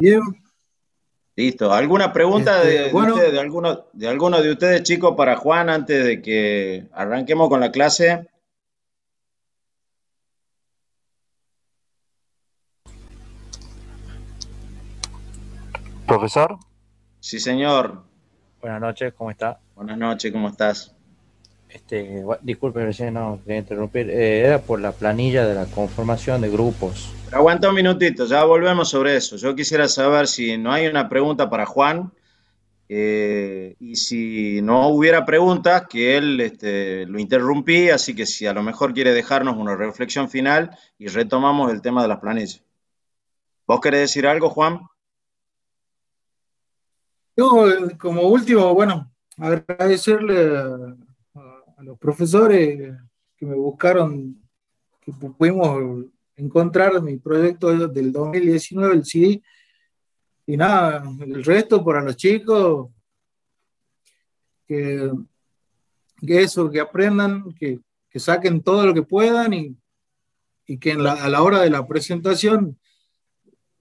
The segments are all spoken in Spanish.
Bien. Listo. ¿Alguna pregunta este, de, alguno, de de ustedes, chicos, para Juan antes de que arranquemos con la clase? ¿Profesor? Sí, señor. Buenas noches, ¿cómo está? Buenas noches, ¿cómo estás? Este, disculpe, no quería interrumpir. Eh, era por la planilla de la conformación de grupos. aguanta un minutito, ya volvemos sobre eso. Yo quisiera saber si no hay una pregunta para Juan eh, y si no hubiera preguntas, que él este, lo interrumpí, así que si a lo mejor quiere dejarnos una reflexión final y retomamos el tema de las planillas. ¿Vos querés decir algo, Juan? Yo, como último, bueno, agradecerle a los profesores que me buscaron, que pudimos encontrar mi proyecto del 2019, el CD, y nada, el resto para los chicos, que, que eso, que aprendan, que, que, saquen todo lo que puedan y, y que a la hora de la presentación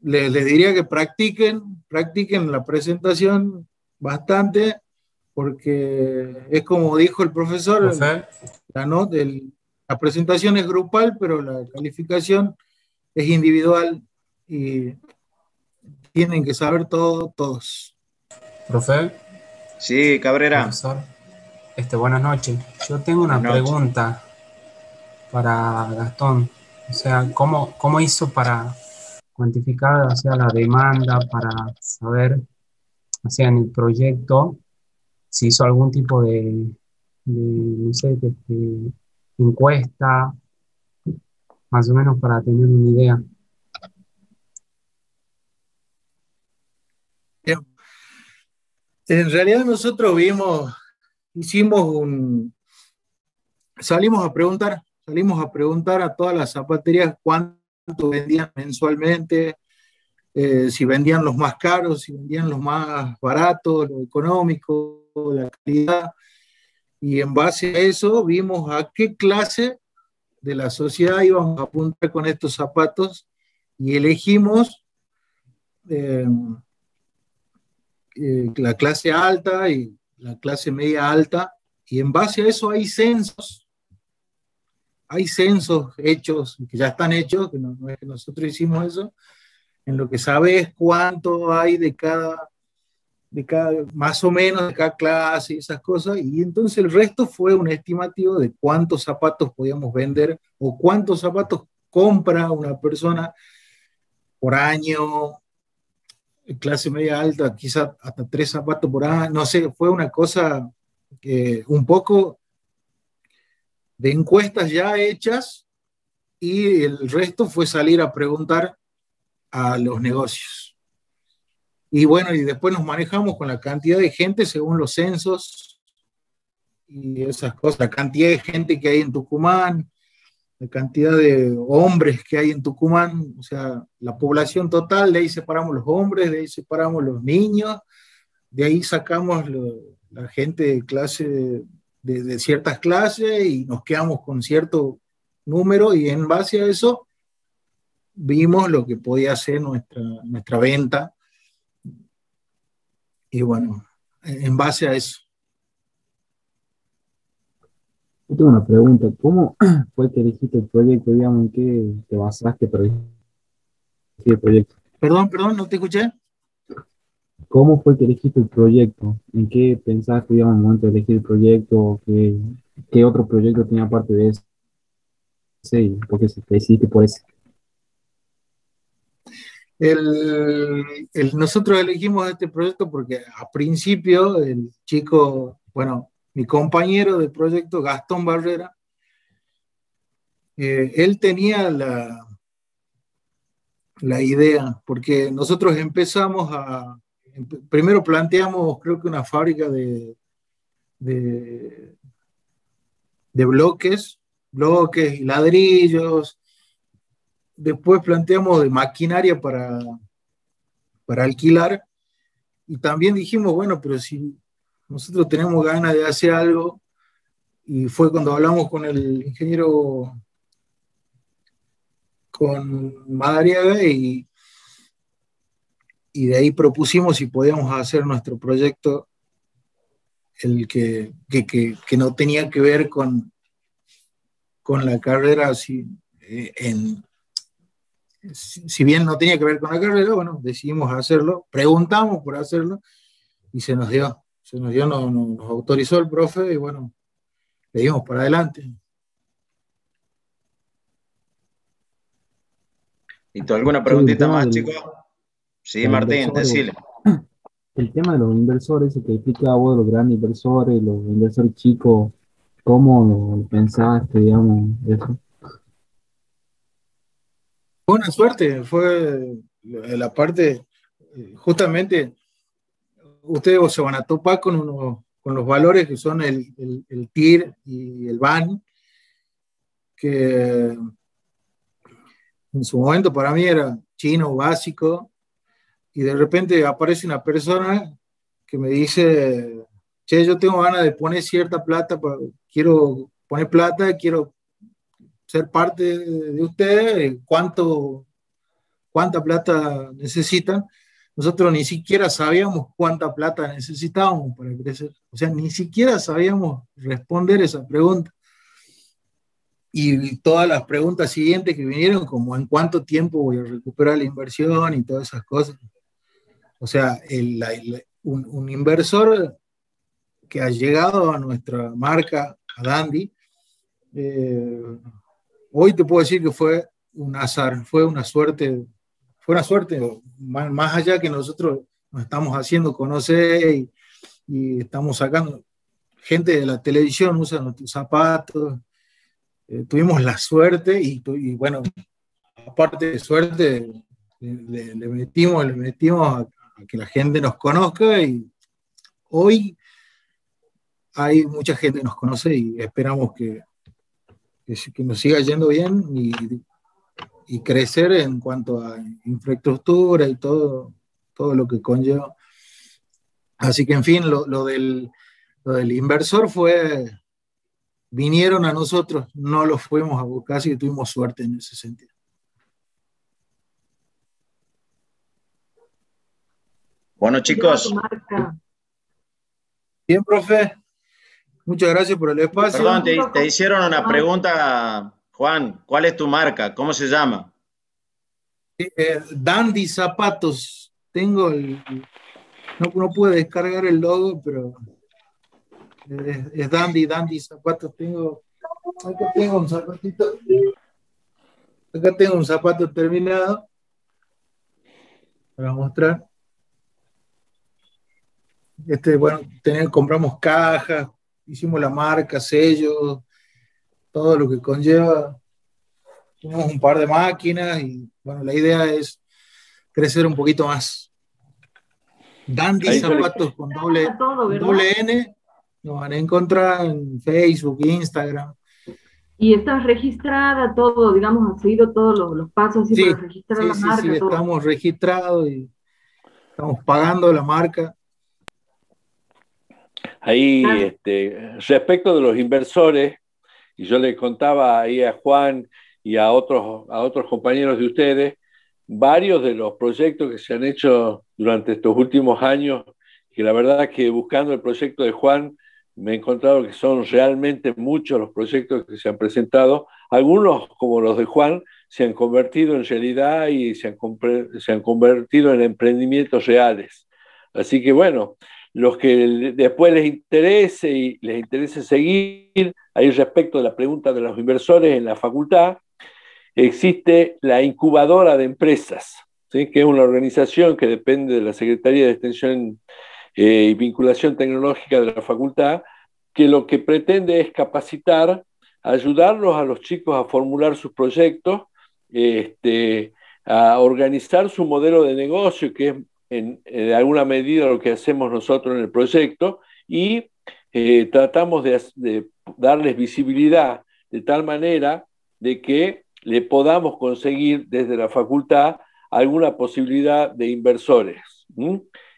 les, les diría que practiquen, practiquen la presentación bastante porque es como dijo el profesor, la, presentación es grupal, pero la calificación es individual y tienen que saber todo, todos. ¿Profe? Sí, Cabrera. Este, buenas noches. Yo tengo una pregunta para Gastón. O sea, ¿cómo, ¿cómo hizo para cuantificar la demanda, para saber, o sea, en el proyecto, si hizo algún tipo de, no sé, encuesta, más o menos para tener una idea. En realidad nosotros vimos, hicimos un, salimos a preguntar, salimos a preguntar a todas las zapaterías cuánto vendían mensualmente, eh, si vendían los más caros, si vendían los más baratos, los económicos, la calidad, y en base a eso vimos a qué clase de la sociedad íbamos a apuntar con estos zapatos y elegimos em, eh, la clase alta y la clase media alta, y en base a eso hay censos, hay censos hechos, que ya están hechos, nosotros hicimos eso, en lo que sabes cuánto hay de cada de cada, más o menos de cada clase y esas cosas, y entonces el resto fue un estimativo de cuántos zapatos podíamos vender o cuántos zapatos compra una persona por año, clase media alta, quizás hasta tres zapatos por año, no sé, fue una cosa un poco de encuestas ya hechas y el resto fue salir a preguntar a los negocios. Y bueno, y después nos manejamos con la cantidad de gente según los censos y esas cosas, la cantidad de gente que hay en Tucumán, la cantidad de hombres que hay en Tucumán, o sea, la población total, de ahí separamos los hombres, de ahí separamos los niños, de ahí sacamos la gente de clase, de, ciertas clases y nos quedamos con cierto número y en base a eso vimos lo que podía ser nuestra, nuestra venta y bueno, en base a eso. Yo tengo una pregunta, ¿cómo fue que elegiste el proyecto, digamos, en qué te basaste para elegir el proyecto? Perdón, perdón, no te escuché. ¿Cómo fue que elegiste el proyecto? ¿En qué pensaste, digamos, en el momento de elegir el proyecto? ¿Qué, qué otro proyecto tenía parte de eso? Sí, porque si te decidiste por ese? nosotros elegimos este proyecto porque a principio el chico, bueno, mi compañero de proyecto, Gastón Barrera, eh, él tenía la, la idea, porque nosotros empezamos a, primero planteamos creo que una fábrica de, de, de bloques, bloques y ladrillos, Después planteamos de maquinaria para, para alquilar. Y también dijimos, bueno, pero si nosotros tenemos ganas de hacer algo, y fue cuando hablamos con el ingeniero, con Madariaga, y, de ahí propusimos si podíamos hacer nuestro proyecto, el que, que no tenía que ver con, con la carrera así, eh, en, si bien no tenía que ver con la carrera, bueno, decidimos hacerlo, preguntamos por hacerlo y se nos dio, se nos dio, nos, autorizó el profe y bueno, le dimos para adelante. ¿Y tú alguna preguntita más, chicos? Sí, Martín, decile. El tema de los inversores, que explica vos, los grandes inversores, los inversores chicos, ¿cómo pensaste, digamos, eso? Buena suerte, fue eh, la parte, eh, justamente, ustedes se van a topar con, con los valores que son el, TIR y el BAN, que en su momento para mí era chino básico, y de repente aparece una persona que me dice, che, yo tengo ganas de poner cierta plata, quiero poner plata, quiero ser parte de ustedes, cuánto, cuánta plata necesitan. Nosotros ni siquiera sabíamos cuánta plata necesitábamos para crecer. O sea, ni siquiera sabíamos responder esa pregunta. Y todas las preguntas siguientes que vinieron, como en cuánto tiempo voy a recuperar la inversión y todas esas cosas. O sea, un, un, inversor que ha llegado a nuestra marca, a Dandy, eh, Hoy te puedo decir que fue un azar, fue una suerte, fue una suerte, más, allá que nosotros nos estamos haciendo conocer y, estamos sacando gente de la televisión, usan nuestros zapatos. Eh, tuvimos la suerte y, bueno, aparte de suerte, le, metimos, le metimos a, a, que la gente nos conozca y hoy hay mucha gente que nos conoce y esperamos que que nos siga yendo bien y, crecer en cuanto a infraestructura y todo, todo lo que conlleva. Así que, en fin, lo, del, lo del inversor fue, vinieron a nosotros, no los fuimos a buscar, y tuvimos suerte en ese sentido. Bueno, chicos. Bien, profe. Muchas gracias por el espacio. Perdón, te, hicieron una ah. pregunta, Juan. ¿Cuál es tu marca? ¿Cómo se llama? Eh, Dandy Zapatos. Tengo el. No, pude descargar el logo, pero. Es, Dandy, Dandy Zapatos. Tengo. Acá tengo un zapatito. Acá tengo un zapato terminado. Para mostrar. Este, bueno, tener, compramos cajas, hicimos la marca, sellos, todo lo que conlleva. Tuvimos un par de máquinas y bueno, la idea es crecer un poquito más. Dandy Zapatos con doble, N. Nos van a encontrar en Facebook, Instagram. Y estás registrada todo, digamos, has seguido todos los, pasos sí, registrar la marca. Sí, estamos registrados y estamos pagando la marca. Ahí, este, respecto de los inversores, y yo le contaba ahí a Juan y a otros, a otros compañeros de ustedes, varios de los proyectos que se han hecho durante estos últimos años, que la verdad que buscando el proyecto de Juan, me he encontrado que son realmente muchos los proyectos que se han presentado. Algunos, como los de Juan, se han convertido en realidad y se se han convertido en emprendimientos reales. Así que bueno, los que después les interese y les interese seguir, ahí respecto de la pregunta de los inversores en la facultad, existe la incubadora de empresas, ¿sí? que es una organización que depende de la Secretaría de Extensión eh, y Vinculación Tecnológica de la facultad, que lo que pretende es capacitar, ayudarlos a los chicos a formular sus proyectos, este, a organizar su modelo de negocio, que es en, eh, alguna medida lo que hacemos nosotros en el proyecto y eh, tratamos de, darles visibilidad de tal manera de que le podamos conseguir desde la facultad alguna posibilidad de inversores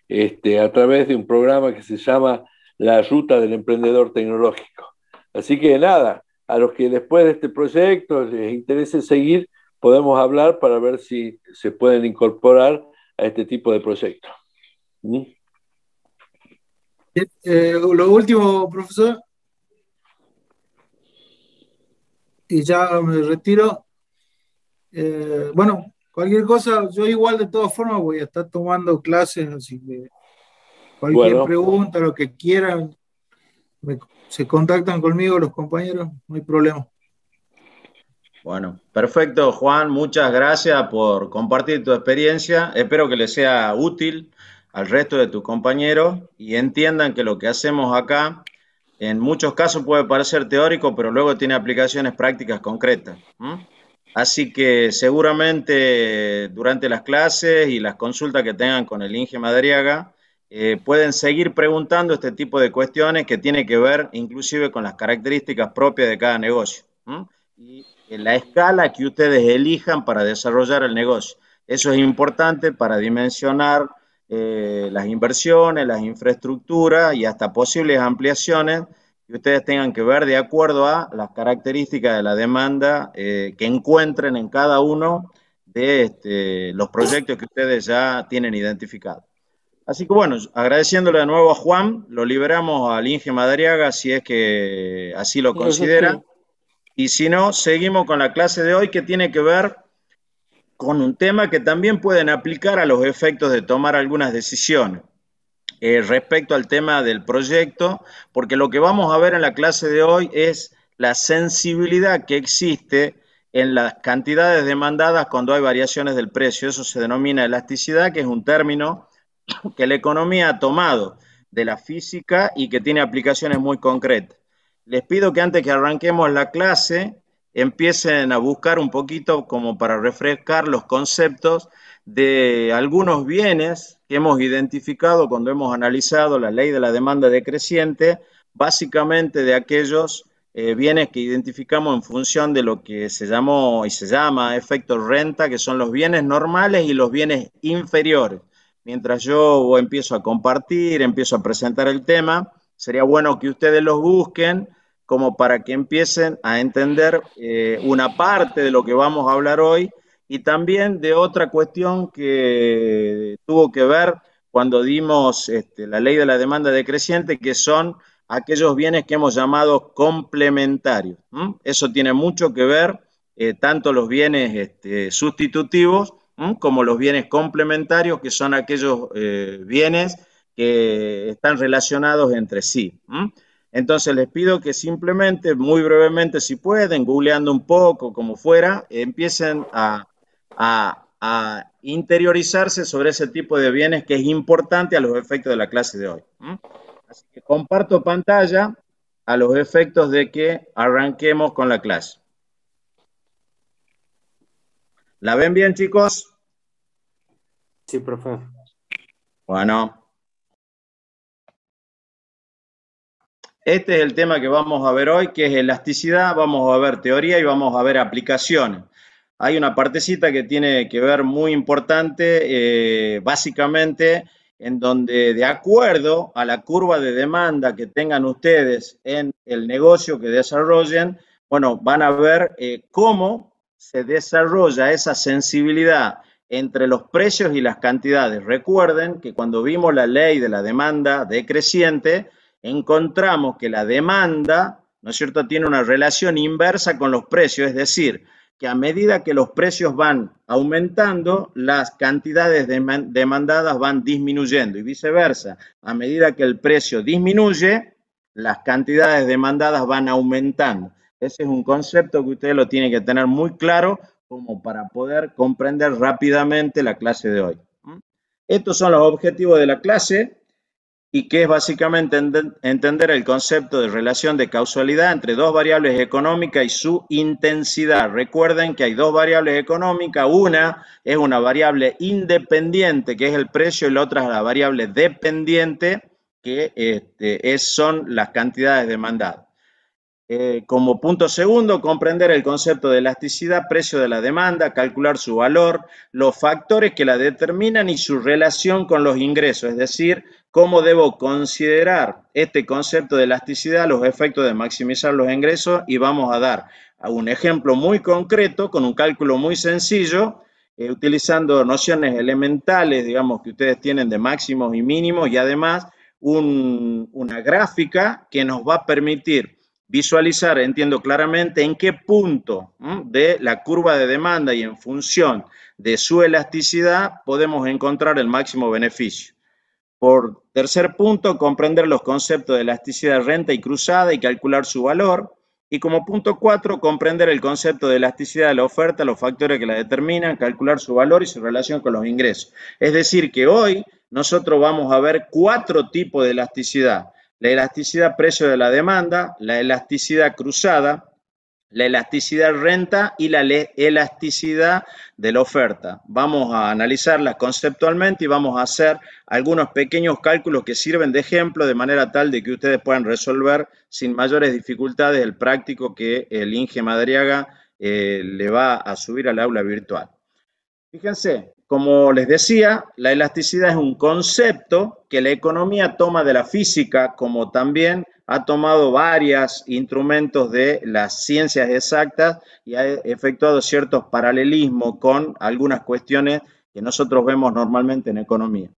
este, a través de un programa que se llama La Ruta del Emprendedor Tecnológico. Así que nada, a los que después de este proyecto les interese seguir, podemos hablar para ver si se pueden incorporar este tipo de proyectos. ¿Mm? Eh, eh, lo último, profesor, y ya me retiro. Eh, bueno, cualquier cosa, yo igual de todas formas voy a estar tomando clases, así que cualquier pregunta, lo que quieran, se contactan conmigo los compañeros, no hay problema. Bueno, perfecto, Juan. Muchas gracias por compartir tu experiencia. Espero que le sea útil al resto de tus compañeros y entiendan que lo que hacemos acá en muchos casos puede parecer teórico, pero luego tiene aplicaciones prácticas concretas. Así que seguramente durante las clases y las consultas que tengan con el Inge Madriaga, eh, pueden seguir preguntando este tipo de cuestiones que tiene que ver inclusive con las características propias de cada negocio la escala que ustedes elijan para desarrollar el negocio. Eso es importante para dimensionar eh, las inversiones, las infraestructuras y hasta posibles ampliaciones que ustedes tengan que ver de acuerdo a las características de la demanda eh, que encuentren en cada uno de este, los proyectos que ustedes ya tienen identificados. Así que bueno, agradeciéndole de nuevo a Juan, lo liberamos al Inge Madariaga si es que así lo considera. Y si no, seguimos con la clase de hoy que tiene que ver con un tema que también pueden aplicar a los efectos de tomar algunas decisiones eh, respecto al tema del proyecto, porque lo que vamos a ver en la clase de hoy es la sensibilidad que existe en las cantidades demandadas cuando hay variaciones del precio. Eso se denomina elasticidad, que es un término que la economía ha tomado de la física y que tiene aplicaciones muy concretas les pido que antes que arranquemos la clase empiecen a buscar un poquito como para refrescar los conceptos de algunos bienes que hemos identificado cuando hemos analizado la ley de la demanda decreciente, básicamente de aquellos eh, bienes que identificamos en función de lo que se llamó y se llama efecto renta, que son los bienes normales y los bienes inferiores. Mientras yo empiezo a compartir, empiezo a presentar el tema, sería bueno que ustedes los busquen como para que empiecen a entender eh, una parte de lo que vamos a hablar hoy y también de otra cuestión que tuvo que ver cuando dimos este, la ley de la demanda decreciente, que son aquellos bienes que hemos llamado complementarios. Eso tiene mucho que ver, eh, tanto los bienes este, sustitutivos como los bienes complementarios, que son aquellos eh, bienes que están relacionados entre sí. Entonces les pido que simplemente, muy brevemente, si pueden, googleando un poco, como fuera, empiecen a, interiorizarse sobre ese tipo de bienes que es importante a los efectos de la clase de hoy. Así que comparto pantalla a los efectos de que arranquemos con la clase. ¿La ven bien, chicos? Sí, profe. Bueno, Este es el tema que vamos a ver hoy, que es elasticidad, vamos a ver teoría y vamos a ver aplicaciones. Hay una partecita que tiene que ver muy importante, eh, básicamente, en donde de acuerdo a la curva de demanda que tengan ustedes en el negocio que desarrollen, bueno, van a ver eh, cómo se desarrolla esa sensibilidad entre los precios y las cantidades. Recuerden que cuando vimos la ley de la demanda decreciente, encontramos que la demanda, ¿no es cierto?, tiene una relación inversa con los precios, es decir, que a medida que los precios van aumentando, las cantidades demandadas van disminuyendo y viceversa. A medida que el precio disminuye, las cantidades demandadas van aumentando. Ese es un concepto que ustedes lo tienen que tener muy claro como para poder comprender rápidamente la clase de hoy. Estos son los objetivos de la clase y que es básicamente entender el concepto de relación de causalidad entre dos variables económicas y su intensidad. Recuerden que hay dos variables económicas, una es una variable independiente, que es el precio, y la otra es la variable dependiente, que este, es, son las cantidades demandadas. Eh, como punto segundo, comprender el concepto de elasticidad, precio de la demanda, calcular su valor, los factores que la determinan y su relación con los ingresos, es decir, cómo debo considerar este concepto de elasticidad, los efectos de maximizar los ingresos y vamos a dar un ejemplo muy concreto con un cálculo muy sencillo, eh, utilizando nociones elementales, digamos, que ustedes tienen de máximos y mínimos y además una gráfica que nos va a permitir visualizar, entiendo claramente en qué punto de la curva de demanda y en función de su elasticidad podemos encontrar el máximo beneficio. Por tercer punto, comprender los conceptos de elasticidad renta y cruzada y calcular su valor. Y como punto cuatro, comprender el concepto de elasticidad de la oferta, los factores que la determinan, calcular su valor y su relación con los ingresos. Es decir, que hoy nosotros vamos a ver cuatro tipos de elasticidad la elasticidad precio de la demanda, la elasticidad cruzada, la elasticidad renta y la elasticidad de la oferta. Vamos a analizarlas conceptualmente y vamos a hacer algunos pequeños cálculos que sirven de ejemplo de manera tal de que ustedes puedan resolver sin mayores dificultades el práctico que el Inge Madriaga eh, le va a subir al aula virtual. Fíjense, como les decía, la elasticidad es un concepto que la economía toma de la física, como también ha tomado varios instrumentos de las ciencias exactas y ha efectuado ciertos paralelismos con algunas cuestiones que nosotros vemos normalmente en economía.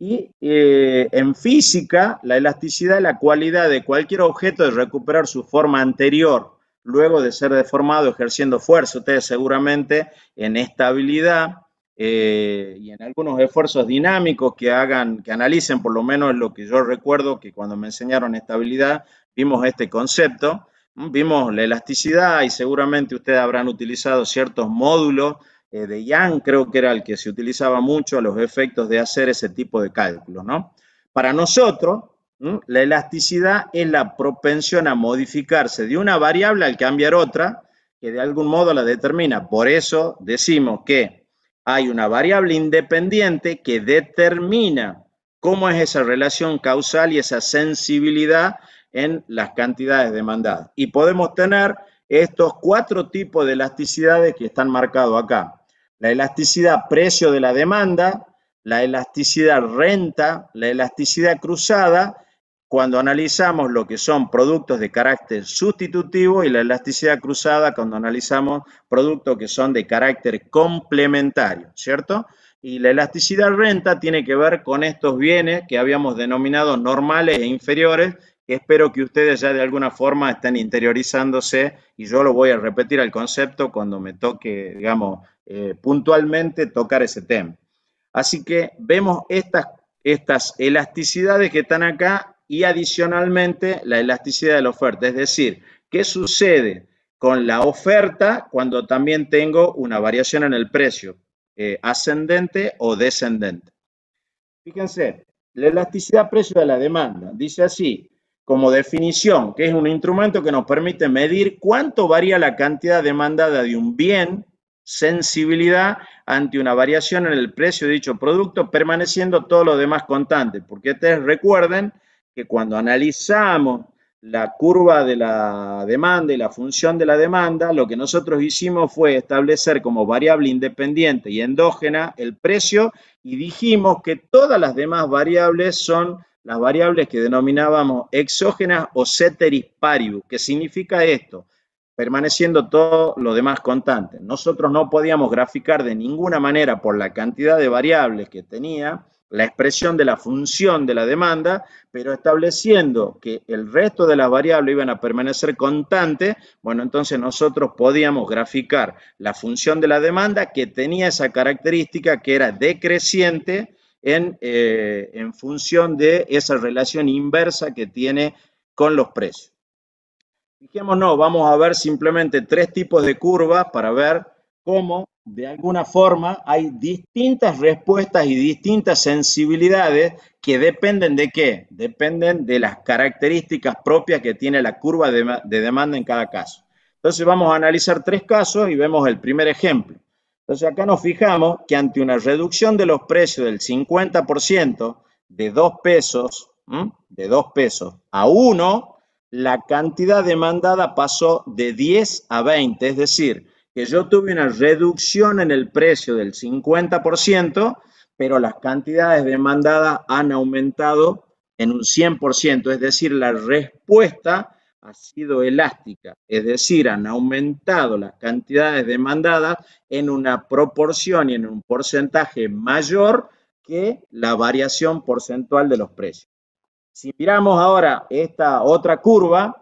Y eh, en física, la elasticidad es la cualidad de cualquier objeto de recuperar su forma anterior luego de ser deformado ejerciendo fuerza. Ustedes seguramente en estabilidad eh, y en algunos esfuerzos dinámicos que hagan, que analicen por lo menos lo que yo recuerdo que cuando me enseñaron estabilidad vimos este concepto, vimos la elasticidad y seguramente ustedes habrán utilizado ciertos módulos eh, de Yang, creo que era el que se utilizaba mucho a los efectos de hacer ese tipo de cálculos, Para nosotros, la elasticidad es la propensión a modificarse de una variable al cambiar otra, que de algún modo la determina. Por eso decimos que hay una variable independiente que determina cómo es esa relación causal y esa sensibilidad en las cantidades demandadas. Y podemos tener estos cuatro tipos de elasticidades que están marcados acá. La elasticidad precio de la demanda, la elasticidad renta, la elasticidad cruzada cuando analizamos lo que son productos de carácter sustitutivo y la elasticidad cruzada cuando analizamos productos que son de carácter complementario, ¿cierto? Y la elasticidad renta tiene que ver con estos bienes que habíamos denominado normales e inferiores, espero que ustedes ya de alguna forma estén interiorizándose y yo lo voy a repetir al concepto cuando me toque, digamos, eh, puntualmente tocar ese tema. Así que vemos estas elasticidades que están acá y adicionalmente la elasticidad de la oferta, es decir, qué sucede con la oferta cuando también tengo una variación en el precio eh, ascendente o descendente. Fíjense, la elasticidad precio de la demanda dice así, como definición, que es un instrumento que nos permite medir cuánto varía la cantidad demandada de un bien, sensibilidad ante una variación en el precio de dicho producto, permaneciendo todos los demás constante porque ustedes recuerden que cuando analizamos la curva de la demanda y la función de la demanda, lo que nosotros hicimos fue establecer como variable independiente y endógena el precio y dijimos que todas las demás variables son las variables que denominábamos exógenas o ceteris paribus, que significa esto, permaneciendo todo lo demás constante. Nosotros no podíamos graficar de ninguna manera por la cantidad de variables que tenía la expresión de la función de la demanda, pero estableciendo que el resto de las variables iban a permanecer constantes, bueno, entonces nosotros podíamos graficar la función de la demanda que tenía esa característica que era decreciente en, eh, función de esa relación inversa que tiene con los precios. Fijémonos, vamos a ver simplemente tres tipos de curvas para ver cómo de alguna forma hay distintas respuestas y distintas sensibilidades que dependen de qué? Dependen de las características propias que tiene la curva de, demanda en cada caso. Entonces vamos a analizar tres casos y vemos el primer ejemplo. Entonces acá nos fijamos que ante una reducción de los precios del 50% de 2 pesos, de 2 pesos a 1, la cantidad demandada pasó de 10 a 20, es decir, que yo tuve una reducción en el precio del 50%, pero las cantidades demandadas han aumentado en un 100%, es decir, la respuesta ha sido elástica, es decir, han aumentado las cantidades demandadas en una proporción y en un porcentaje mayor que la variación porcentual de los precios. Si miramos ahora esta otra curva,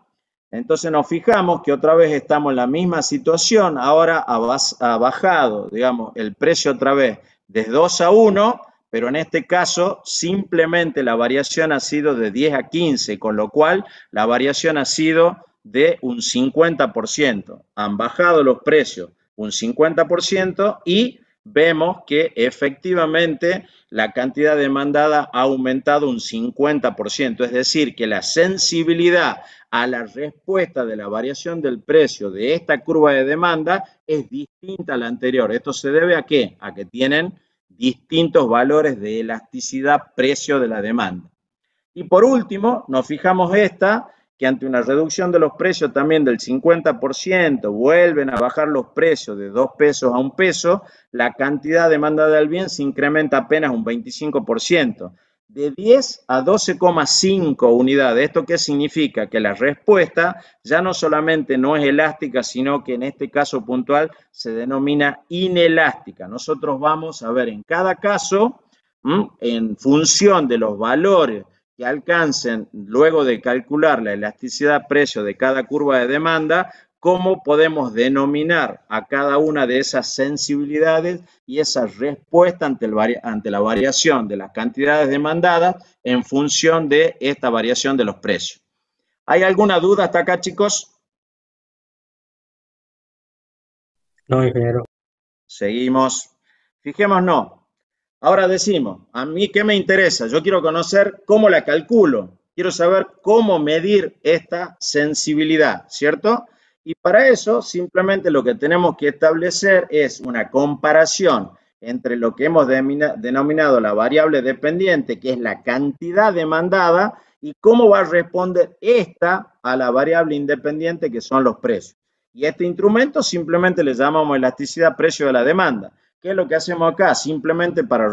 entonces nos fijamos que otra vez estamos en la misma situación, ahora ha bajado, digamos, el precio otra vez de 2 a 1, pero en este caso simplemente la variación ha sido de 10 a 15, con lo cual la variación ha sido de un 50%. Han bajado los precios un 50% y vemos que efectivamente la cantidad demandada ha aumentado un 50%, es decir, que la sensibilidad a la respuesta de la variación del precio de esta curva de demanda es distinta a la anterior. Esto se debe a qué? A que tienen distintos valores de elasticidad precio de la demanda. Y por último, nos fijamos esta, que ante una reducción de los precios también del 50%, vuelven a bajar los precios de 2 pesos a 1 peso, la cantidad demandada del bien se incrementa apenas un 25%, de 10 a 12,5 unidades. ¿Esto qué significa? Que la respuesta ya no solamente no es elástica, sino que en este caso puntual se denomina inelástica. Nosotros vamos a ver en cada caso, en función de los valores, que alcancen, luego de calcular la elasticidad precio de cada curva de demanda, cómo podemos denominar a cada una de esas sensibilidades y esa respuesta ante, ante, la variación de las cantidades demandadas en función de esta variación de los precios. ¿Hay alguna duda hasta acá, chicos? No, ingeniero. Seguimos. Fijémonos, Ahora decimos, a mí qué me interesa, yo quiero conocer cómo la calculo, quiero saber cómo medir esta sensibilidad, ¿cierto? Y para eso simplemente lo que tenemos que establecer es una comparación entre lo que hemos denominado la variable dependiente, que es la cantidad demandada, y cómo va a responder esta a la variable independiente, que son los precios. Y este instrumento simplemente le llamamos elasticidad precio de la demanda. ¿Qué es lo que hacemos acá, simplemente para,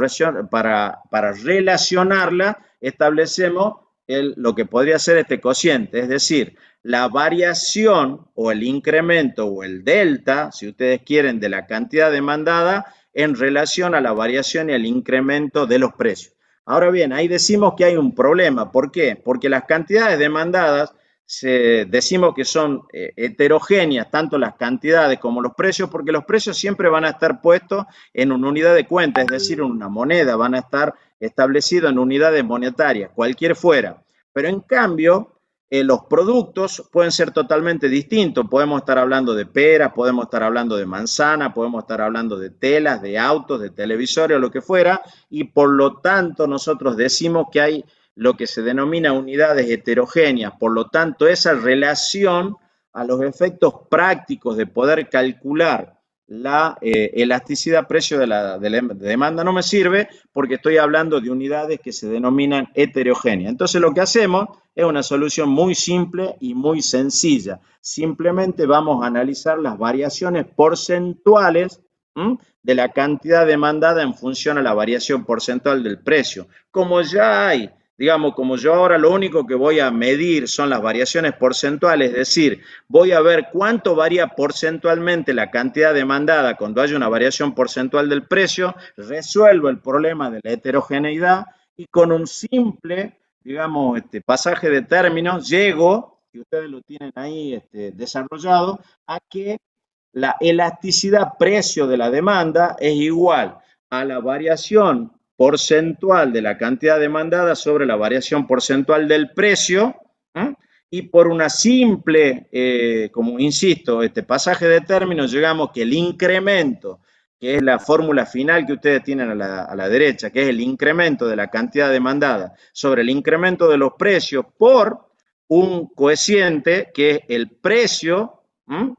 relacionarla, establecemos lo que podría ser este cociente, es decir, la variación o el incremento o el delta, si ustedes quieren, de la cantidad demandada en relación a la variación y el incremento de los precios. Ahora bien, ahí decimos que hay un problema. ¿Por qué? Porque las cantidades demandadas se, decimos que son eh, heterogéneas tanto las cantidades como los precios, porque los precios siempre van a estar puestos en una unidad de cuenta, es decir, en una moneda, van a estar establecidos en unidades monetarias, cualquier fuera. Pero en cambio, eh, los productos pueden ser totalmente distintos. Podemos estar hablando de peras, podemos estar hablando de manzana, podemos estar hablando de telas, de autos, de televisores lo que fuera, y por lo tanto nosotros decimos que hay lo que se denomina unidades heterogéneas, por lo tanto esa relación a los efectos prácticos de poder calcular la eh, elasticidad precio de la, demanda no me sirve porque estoy hablando de unidades que se denominan heterogéneas. Entonces lo que hacemos es una solución muy simple y muy sencilla. Simplemente vamos a analizar las variaciones porcentuales de la cantidad demandada en función a la variación porcentual del precio. Como ya hay Digamos, como yo ahora lo único que voy a medir son las variaciones porcentuales, es decir, voy a ver cuánto varía porcentualmente la cantidad demandada cuando hay una variación porcentual del precio, resuelvo el problema de la heterogeneidad y con un simple, digamos, este pasaje de términos, llego, y ustedes lo tienen ahí este, desarrollado, a que la elasticidad precio de la demanda es igual a la variación porcentual de la cantidad demandada sobre la variación porcentual del precio y por una simple, eh, como insisto, este pasaje de términos, llegamos que el incremento, que es la fórmula final que ustedes tienen a la, a la derecha, que es el incremento de la cantidad demandada sobre el incremento de los precios por un coeficiente que es el precio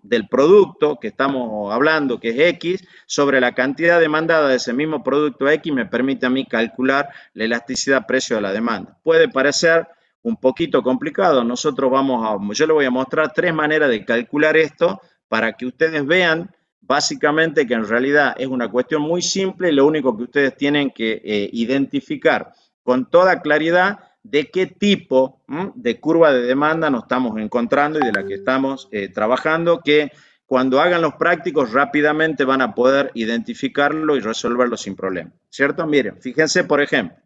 del producto que estamos hablando, que es X, sobre la cantidad demandada de ese mismo producto X, me permite a mí calcular la elasticidad precio de la demanda. Puede parecer un poquito complicado. Nosotros vamos a, yo le voy a mostrar tres maneras de calcular esto para que ustedes vean básicamente que en realidad es una cuestión muy simple y lo único que ustedes tienen que eh, identificar con toda claridad de qué tipo de curva de demanda nos estamos encontrando y de la que estamos eh, trabajando, que cuando hagan los prácticos rápidamente van a poder identificarlo y resolverlo sin problema, ¿cierto? Miren, fíjense, por ejemplo,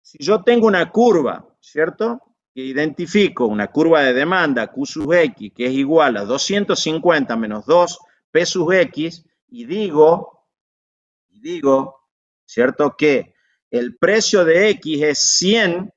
si yo tengo una curva, ¿cierto? Que identifico una curva de demanda Q sub X que es igual a 250 menos 2 P sub X y digo, y digo, ¿cierto? Que el precio de X es 100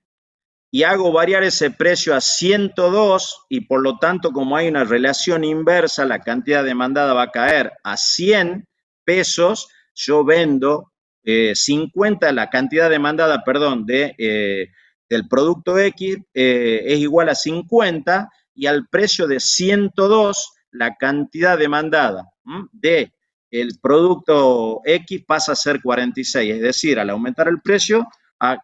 y hago variar ese precio a 102 y por lo tanto como hay una relación inversa, la cantidad demandada va a caer a 100 pesos, yo vendo 50, eh, la cantidad demandada, perdón, de, el eh, del producto X eh, es igual a 50 y al precio de 102, la cantidad demandada de el producto X pasa a ser 46, es decir, al aumentar el precio, a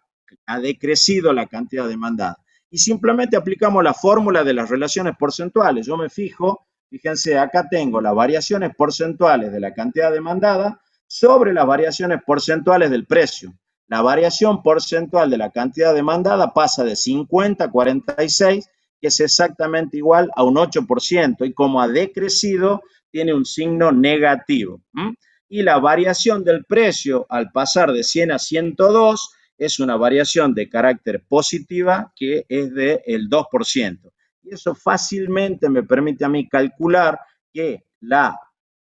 ha decrecido la cantidad demandada. Y simplemente aplicamos la fórmula de las relaciones porcentuales. Yo me fijo, fíjense, acá tengo las variaciones porcentuales de la cantidad demandada sobre las variaciones porcentuales del precio. La variación porcentual de la cantidad demandada pasa de 50 a 46, que es exactamente igual a un 8%, y como ha decrecido, tiene un signo negativo. Y la variación del precio al pasar de 100 a 102 es una variación de carácter positiva que es del el 2%. Y eso fácilmente me permite a mí calcular que la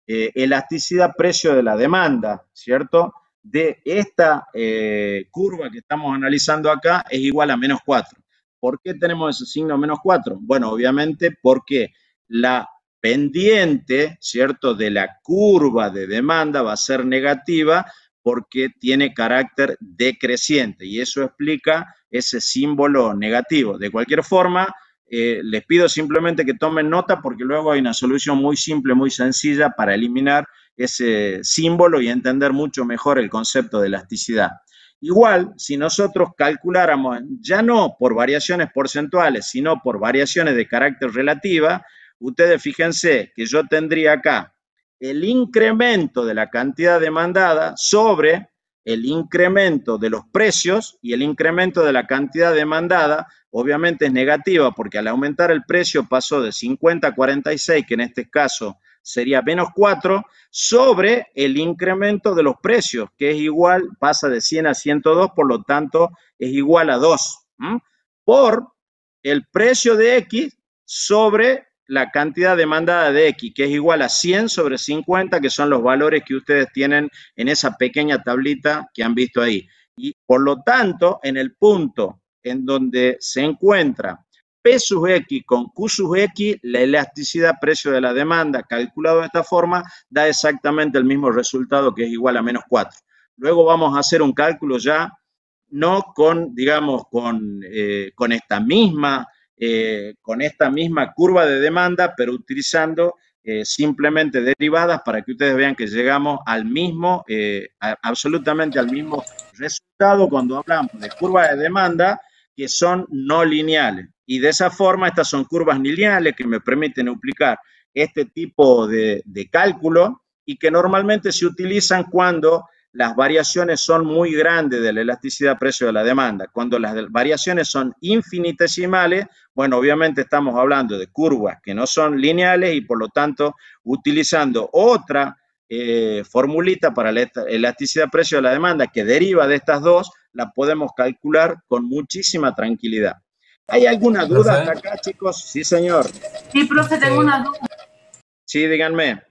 eh, elasticidad precio de la demanda, ¿cierto? De esta eh, curva que estamos analizando acá es igual a menos 4. ¿Por qué tenemos ese signo menos 4? Bueno, obviamente porque la pendiente, ¿cierto?, de la curva de demanda va a ser negativa porque tiene carácter decreciente y eso explica ese símbolo negativo. De cualquier forma, eh, les pido simplemente que tomen nota porque luego hay una solución muy simple, muy sencilla para eliminar ese símbolo y entender mucho mejor el concepto de elasticidad. Igual, si nosotros calculáramos ya no por variaciones porcentuales, sino por variaciones de carácter relativa, ustedes fíjense que yo tendría acá el incremento de la cantidad demandada sobre el incremento de los precios y el incremento de la cantidad demandada, obviamente es negativa porque al aumentar el precio pasó de 50 a 46, que en este caso sería menos 4, sobre el incremento de los precios, que es igual, pasa de 100 a 102, por lo tanto es igual a 2, por el precio de X sobre la cantidad demandada de X, que es igual a 100 sobre 50, que son los valores que ustedes tienen en esa pequeña tablita que han visto ahí. Y por lo tanto, en el punto en donde se encuentra P sub X con Q sub X, la elasticidad precio de la demanda calculado de esta forma da exactamente el mismo resultado que es igual a menos 4. Luego vamos a hacer un cálculo ya no con, digamos, con, eh, con esta misma eh, con esta misma curva de demanda, pero utilizando eh, simplemente derivadas para que ustedes vean que llegamos al mismo, eh, absolutamente al mismo resultado cuando hablamos de curvas de demanda que son no lineales. Y de esa forma, estas son curvas lineales que me permiten aplicar este tipo de, de cálculo y que normalmente se utilizan cuando las variaciones son muy grandes de la elasticidad precio de la demanda. Cuando las variaciones son infinitesimales, bueno, obviamente estamos hablando de curvas que no son lineales y por lo tanto utilizando otra eh, formulita para la elasticidad precio de la demanda que deriva de estas dos, la podemos calcular con muchísima tranquilidad. ¿Hay alguna duda hasta acá, chicos? Sí, señor. Sí, profe, tengo eh, una duda. Sí, díganme.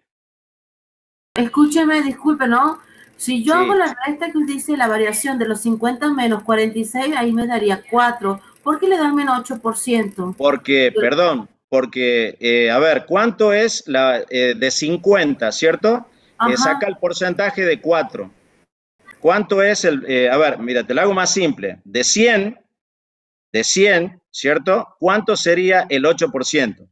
Escúcheme, disculpe, ¿no? Si yo hago la resta que dice la variación de los 50 menos 46, ahí me daría 4. ¿Por qué le dan menos 8%? Porque, perdón, porque, eh, a ver, ¿cuánto es la eh, de 50, cierto? Que eh, saca el porcentaje de 4. ¿Cuánto es el, a ver, mira, te lo hago más simple. De 100, de 100, ¿cierto? ¿Cuánto sería el 8%?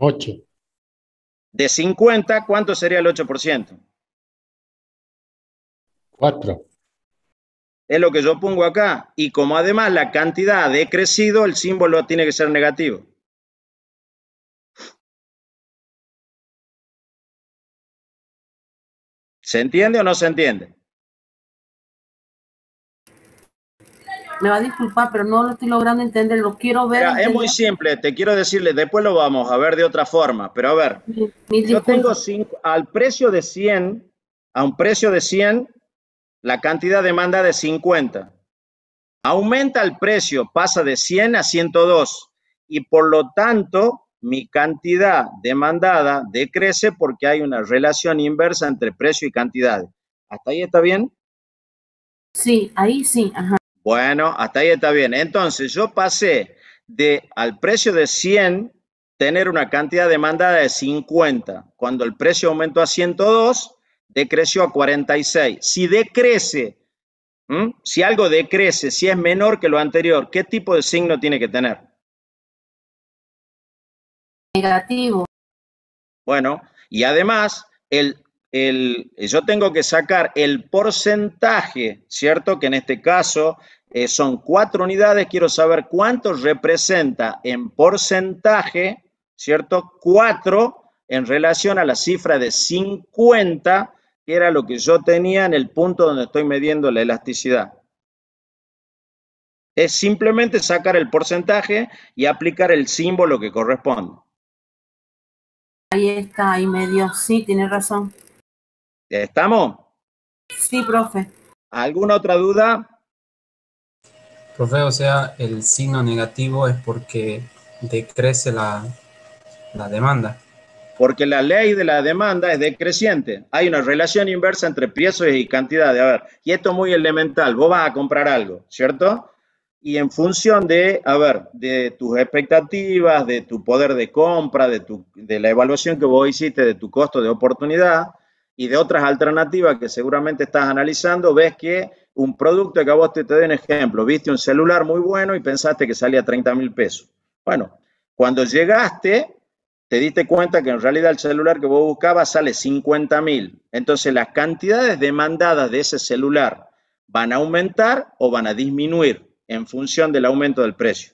8. De 50, ¿cuánto sería el 8%? 4. Es lo que yo pongo acá. Y como además la cantidad ha decrecido, el símbolo tiene que ser negativo. ¿Se entiende o no se entiende? me va a disculpar, pero no lo estoy logrando entender, lo quiero ver. es muy simple, te quiero decirle, después lo vamos a ver de otra forma, pero a ver, yo tengo al precio de 100, a un precio de 100, la cantidad demanda de 50. Aumenta el precio, pasa de 100 a 102 y por lo tanto mi cantidad demandada decrece porque hay una relación inversa entre precio y cantidad. ¿Hasta ahí está bien? Sí, ahí sí, ajá. Bueno, hasta ahí está bien. Entonces, yo pasé de al precio de 100 tener una cantidad demandada de 50. Cuando el precio aumentó a 102, decreció a 46. Si decrece, si algo decrece, si es menor que lo anterior, ¿qué tipo de signo tiene que tener? Negativo. Bueno, y además, el, el, yo tengo que sacar el porcentaje, ¿cierto? Que en este caso eh, son cuatro unidades, quiero saber cuánto representa en porcentaje, ¿cierto? Cuatro en relación a la cifra de 50, que era lo que yo tenía en el punto donde estoy midiendo la elasticidad. Es simplemente sacar el porcentaje y aplicar el símbolo que corresponde. Ahí está, ahí medio. Sí, tiene razón. ¿Estamos? Sí, profe. ¿Alguna otra duda? Profe, o sea, el signo negativo es porque decrece la, la demanda. Porque la ley de la demanda es decreciente. Hay una relación inversa entre precios y cantidad. A ver, y esto es muy elemental. Vos vas a comprar algo, ¿cierto? y en función de, a ver, de tus expectativas, de tu poder de compra, de, tu, de la evaluación que vos hiciste de tu costo de oportunidad y de otras alternativas que seguramente estás analizando, ves que un producto que a vos te, te un ejemplo, viste un celular muy bueno y pensaste que salía 30 mil pesos. Bueno, cuando llegaste, te diste cuenta que en realidad el celular que vos buscabas sale 50 mil. Entonces las cantidades demandadas de ese celular van a aumentar o van a disminuir en función del aumento del precio.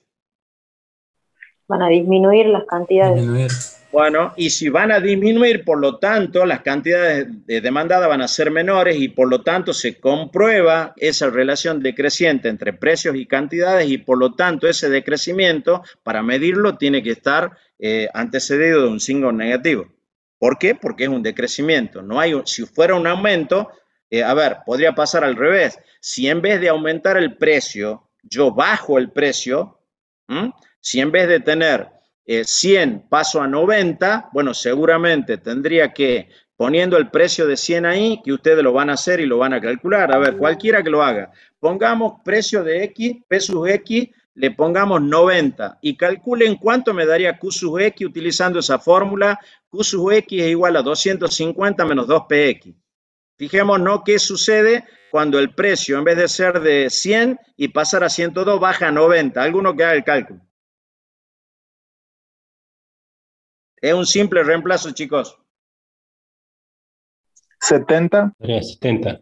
Van a disminuir las cantidades. Disminuir. Bueno, y si van a disminuir, por lo tanto, las cantidades demandadas van a ser menores y por lo tanto se comprueba esa relación decreciente entre precios y cantidades y por lo tanto ese decrecimiento, para medirlo, tiene que estar eh, antecedido de un signo negativo. ¿Por qué? Porque es un decrecimiento. No hay, si fuera un aumento, eh, a ver, podría pasar al revés. Si en vez de aumentar el precio, yo bajo el precio, si en vez de tener 100 eh, paso a 90, bueno, seguramente tendría que, poniendo el precio de 100 ahí, que ustedes lo van a hacer y lo van a calcular. A ver, cualquiera que lo haga, pongamos precio de X, P sub X, le pongamos 90 y calculen cuánto me daría Q sub X utilizando esa fórmula. Q sub X es igual a 250 menos 2PX. Fijémonos qué sucede cuando el precio, en vez de ser de 100 y pasar a 102, baja a 90. Alguno que haga el cálculo. Es un simple reemplazo, chicos. 70. 70.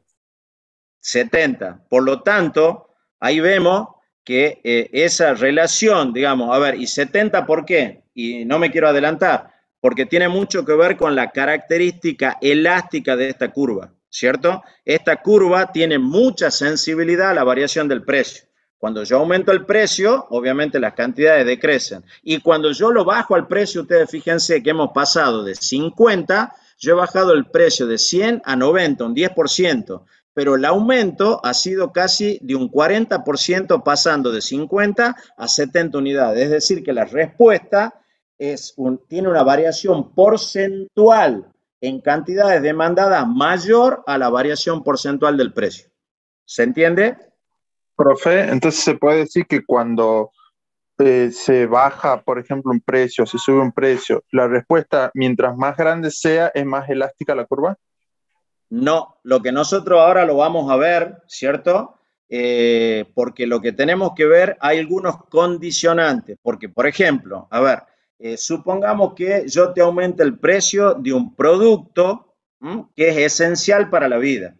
70. Por lo tanto, ahí vemos que eh, esa relación, digamos, a ver, ¿y 70 por qué? Y no me quiero adelantar, porque tiene mucho que ver con la característica elástica de esta curva, ¿cierto? Esta curva tiene mucha sensibilidad a la variación del precio. Cuando yo aumento el precio, obviamente las cantidades decrecen. Y cuando yo lo bajo al precio, ustedes fíjense que hemos pasado de 50, yo he bajado el precio de 100 a 90, un 10%, pero el aumento ha sido casi de un 40% pasando de 50 a 70 unidades. Es decir, que la respuesta tiene una variación porcentual en cantidades demandadas mayor a la variación porcentual del precio. ¿Se entiende? Profe, entonces se puede decir que cuando eh, se baja, por ejemplo, un precio, se sube un precio, la respuesta, mientras más grande sea, es más elástica la curva. No, lo que nosotros ahora lo vamos a ver, ¿cierto? Eh, porque lo que tenemos que ver, hay algunos condicionantes, porque, por ejemplo, a ver, eh, supongamos que yo te aumente el precio de un producto que es esencial para la vida.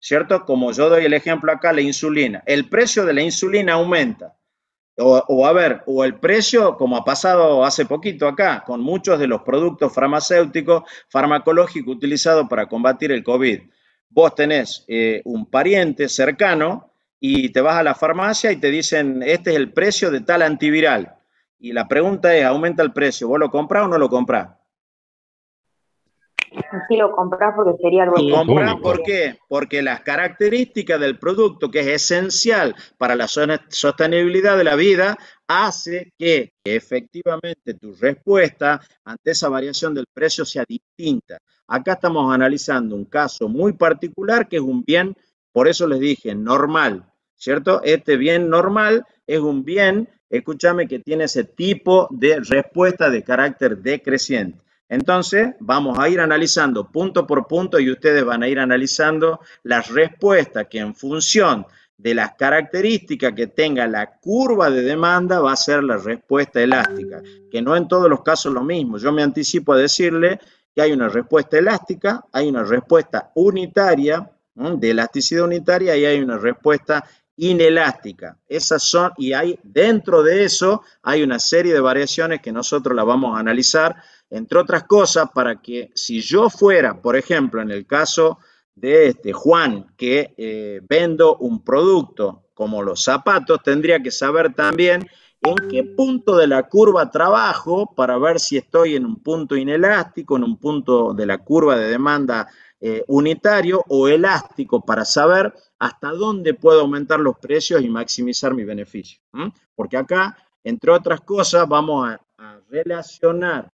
¿cierto? Como yo doy el ejemplo acá, la insulina. El precio de la insulina aumenta. O, a ver, o el precio, como ha pasado hace poquito acá, con muchos de los productos farmacéuticos, farmacológicos utilizados para combatir el COVID. Vos tenés eh, un pariente cercano y te vas a la farmacia y te dicen, este es el precio de tal antiviral. Y la pregunta es, ¿aumenta el precio? ¿Vos lo comprás o no lo comprás? si lo compras porque sería algo... Lo ¿por qué? Porque las características del producto, que es esencial para la sostenibilidad de la vida, hace que efectivamente tu respuesta ante esa variación del precio sea distinta. Acá estamos analizando un caso muy particular que es un bien, por eso les dije, normal, ¿cierto? Este bien normal es un bien, escúchame, que tiene ese tipo de respuesta de carácter decreciente. Entonces, vamos a ir analizando punto por punto y ustedes van a ir analizando las respuestas que en función de las características que tenga la curva de demanda va a ser la respuesta elástica, que no en todos los casos lo mismo. Yo me anticipo a decirle que hay una respuesta elástica, hay una respuesta unitaria, de elasticidad unitaria y hay una respuesta inelástica. Esas son, y hay dentro de eso hay una serie de variaciones que nosotros la vamos a analizar entre otras cosas, para que si yo fuera, por ejemplo, en el caso de este Juan, que eh, vendo un producto como los zapatos, tendría que saber también en qué punto de la curva trabajo para ver si estoy en un punto inelástico, en un punto de la curva de demanda eh, unitario o elástico para saber hasta dónde puedo aumentar los precios y maximizar mi beneficio. Porque acá, entre otras cosas, vamos a relacionar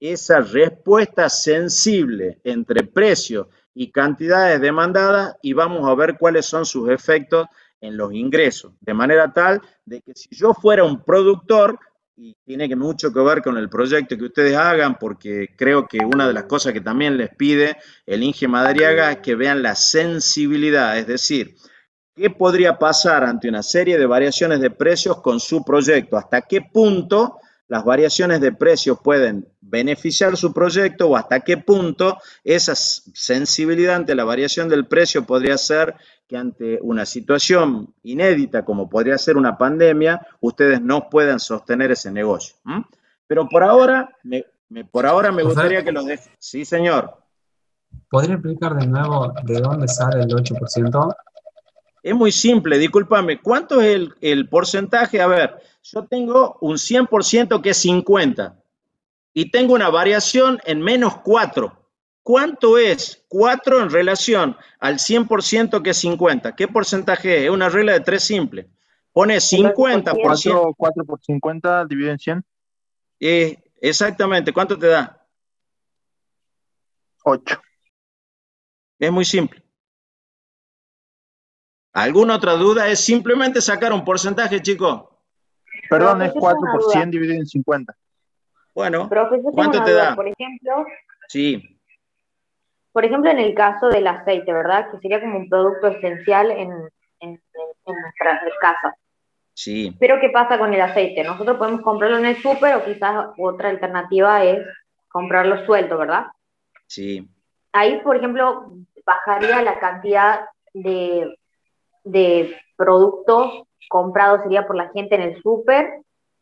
esa respuesta sensible entre precios y cantidades demandadas y vamos a ver cuáles son sus efectos en los ingresos. De manera tal de que si yo fuera un productor, y tiene mucho que ver con el proyecto que ustedes hagan, porque creo que una de las cosas que también les pide el Inge Madariaga es que vean la sensibilidad, es decir, qué podría pasar ante una serie de variaciones de precios con su proyecto, hasta qué punto las variaciones de precios pueden beneficiar su proyecto o hasta qué punto esa sensibilidad ante la variación del precio podría ser que ante una situación inédita como podría ser una pandemia, ustedes no puedan sostener ese negocio. Pero por ahora me, por ahora me gustaría que lo deje. Sí, señor. ¿Podría explicar de nuevo de dónde sale el 8%? Es muy simple, discúlpame. ¿Cuánto es el, el porcentaje? A ver, yo tengo un 100% que es 50 y tengo una variación en menos 4. ¿Cuánto es 4 en relación al 100% que es 50? ¿Qué porcentaje es? Es una regla de 3 simple. Pone 50 por 4, 4 por 50 dividido en 100. Eh, exactamente. ¿Cuánto te da? 8. Es muy simple. ¿Alguna otra duda? Es simplemente sacar un porcentaje, chico. Perdón, es 4 pues por 100 dividido en 50. Bueno, pues ¿cuánto te da? Por ejemplo, sí. Por ejemplo, en el caso del aceite, ¿verdad? Que sería como un producto esencial en, en, nuestras casas. Sí. Pero ¿qué pasa con el aceite? Nosotros podemos comprarlo en el súper o quizás otra alternativa es comprarlo suelto, ¿verdad? Sí. Ahí, por ejemplo, bajaría la cantidad de, de productos comprados, sería por la gente en el súper,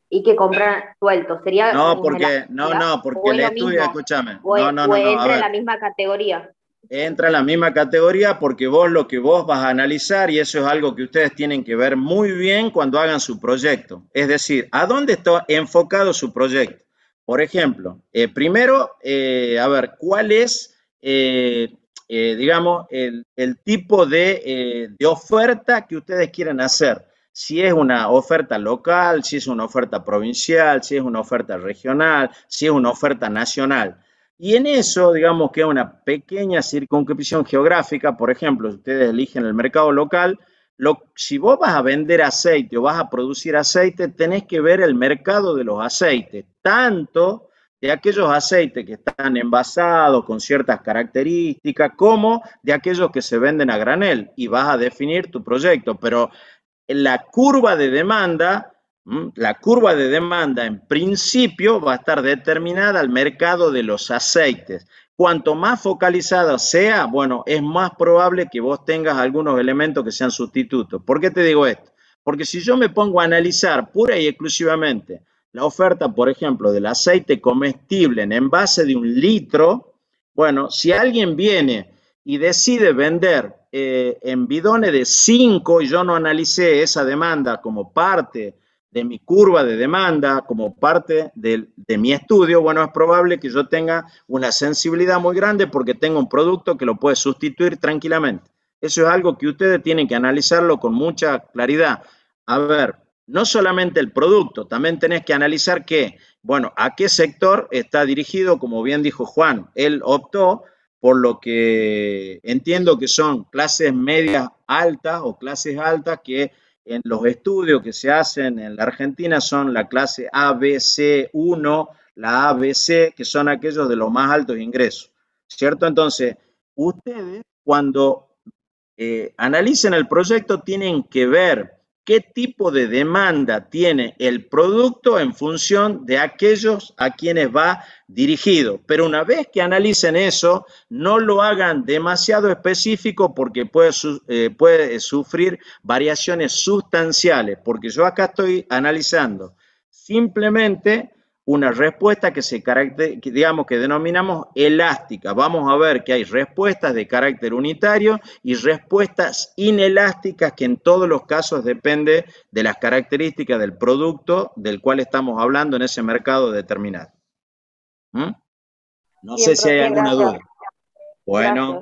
y que compran suelto, Sería no, porque, no, no, porque el estudio, escúchame. no, no, no, entra en la misma categoría. Entra en la misma categoría porque vos lo que vos vas a analizar, y eso es algo que ustedes tienen que ver muy bien cuando hagan su proyecto. Es decir, ¿a dónde está enfocado su proyecto? Por ejemplo, eh, primero, eh, a ver, ¿cuál es, eh, digamos, el, tipo de, de oferta que ustedes quieren hacer? si es una oferta local, si es una oferta provincial, si es una oferta regional, si es una oferta nacional. Y en eso, digamos que es una pequeña circunscripción geográfica, por ejemplo, si ustedes eligen el mercado local, si vos vas a vender aceite o vas a producir aceite, tenés que ver el mercado de los aceites, tanto de aquellos aceites que están envasados con ciertas características, como de aquellos que se venden a granel, y vas a definir tu proyecto. Pero la curva de demanda, la curva de demanda en principio va a estar determinada al mercado de los aceites. Cuanto más focalizada sea, bueno, es más probable que vos tengas algunos elementos que sean sustitutos. ¿Por qué te digo esto? Porque si yo me pongo a analizar pura y exclusivamente la oferta, por ejemplo, del aceite comestible en envase de un litro, bueno, si alguien viene y decide vender eh, en bidones de 5 y yo no analicé esa demanda como parte de mi curva de demanda, como parte de, de, mi estudio, bueno, es probable que yo tenga una sensibilidad muy grande porque tengo un producto que lo puede sustituir tranquilamente. Eso es algo que ustedes tienen que analizarlo con mucha claridad. A ver, no solamente el producto, también tenés que analizar qué, bueno, a qué sector está dirigido, como bien dijo Juan, él optó por lo que entiendo que son clases medias altas o clases altas que en los estudios que se hacen en la Argentina son la clase ABC1, la ABC, que son aquellos de los más altos ingresos, ¿cierto? Entonces, ustedes cuando eh, analicen el proyecto tienen que ver qué tipo de demanda tiene el producto en función de aquellos a quienes va dirigido. Pero una vez que analicen eso, no lo hagan demasiado específico porque puede, eh, puede sufrir variaciones sustanciales, porque yo acá estoy analizando simplemente una respuesta que se caracteriza, digamos que denominamos elástica. Vamos a ver que hay respuestas de carácter unitario y respuestas inelásticas que en todos los casos depende de las características del producto del cual estamos hablando en ese mercado determinado. ¿Mm? No sé si hay alguna duda. Bueno,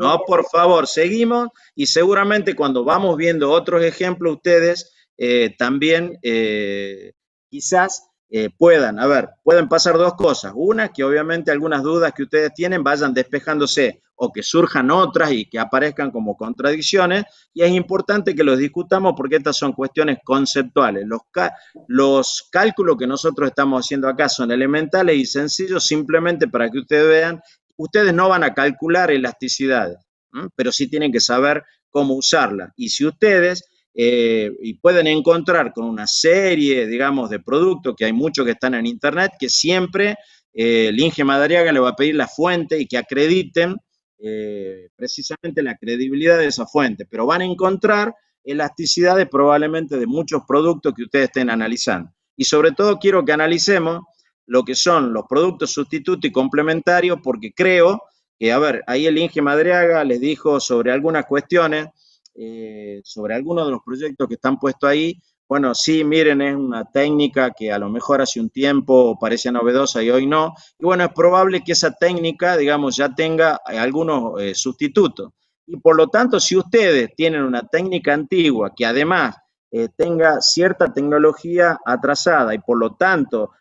no, por favor, seguimos y seguramente cuando vamos viendo otros ejemplos ustedes eh, también eh, quizás eh, puedan, a ver, pueden pasar dos cosas. Una, que obviamente algunas dudas que ustedes tienen vayan despejándose o que surjan otras y que aparezcan como contradicciones. Y es importante que los discutamos porque estas son cuestiones conceptuales. Los, los cálculos que nosotros estamos haciendo acá son elementales y sencillos simplemente para que ustedes vean, ustedes no van a calcular elasticidad, pero sí tienen que saber cómo usarla. Y si ustedes eh, y pueden encontrar con una serie, digamos, de productos, que hay muchos que están en Internet, que siempre eh, el Inge Madriaga le va a pedir la fuente y que acrediten eh, precisamente la credibilidad de esa fuente, pero van a encontrar elasticidades probablemente de muchos productos que ustedes estén analizando. Y sobre todo quiero que analicemos lo que son los productos sustitutos y complementarios, porque creo que, a ver, ahí el Inge Madriaga les dijo sobre algunas cuestiones eh, sobre algunos de los proyectos que están puestos ahí, bueno, sí, miren, es una técnica que a lo mejor hace un tiempo parecía novedosa y hoy no. Y bueno, es probable que esa técnica, digamos, ya tenga eh, algunos eh, sustitutos. Y por lo tanto, si ustedes tienen una técnica antigua que además tenga cierta tecnología atrasada y por lo tanto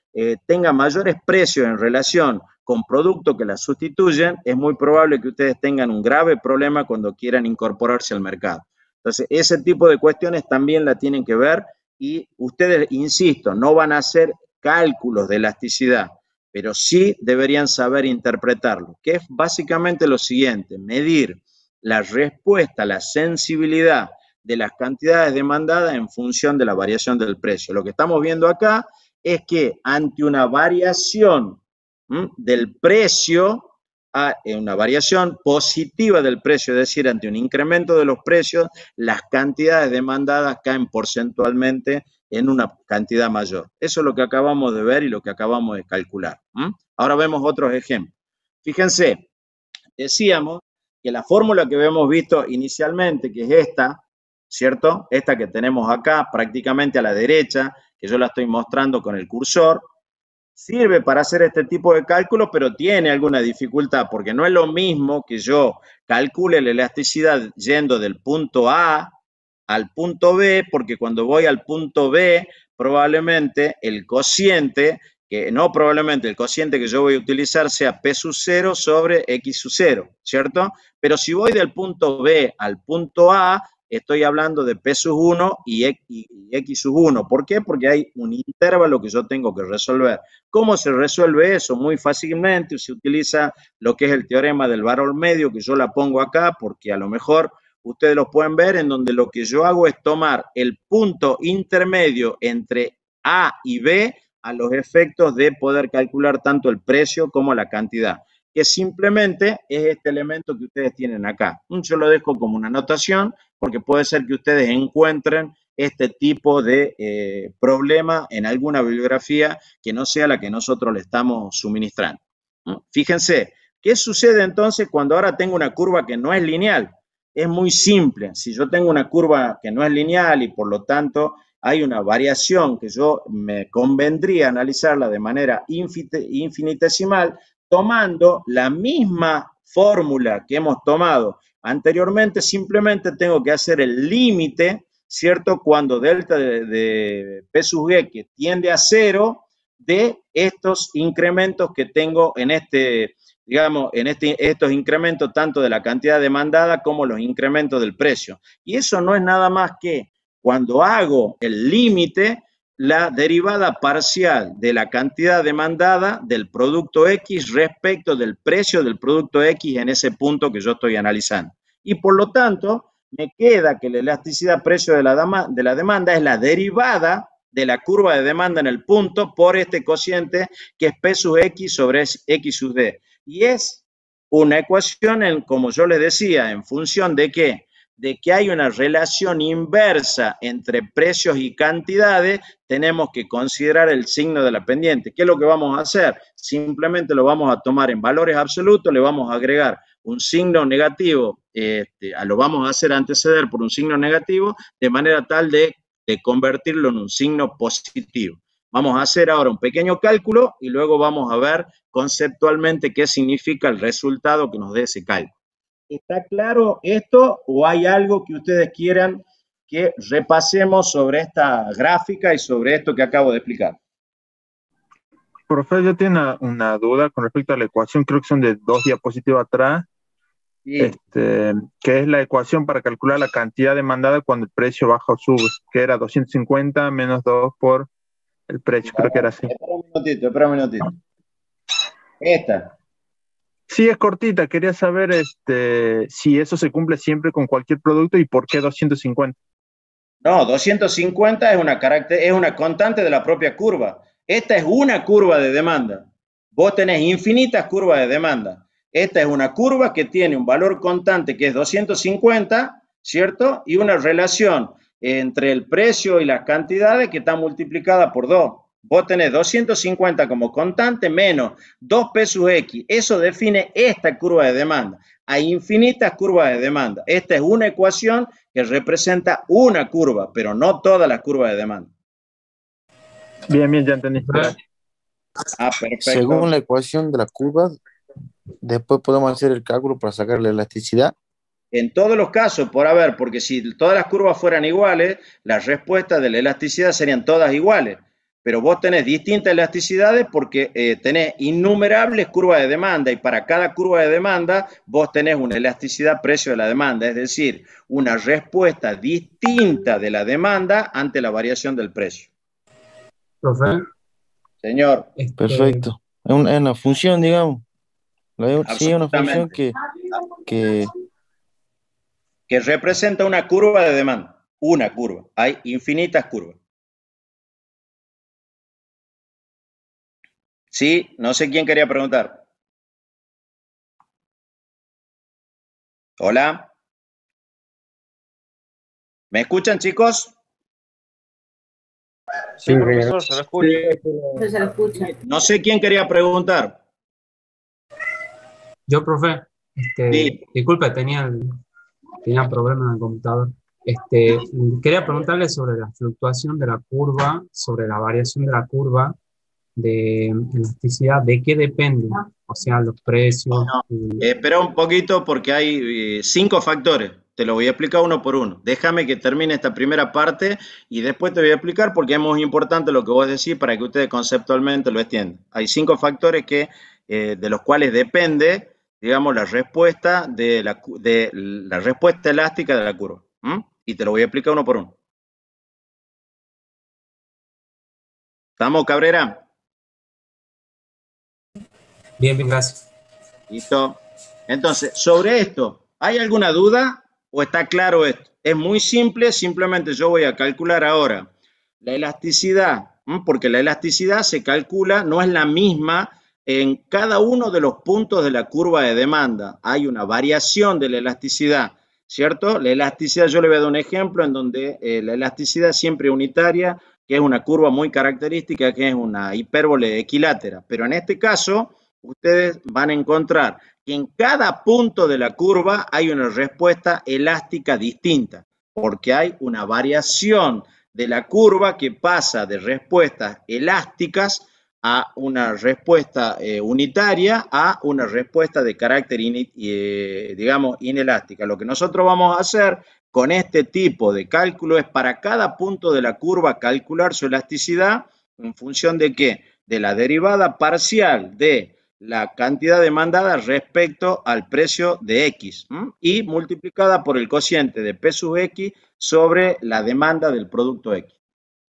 tenga mayores precios en relación con producto que la sustituyen, es muy probable que ustedes tengan un grave problema cuando quieran incorporarse al mercado. Entonces, ese tipo de cuestiones también la tienen que ver y ustedes, insisto, no van a hacer cálculos de elasticidad, pero sí deberían saber interpretarlo, que es básicamente lo siguiente, medir la respuesta, la sensibilidad de las cantidades demandadas en función de la variación del precio. Lo que estamos viendo acá es que ante una variación del precio a ah, una variación positiva del precio, es decir, ante un incremento de los precios, las cantidades demandadas caen porcentualmente en una cantidad mayor. Eso es lo que acabamos de ver y lo que acabamos de calcular. Ahora vemos otros ejemplos. Fíjense, decíamos que la fórmula que habíamos visto inicialmente, que es esta, ¿cierto? Esta que tenemos acá prácticamente a la derecha, que yo la estoy mostrando con el cursor, sirve para hacer este tipo de cálculo pero tiene alguna dificultad, porque no es lo mismo que yo calcule la elasticidad yendo del punto A al punto B, porque cuando voy al punto B, probablemente el cociente, que no probablemente el cociente que yo voy a utilizar sea P sub 0 sobre X sub 0, ¿cierto? Pero si voy del punto B al punto A, estoy hablando de P sub 1 y X sub 1. ¿Por qué? Porque hay un intervalo que yo tengo que resolver. ¿Cómo se resuelve eso? Muy fácilmente se utiliza lo que es el teorema del valor medio, que yo la pongo acá porque a lo mejor ustedes lo pueden ver, en donde lo que yo hago es tomar el punto intermedio entre A y B a los efectos de poder calcular tanto el precio como la cantidad que simplemente es este elemento que ustedes tienen acá. Yo lo dejo como una anotación porque puede ser que ustedes encuentren este tipo de eh, problema en alguna bibliografía que no sea la que nosotros le estamos suministrando. Fíjense, ¿qué sucede entonces cuando ahora tengo una curva que no es lineal? Es muy simple. Si yo tengo una curva que no es lineal y por lo tanto hay una variación que yo me convendría analizarla de manera infinitesimal, tomando la misma fórmula que hemos tomado anteriormente, simplemente tengo que hacer el límite, ¿cierto? Cuando delta de, P sub G que tiende a cero de estos incrementos que tengo en este, digamos, en este, estos incrementos tanto de la cantidad demandada como los incrementos del precio. Y eso no es nada más que cuando hago el límite, la derivada parcial de la cantidad demandada del producto X respecto del precio del producto X en ese punto que yo estoy analizando. Y por lo tanto, me queda que la elasticidad precio de la, de la demanda es la derivada de la curva de demanda en el punto por este cociente que es P sub X sobre X sub D. Y es una ecuación, como yo le decía, en función de que de que hay una relación inversa entre precios y cantidades, tenemos que considerar el signo de la pendiente. ¿Qué es lo que vamos a hacer? Simplemente lo vamos a tomar en valores absolutos, le vamos a agregar un signo negativo, este, lo vamos a hacer anteceder por un signo negativo, de manera tal de, de convertirlo en un signo positivo. Vamos a hacer ahora un pequeño cálculo y luego vamos a ver conceptualmente qué significa el resultado que nos dé ese cálculo. ¿Está claro esto o hay algo que ustedes quieran que repasemos sobre esta gráfica y sobre esto que acabo de explicar? Profesor, yo tengo una, duda con respecto a la ecuación, creo que son de dos diapositivas atrás, este, que es la ecuación para calcular la cantidad demandada cuando el precio baja o sube, que era 250 menos 2 por el precio, creo que era así. Espera un minutito, espera un minutito. Esta. Sí, es cortita. Quería saber este, si eso se cumple siempre con cualquier producto y por qué 250. No, 250 es una, es una constante de la propia curva. Esta es una curva de demanda. Vos tenés infinitas curvas de demanda. Esta es una curva que tiene un valor constante que es 250, ¿cierto? Y una relación entre el precio y las cantidades que está multiplicada por dos. Vos tenés 250 como constante menos 2 pesos X. Eso define esta curva de demanda. Hay infinitas curvas de demanda. Esta es una ecuación que representa una curva, pero no todas las curvas de demanda. Bien, bien, ya entendí. Ah, ah perfecto. Según la ecuación de las curvas, después podemos hacer el cálculo para sacar la elasticidad. En todos los casos, por haber, porque si todas las curvas fueran iguales, las respuestas de la elasticidad serían todas iguales pero vos tenés distintas elasticidades porque eh, tenés innumerables curvas de demanda y para cada curva de demanda vos tenés una elasticidad precio de la demanda, es decir, una respuesta distinta de la demanda ante la variación del precio. Profesor. Señor. Este, Perfecto. Es una, función, digamos. Sí, una función que... que representa una curva de demanda, una curva. Hay infinitas curvas. Sí, no sé quién quería preguntar. Hola. ¿Me escuchan, chicos? Sí, profesor, se lo escucha. No sé quién quería preguntar. Yo, profe. Este, Disculpe, tenía, tenía problemas en el computador. Este, quería preguntarle sobre la fluctuación de la curva, sobre la variación de la curva de elasticidad, ¿de qué depende? O sea, los precios. Eh, espera un poquito porque hay eh, cinco factores. Te lo voy a explicar uno por uno. Déjame que termine esta primera parte y después te voy a explicar porque es muy importante lo que vos decís para que ustedes conceptualmente lo entiendan. Hay cinco factores que, eh, de los cuales depende, digamos, la respuesta, de la, respuesta elástica de la curva. Y te lo voy a explicar uno por uno. ¿Estamos, Cabrera? Bien, bien, gracias. Listo. Entonces, sobre esto, ¿hay alguna duda o está claro esto? Es muy simple, simplemente yo voy a calcular ahora la elasticidad, porque la elasticidad se calcula, no es la misma en cada uno de los puntos de la curva de demanda. Hay una variación de la elasticidad, ¿cierto? La elasticidad, yo le voy a dar un ejemplo en donde eh, la elasticidad siempre unitaria, que es una curva muy característica, que es una hipérbole equilátera. Pero en este caso, ustedes van a encontrar que en cada punto de la curva hay una respuesta elástica distinta, porque hay una variación de la curva que pasa de respuestas elásticas a una respuesta eh, unitaria a una respuesta de carácter, eh, digamos, inelástica. Lo que nosotros vamos a hacer con este tipo de cálculo es para cada punto de la curva calcular su elasticidad en función de qué? De la derivada parcial de la cantidad demandada respecto al precio de X y multiplicada por el cociente de P sub X sobre la demanda del producto X.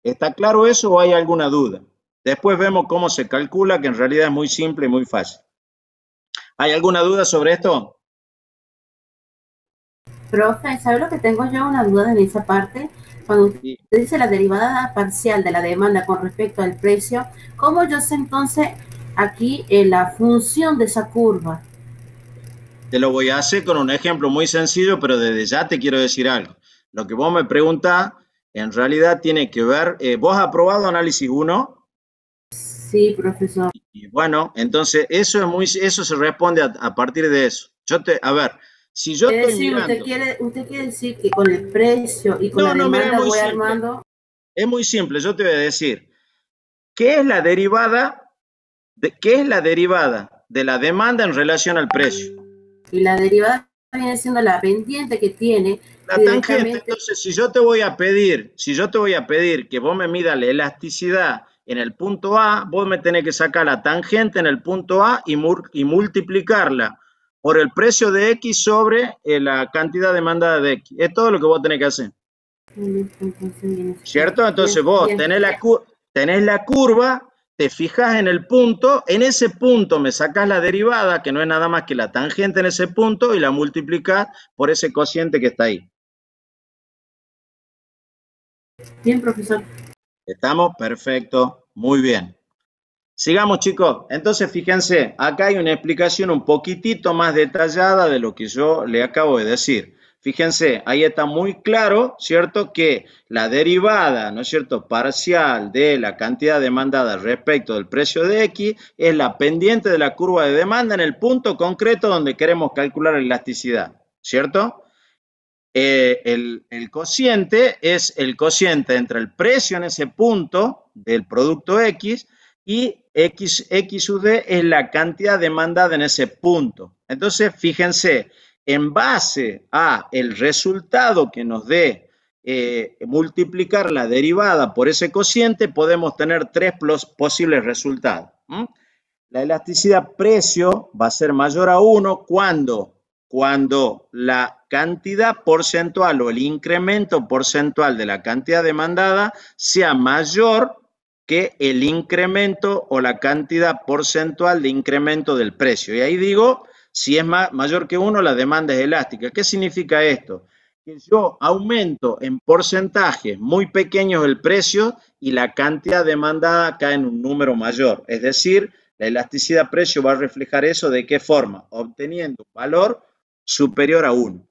¿Está claro eso o hay alguna duda? Después vemos cómo se calcula, que en realidad es muy simple y muy fácil. ¿Hay alguna duda sobre esto? Profe, ¿sabe lo que tengo yo? Una duda en esa parte. Cuando usted dice la derivada parcial de la demanda con respecto al precio, ¿cómo yo sé entonces aquí en la función de esa curva. Te lo voy a hacer con un ejemplo muy sencillo, pero desde ya te quiero decir algo. Lo que vos me preguntás, en realidad tiene que ver, eh, ¿vos has aprobado análisis 1? Sí, profesor. Y bueno, entonces eso es muy, eso se responde a, partir de eso. Yo te, a ver, si yo estoy usted, quiere, usted decir que con el precio y con no, la voy armando. Es muy simple, yo te voy a decir, ¿qué es la derivada ¿Qué es la derivada de la demanda en relación al precio. Y la derivada viene siendo la pendiente que tiene. La tangente, entonces si yo te voy a pedir, si yo te voy a pedir que vos me midas la elasticidad en el punto A, vos me tenés que sacar la tangente en el punto A y, multiplicarla por el precio de X sobre eh, la cantidad demandada de X. Es todo lo que vos tenés que hacer. ¿Cierto? Entonces vos tenés la, tenés la curva te fijas en el punto, en ese punto me sacas la derivada, que no es nada más que la tangente en ese punto, y la multiplicas por ese cociente que está ahí. Bien, profesor. ¿Estamos? Perfecto. Muy bien. Sigamos, chicos. Entonces, fíjense, acá hay una explicación un poquitito más detallada de lo que yo le acabo de decir. Fíjense, ahí está muy claro, ¿cierto? Que la derivada, ¿no es cierto?, parcial de la cantidad demandada respecto del precio de X es la pendiente de la curva de demanda en el punto concreto donde queremos calcular la elasticidad, ¿cierto? Eh, el, cociente es el cociente entre el precio en ese punto del producto X y X, X es la cantidad demandada en ese punto. Entonces, fíjense, en base a el resultado que nos dé eh, multiplicar la derivada por ese cociente, podemos tener tres posibles resultados. La elasticidad precio va a ser mayor a 1 cuando, cuando la cantidad porcentual o el incremento porcentual de la cantidad demandada sea mayor que el incremento o la cantidad porcentual de incremento del precio. Y ahí digo si es mayor que 1, la demanda es elástica. ¿Qué significa esto? Que yo aumento en porcentajes muy pequeños el precio y la cantidad demandada cae en un número mayor. Es decir, la elasticidad precio va a reflejar eso de qué forma, obteniendo un valor superior a 1.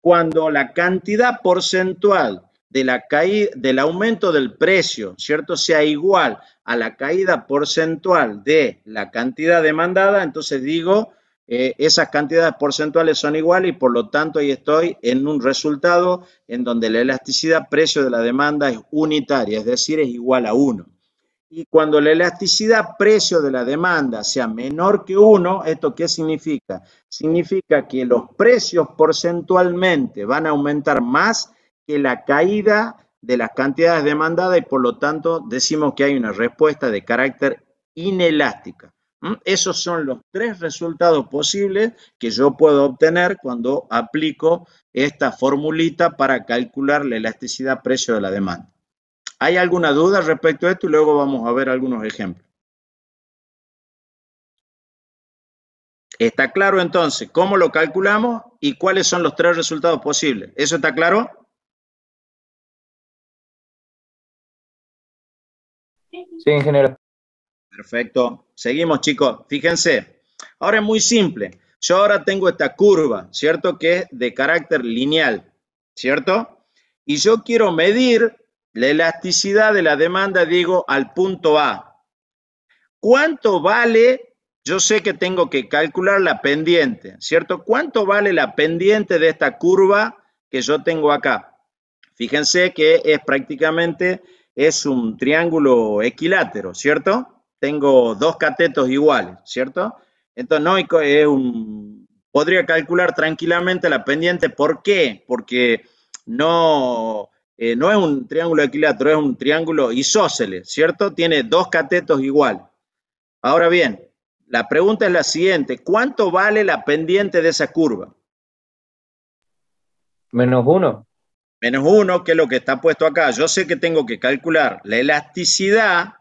Cuando la cantidad porcentual del aumento del precio, ¿cierto? Sea igual a la caída porcentual de la cantidad demandada, entonces digo eh, esas cantidades porcentuales son iguales y por lo tanto ahí estoy en un resultado en donde la elasticidad precio de la demanda es unitaria, es decir, es igual a 1. Y cuando la elasticidad precio de la demanda sea menor que 1, ¿esto qué significa? Significa que los precios porcentualmente van a aumentar más que la caída de las cantidades demandadas y por lo tanto decimos que hay una respuesta de carácter inelástica. Esos son los tres resultados posibles que yo puedo obtener cuando aplico esta formulita para calcular la elasticidad precio de la demanda. ¿Hay alguna duda respecto a esto? Y luego vamos a ver algunos ejemplos. ¿Está claro entonces cómo lo calculamos y cuáles son los tres resultados posibles? ¿Eso está claro? Sí, ingeniero. Perfecto. Seguimos, chicos. Fíjense. Ahora es muy simple. Yo ahora tengo esta curva, ¿cierto? Que es de carácter lineal, ¿cierto? Y yo quiero medir la elasticidad de la demanda, digo, al punto A. ¿Cuánto vale? Yo sé que tengo que calcular la pendiente, ¿cierto? ¿Cuánto vale la pendiente de esta curva que yo tengo acá? Fíjense que es prácticamente, es un triángulo equilátero, ¿cierto? tengo dos catetos iguales, ¿cierto? Entonces, Podría calcular tranquilamente la pendiente. ¿Por qué? Porque no, eh, no es un triángulo equilátero, es un triángulo isósceles, ¿cierto? Tiene dos catetos iguales. Ahora bien, la pregunta es la siguiente. ¿Cuánto vale la pendiente de esa curva? Menos uno. Menos uno, que es lo que está puesto acá. Yo sé que tengo que calcular la elasticidad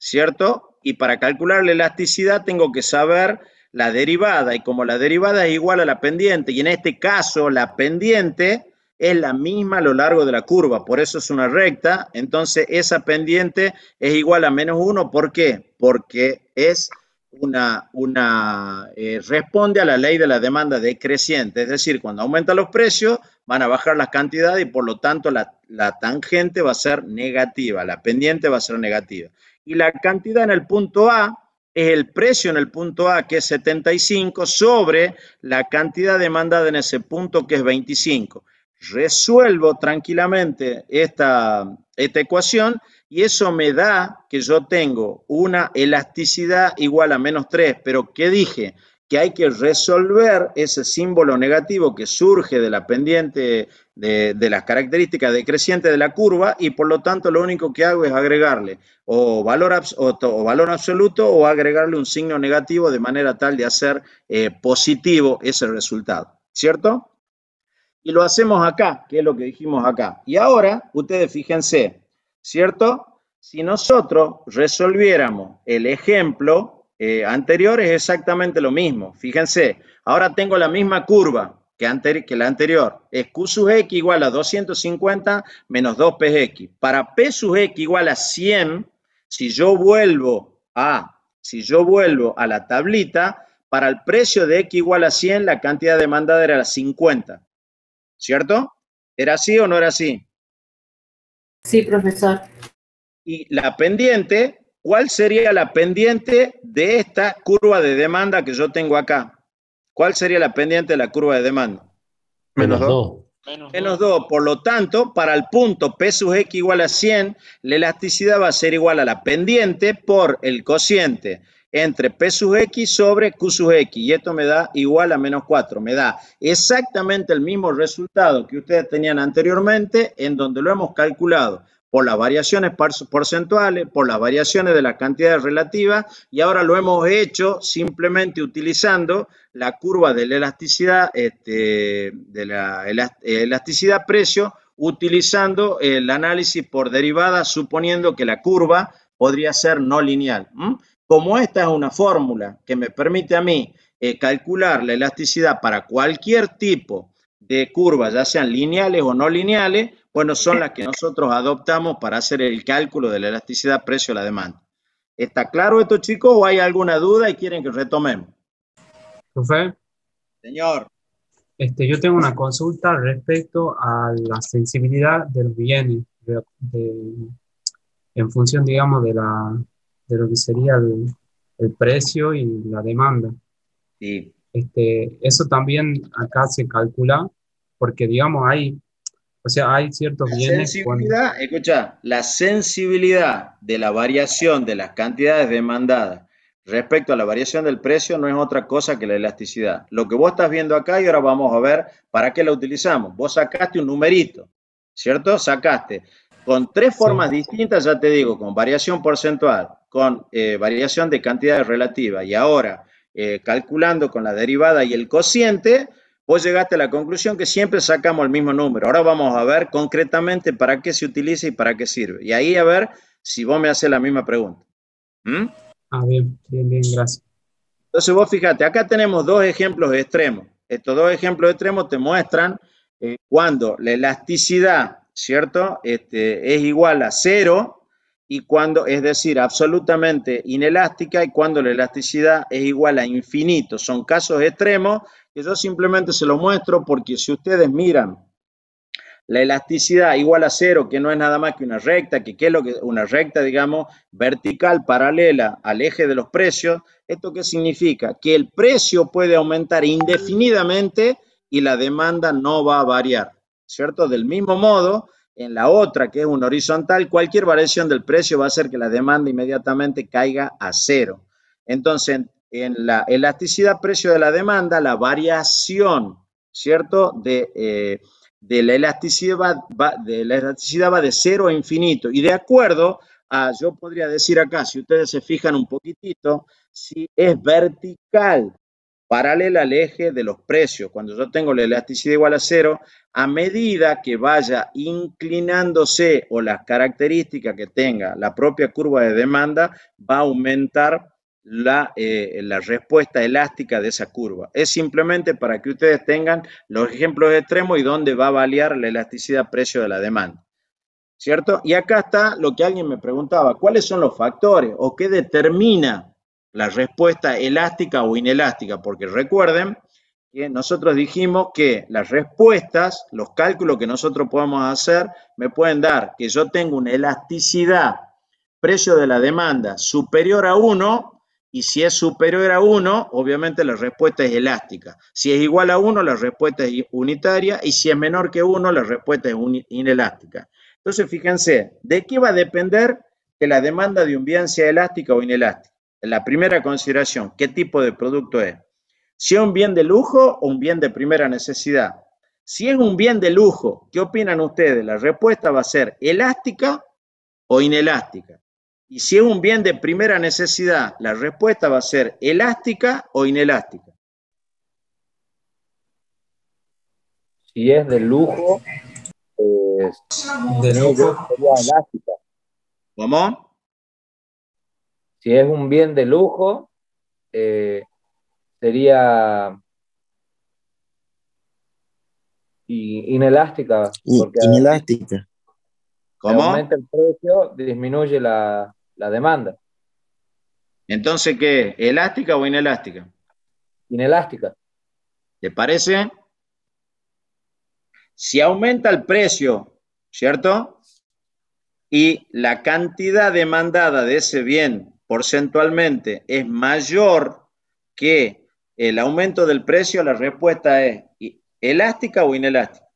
¿cierto? Y para calcular la elasticidad tengo que saber la derivada, y como la derivada es igual a la pendiente, y en este caso la pendiente es la misma a lo largo de la curva, por eso es una recta, entonces esa pendiente es igual a menos 1, ¿por qué? Porque es una, una eh, responde a la ley de la demanda decreciente, es decir, cuando aumentan los precios van a bajar las cantidades y por lo tanto la, la tangente va a ser negativa, la pendiente va a ser negativa y la cantidad en el punto A es el precio en el punto A, que es 75, sobre la cantidad demandada en ese punto, que es 25. Resuelvo tranquilamente esta, esta ecuación y eso me da que yo tengo una elasticidad igual a menos 3, pero ¿qué dije? que hay que resolver ese símbolo negativo que surge de la pendiente de, las características decrecientes de la curva y por lo tanto lo único que hago es agregarle o valor, o, valor absoluto o agregarle un signo negativo de manera tal de hacer eh, positivo ese resultado, ¿cierto? Y lo hacemos acá, que es lo que dijimos acá. Y ahora, ustedes fíjense, ¿cierto? Si nosotros resolviéramos el ejemplo eh, anterior es exactamente lo mismo. Fíjense, ahora tengo la misma curva, que, la anterior es Q sub X igual a 250 menos 2PX. Para P sub X igual a 100, si yo vuelvo a, si yo vuelvo a la tablita, para el precio de X igual a 100, la cantidad demandada era la 50. ¿Cierto? ¿Era así o no era así? Sí, profesor. Y la pendiente, ¿cuál sería la pendiente de esta curva de demanda que yo tengo acá? ¿Cuál sería la pendiente de la curva de demanda? Menos 2. Menos 2. Por lo tanto, para el punto P sub X igual a 100, la elasticidad va a ser igual a la pendiente por el cociente entre P sub X sobre Q sub X. Y esto me da igual a menos 4. Me da exactamente el mismo resultado que ustedes tenían anteriormente en donde lo hemos calculado por las variaciones porcentuales, por las variaciones de las cantidades relativas, y ahora lo hemos hecho simplemente utilizando la curva de la elasticidad, este, de la elasticidad precio, utilizando el análisis por derivada, suponiendo que la curva podría ser no lineal. Como esta es una fórmula que me permite a mí eh, calcular la elasticidad para cualquier tipo de curvas, ya sean lineales o no lineales, bueno, son las que nosotros adoptamos para hacer el cálculo de la elasticidad precio a la demanda. ¿Está claro esto, chicos, o hay alguna duda y quieren que retomemos? ¿José? Señor. Este, yo tengo una consulta respecto a la sensibilidad del bien de, en función, digamos, de, la, de lo que sería el, precio y la demanda. Sí. Este, eso también acá se calcula porque, digamos, hay o sea, hay ciertos la Sensibilidad, Escucha, la sensibilidad de la variación de las cantidades demandadas respecto a la variación del precio no es otra cosa que la elasticidad. Lo que vos estás viendo acá y ahora vamos a ver para qué la utilizamos. Vos sacaste un numerito, ¿cierto? Sacaste con tres formas distintas, ya te digo, con variación porcentual, con eh, variación de cantidades relativas y ahora eh, calculando con la derivada y el cociente, vos llegaste a la conclusión que siempre sacamos el mismo número. Ahora vamos a ver concretamente para qué se utiliza y para qué sirve. Y ahí a ver si vos me haces la misma pregunta. ¿Mm? Ah, bien, bien, bien, gracias. Entonces vos fíjate, acá tenemos dos ejemplos extremos. Estos dos ejemplos extremos te muestran eh, cuando la elasticidad, ¿cierto? Este, es igual a cero y cuando, es decir, absolutamente inelástica y cuando la elasticidad es igual a infinito. Son casos extremos yo simplemente se lo muestro porque si ustedes miran la elasticidad igual a cero, que no es nada más que una recta, que qué es lo que una recta, digamos, vertical paralela al eje de los precios, ¿esto qué significa? Que el precio puede aumentar indefinidamente y la demanda no va a variar, ¿cierto? Del mismo modo, en la otra, que es una horizontal, cualquier variación del precio va a hacer que la demanda inmediatamente caiga a cero. Entonces, en la elasticidad precio de la demanda, la variación, ¿cierto? De, eh, la elasticidad va, de la elasticidad va de cero a infinito. Y de acuerdo a, yo podría decir acá, si ustedes se fijan un poquitito, si es vertical, paralela al eje de los precios, cuando yo tengo la elasticidad igual a cero, a medida que vaya inclinándose o las características que tenga la propia curva de demanda, va a aumentar eh, la, respuesta elástica de esa curva. Es simplemente para que ustedes tengan los ejemplos extremos y dónde va a variar la elasticidad precio de la demanda. ¿Cierto? Y acá está lo que alguien me preguntaba, ¿cuáles son los factores o qué determina la respuesta elástica o inelástica? Porque recuerden que nosotros dijimos que las respuestas, los cálculos que nosotros podemos hacer, me pueden dar que yo tengo una elasticidad precio de la demanda superior a 1 y si es superior a 1, obviamente la respuesta es elástica. Si es igual a 1, la respuesta es unitaria. Y si es menor que 1, la respuesta es inelástica. Entonces, fíjense, ¿de qué va a depender que la demanda de un bien sea elástica o inelástica? La primera consideración, ¿qué tipo de producto es? Si es un bien de lujo o un bien de primera necesidad. Si es un bien de lujo, ¿qué opinan ustedes? La respuesta va a ser elástica o inelástica. Y si es un bien de primera necesidad, la respuesta va a ser elástica o inelástica. Si es de lujo, pues, sería elástica. ¿Cómo? Si es un bien de lujo, eh, sería inelástica. inelástica. ¿Cómo? Aumenta el precio, disminuye la, la demanda. Entonces, ¿qué? ¿Elástica o inelástica? Inelástica. ¿Te parece? Si aumenta el precio, ¿cierto? Y la cantidad demandada de ese bien porcentualmente es mayor que el aumento del precio, la respuesta es elástica o inelástica.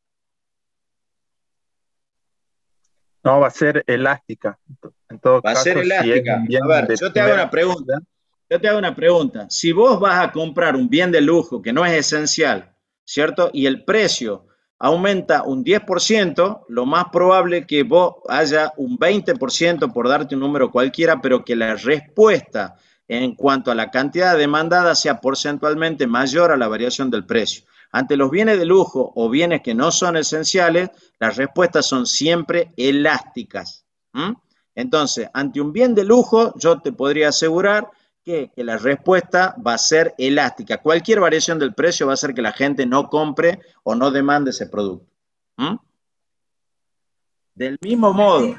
No, va a ser elástica va a ser elástica. yo te hago una pregunta. Yo te hago una pregunta. Si vos vas a comprar un bien de lujo que no es esencial, ¿cierto? Y el precio aumenta un 10%, lo más probable que vos haya un 20%, por darte un número cualquiera, pero que la respuesta en cuanto a la cantidad demandada sea porcentualmente mayor a la variación del precio. Ante los bienes de lujo o bienes que no son esenciales, las respuestas son siempre elásticas. Entonces, ante un bien de lujo, yo te podría asegurar que, la respuesta va a ser elástica. Cualquier variación del precio va a hacer que la gente no compre o no demande ese producto. ¿Mm? Del mismo modo,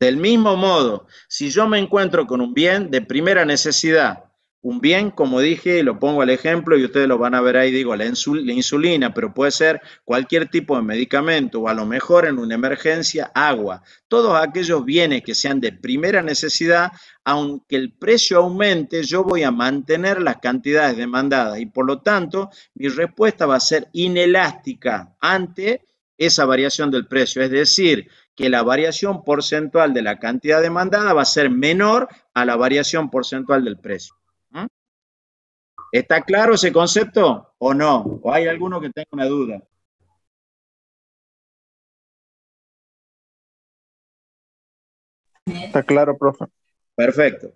del mismo modo, si yo me encuentro con un bien de primera necesidad un bien, como dije, lo pongo al ejemplo y ustedes lo van a ver ahí, digo, la, insulina, pero puede ser cualquier tipo de medicamento o a lo mejor en una emergencia, agua. Todos aquellos bienes que sean de primera necesidad, aunque el precio aumente, yo voy a mantener las cantidades demandadas y por lo tanto mi respuesta va a ser inelástica ante esa variación del precio. Es decir, que la variación porcentual de la cantidad demandada va a ser menor a la variación porcentual del precio. ¿Está claro ese concepto o no? ¿O hay alguno que tenga una duda? Está claro, profe. Perfecto.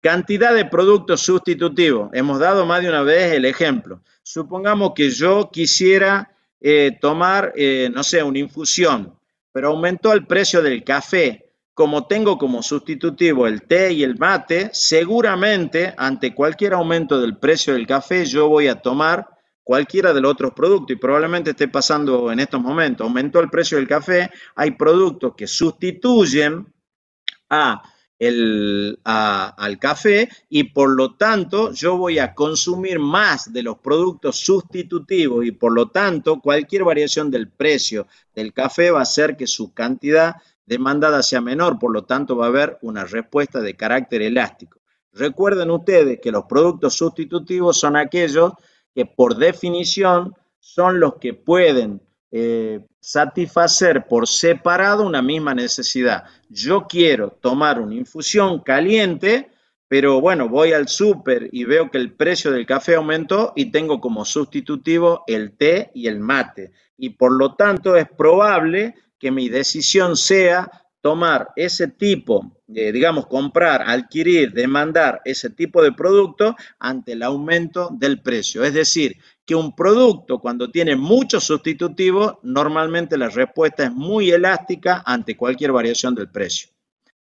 Cantidad de productos sustitutivos. Hemos dado más de una vez el ejemplo. Supongamos que yo quisiera eh, tomar, eh, no sé, una infusión, pero aumentó el precio del café como tengo como sustitutivo el té y el mate, seguramente ante cualquier aumento del precio del café yo voy a tomar cualquiera de los otros productos y probablemente esté pasando en estos momentos. Aumentó el precio del café, hay productos que sustituyen al café y por lo tanto yo voy a consumir más de los productos sustitutivos y por lo tanto cualquier variación del precio del café va a hacer que su cantidad demandada sea menor, por lo tanto va a haber una respuesta de carácter elástico. Recuerden ustedes que los productos sustitutivos son aquellos que por definición son los que pueden eh, satisfacer por separado una misma necesidad. Yo quiero tomar una infusión caliente, pero bueno, voy al súper y veo que el precio del café aumentó y tengo como sustitutivo el té y el mate. Y por lo tanto es probable que mi decisión sea tomar ese tipo, digamos, comprar, adquirir, demandar ese tipo de producto ante el aumento del precio. Es decir, que un producto cuando tiene muchos sustitutivos, normalmente la respuesta es muy elástica ante cualquier variación del precio.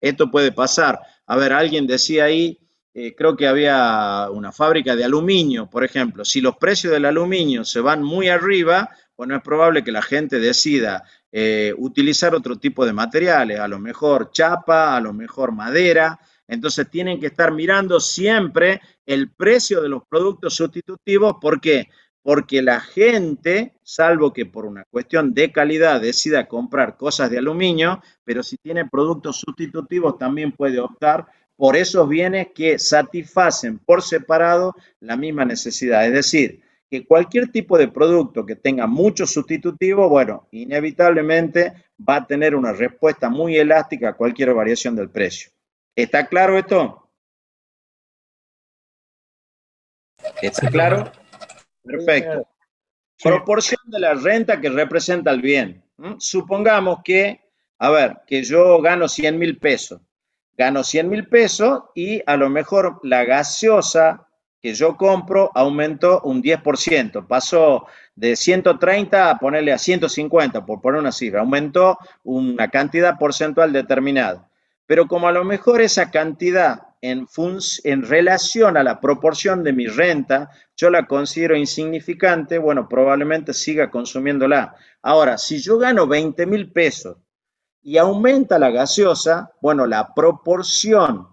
Esto puede pasar. A ver, alguien decía ahí, eh, creo que había una fábrica de aluminio, por ejemplo. Si los precios del aluminio se van muy arriba, bueno, pues es probable que la gente decida eh, utilizar otro tipo de materiales, a lo mejor chapa, a lo mejor madera. Entonces tienen que estar mirando siempre el precio de los productos sustitutivos. ¿Por qué? Porque la gente, salvo que por una cuestión de calidad decida comprar cosas de aluminio, pero si tiene productos sustitutivos también puede optar por esos bienes que satisfacen por separado la misma necesidad. Es decir, que cualquier tipo de producto que tenga mucho sustitutivo, bueno, inevitablemente va a tener una respuesta muy elástica a cualquier variación del precio. ¿Está claro esto? ¿Está claro? Perfecto. Proporción de la renta que representa el bien. Supongamos que, a ver, que yo gano 100 mil pesos. Gano 100 mil pesos y a lo mejor la gaseosa que yo compro aumentó un 10%, pasó de 130 a ponerle a 150, por poner una cifra, aumentó una cantidad porcentual determinada. Pero como a lo mejor esa cantidad en, en relación a la proporción de mi renta, yo la considero insignificante, bueno, probablemente siga consumiéndola. Ahora, si yo gano 20 mil pesos y aumenta la gaseosa, bueno, la proporción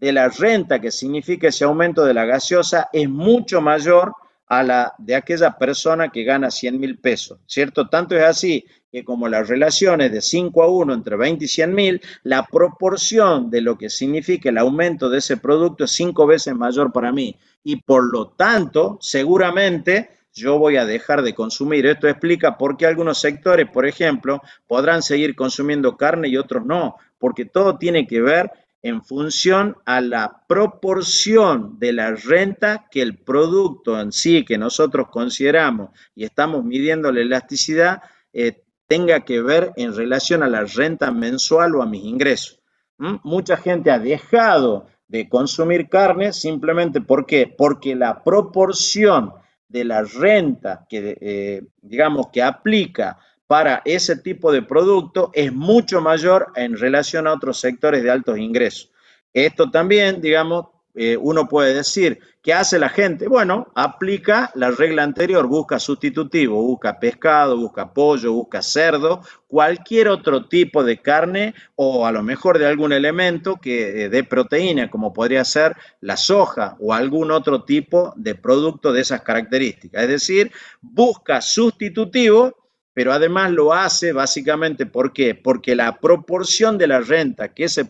de la renta que significa ese aumento de la gaseosa es mucho mayor a la de aquella persona que gana 100 mil pesos, ¿cierto? Tanto es así que como las relaciones de 5 a 1 entre 20 y 100 mil, la proporción de lo que significa el aumento de ese producto es cinco veces mayor para mí y por lo tanto, seguramente yo voy a dejar de consumir. Esto explica por qué algunos sectores, por ejemplo, podrán seguir consumiendo carne y otros no, porque todo tiene que ver en función a la proporción de la renta que el producto en sí que nosotros consideramos y estamos midiendo la elasticidad eh, tenga que ver en relación a la renta mensual o a mis ingresos. ¿Mm? Mucha gente ha dejado de consumir carne simplemente porque porque la proporción de la renta que eh, digamos que aplica para ese tipo de producto es mucho mayor en relación a otros sectores de altos ingresos. Esto también, digamos, eh, uno puede decir, ¿qué hace la gente? Bueno, aplica la regla anterior, busca sustitutivo, busca pescado, busca pollo, busca cerdo, cualquier otro tipo de carne o a lo mejor de algún elemento que eh, de proteína, como podría ser la soja o algún otro tipo de producto de esas características. Es decir, busca sustitutivo pero además lo hace básicamente ¿por qué? Porque la proporción de la renta que ese,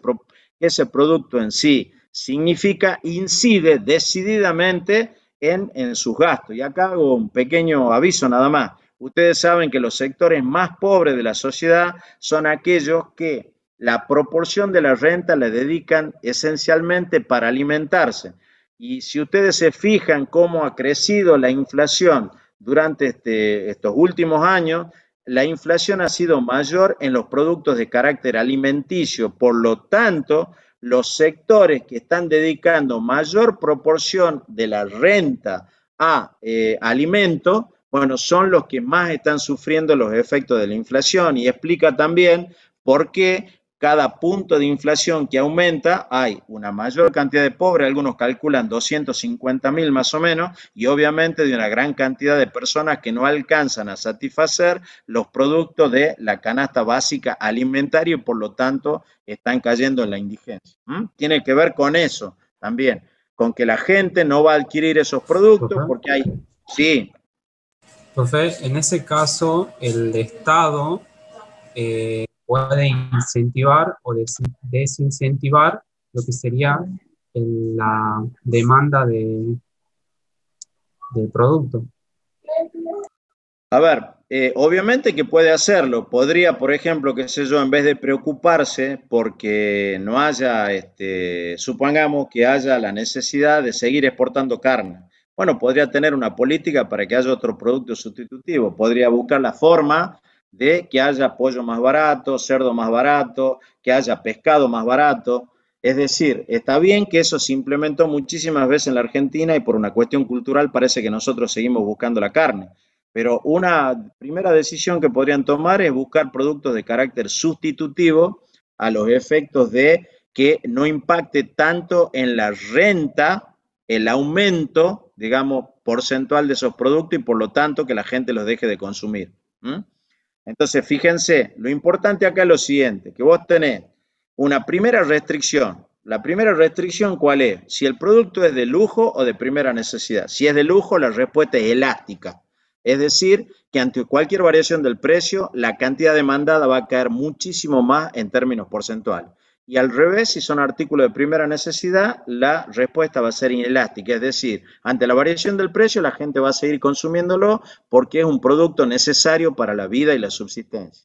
producto en sí significa incide decididamente en, sus gastos. Y acá hago un pequeño aviso nada más. Ustedes saben que los sectores más pobres de la sociedad son aquellos que la proporción de la renta le dedican esencialmente para alimentarse. Y si ustedes se fijan cómo ha crecido la inflación durante este, estos últimos años, la inflación ha sido mayor en los productos de carácter alimenticio. Por lo tanto, los sectores que están dedicando mayor proporción de la renta a eh, alimentos, bueno, son los que más están sufriendo los efectos de la inflación y explica también por qué cada punto de inflación que aumenta, hay una mayor cantidad de pobres, algunos calculan 250 mil más o menos, y obviamente de una gran cantidad de personas que no alcanzan a satisfacer los productos de la canasta básica alimentaria y por lo tanto están cayendo en la indigencia. Tiene que ver con eso también, con que la gente no va a adquirir esos productos porque hay... Sí. entonces en ese caso, el Estado... Eh, puede incentivar o desincentivar lo que sería la demanda de, del producto. A ver, eh, obviamente que puede hacerlo. Podría, por ejemplo, qué sé yo, en vez de preocuparse porque no haya, este, supongamos que haya la necesidad de seguir exportando carne. Bueno, podría tener una política para que haya otro producto sustitutivo. Podría buscar la forma de que haya pollo más barato, cerdo más barato, que haya pescado más barato. Es decir, está bien que eso se implementó muchísimas veces en la Argentina y por una cuestión cultural parece que nosotros seguimos buscando la carne. Pero una primera decisión que podrían tomar es buscar productos de carácter sustitutivo a los efectos de que no impacte tanto en la renta el aumento, digamos, porcentual de esos productos y por lo tanto que la gente los deje de consumir. Entonces, fíjense, lo importante acá es lo siguiente, que vos tenés una primera restricción. La primera restricción, ¿cuál es? Si el producto es de lujo o de primera necesidad. Si es de lujo, la respuesta es elástica. Es decir, que ante cualquier variación del precio, la cantidad demandada va a caer muchísimo más en términos porcentuales. Y al revés, si son artículos de primera necesidad, la respuesta va a ser inelástica. Es decir, ante la variación del precio, la gente va a seguir consumiéndolo porque es un producto necesario para la vida y la subsistencia.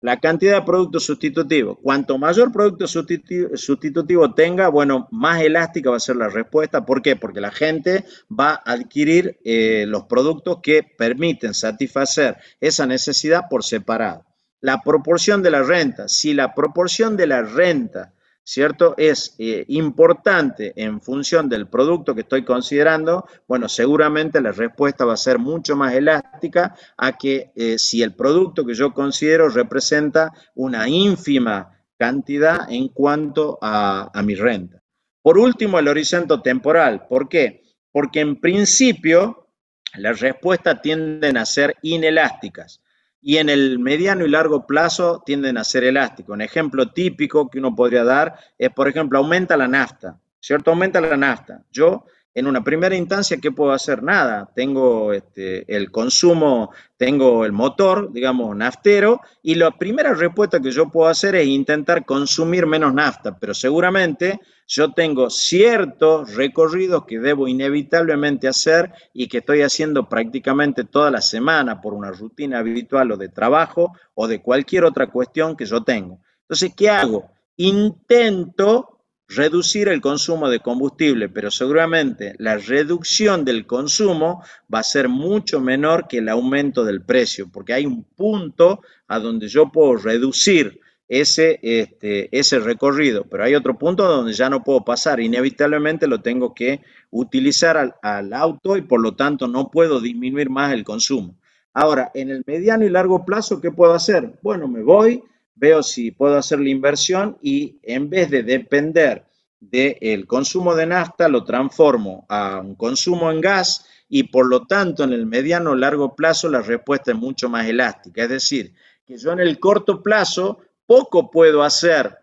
La cantidad de productos sustitutivos. Cuanto mayor producto sustitutivo, tenga, bueno, más elástica va a ser la respuesta. ¿Por qué? Porque la gente va a adquirir eh, los productos que permiten satisfacer esa necesidad por separado. La proporción de la renta. Si la proporción de la renta, ¿cierto? Es eh, importante en función del producto que estoy considerando, bueno, seguramente la respuesta va a ser mucho más elástica a que eh, si el producto que yo considero representa una ínfima cantidad en cuanto a, a mi renta. Por último, el horizonte temporal. ¿Por qué? Porque en principio las respuestas tienden a ser inelásticas y en el mediano y largo plazo tienden a ser elásticos. Un ejemplo típico que uno podría dar es, por ejemplo, aumenta la nafta, ¿cierto? Aumenta la nafta. Yo en una primera instancia, ¿qué puedo hacer? Nada. Tengo este, el consumo, tengo el motor, digamos, naftero, y la primera respuesta que yo puedo hacer es intentar consumir menos nafta, pero seguramente yo tengo ciertos recorridos que debo inevitablemente hacer y que estoy haciendo prácticamente toda la semana por una rutina habitual o de trabajo o de cualquier otra cuestión que yo tengo. Entonces, ¿qué hago? Intento reducir el consumo de combustible, pero seguramente la reducción del consumo va a ser mucho menor que el aumento del precio, porque hay un punto a donde yo puedo reducir ese, este, ese recorrido, pero hay otro punto donde ya no puedo pasar, inevitablemente lo tengo que utilizar al auto y por lo tanto no puedo disminuir más el consumo. Ahora, en el mediano y largo plazo, ¿qué puedo hacer? Bueno, me voy veo si puedo hacer la inversión y en vez de depender del consumo de nafta, lo transformo a un consumo en gas y por lo tanto en el mediano o largo plazo la respuesta es mucho más elástica. Es decir, que yo en el corto plazo poco puedo hacer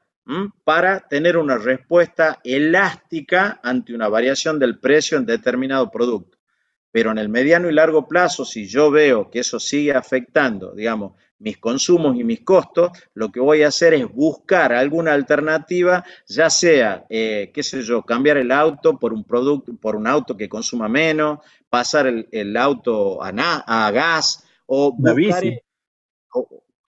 para tener una respuesta elástica ante una variación del precio en determinado producto. Pero en el mediano y largo plazo, si yo veo que eso sigue afectando, digamos, mis consumos y mis costos, lo que voy a hacer es buscar alguna alternativa, ya sea, eh, qué sé yo, cambiar el auto por un producto, por un auto que consuma menos, pasar el, auto a, a, gas o una bici.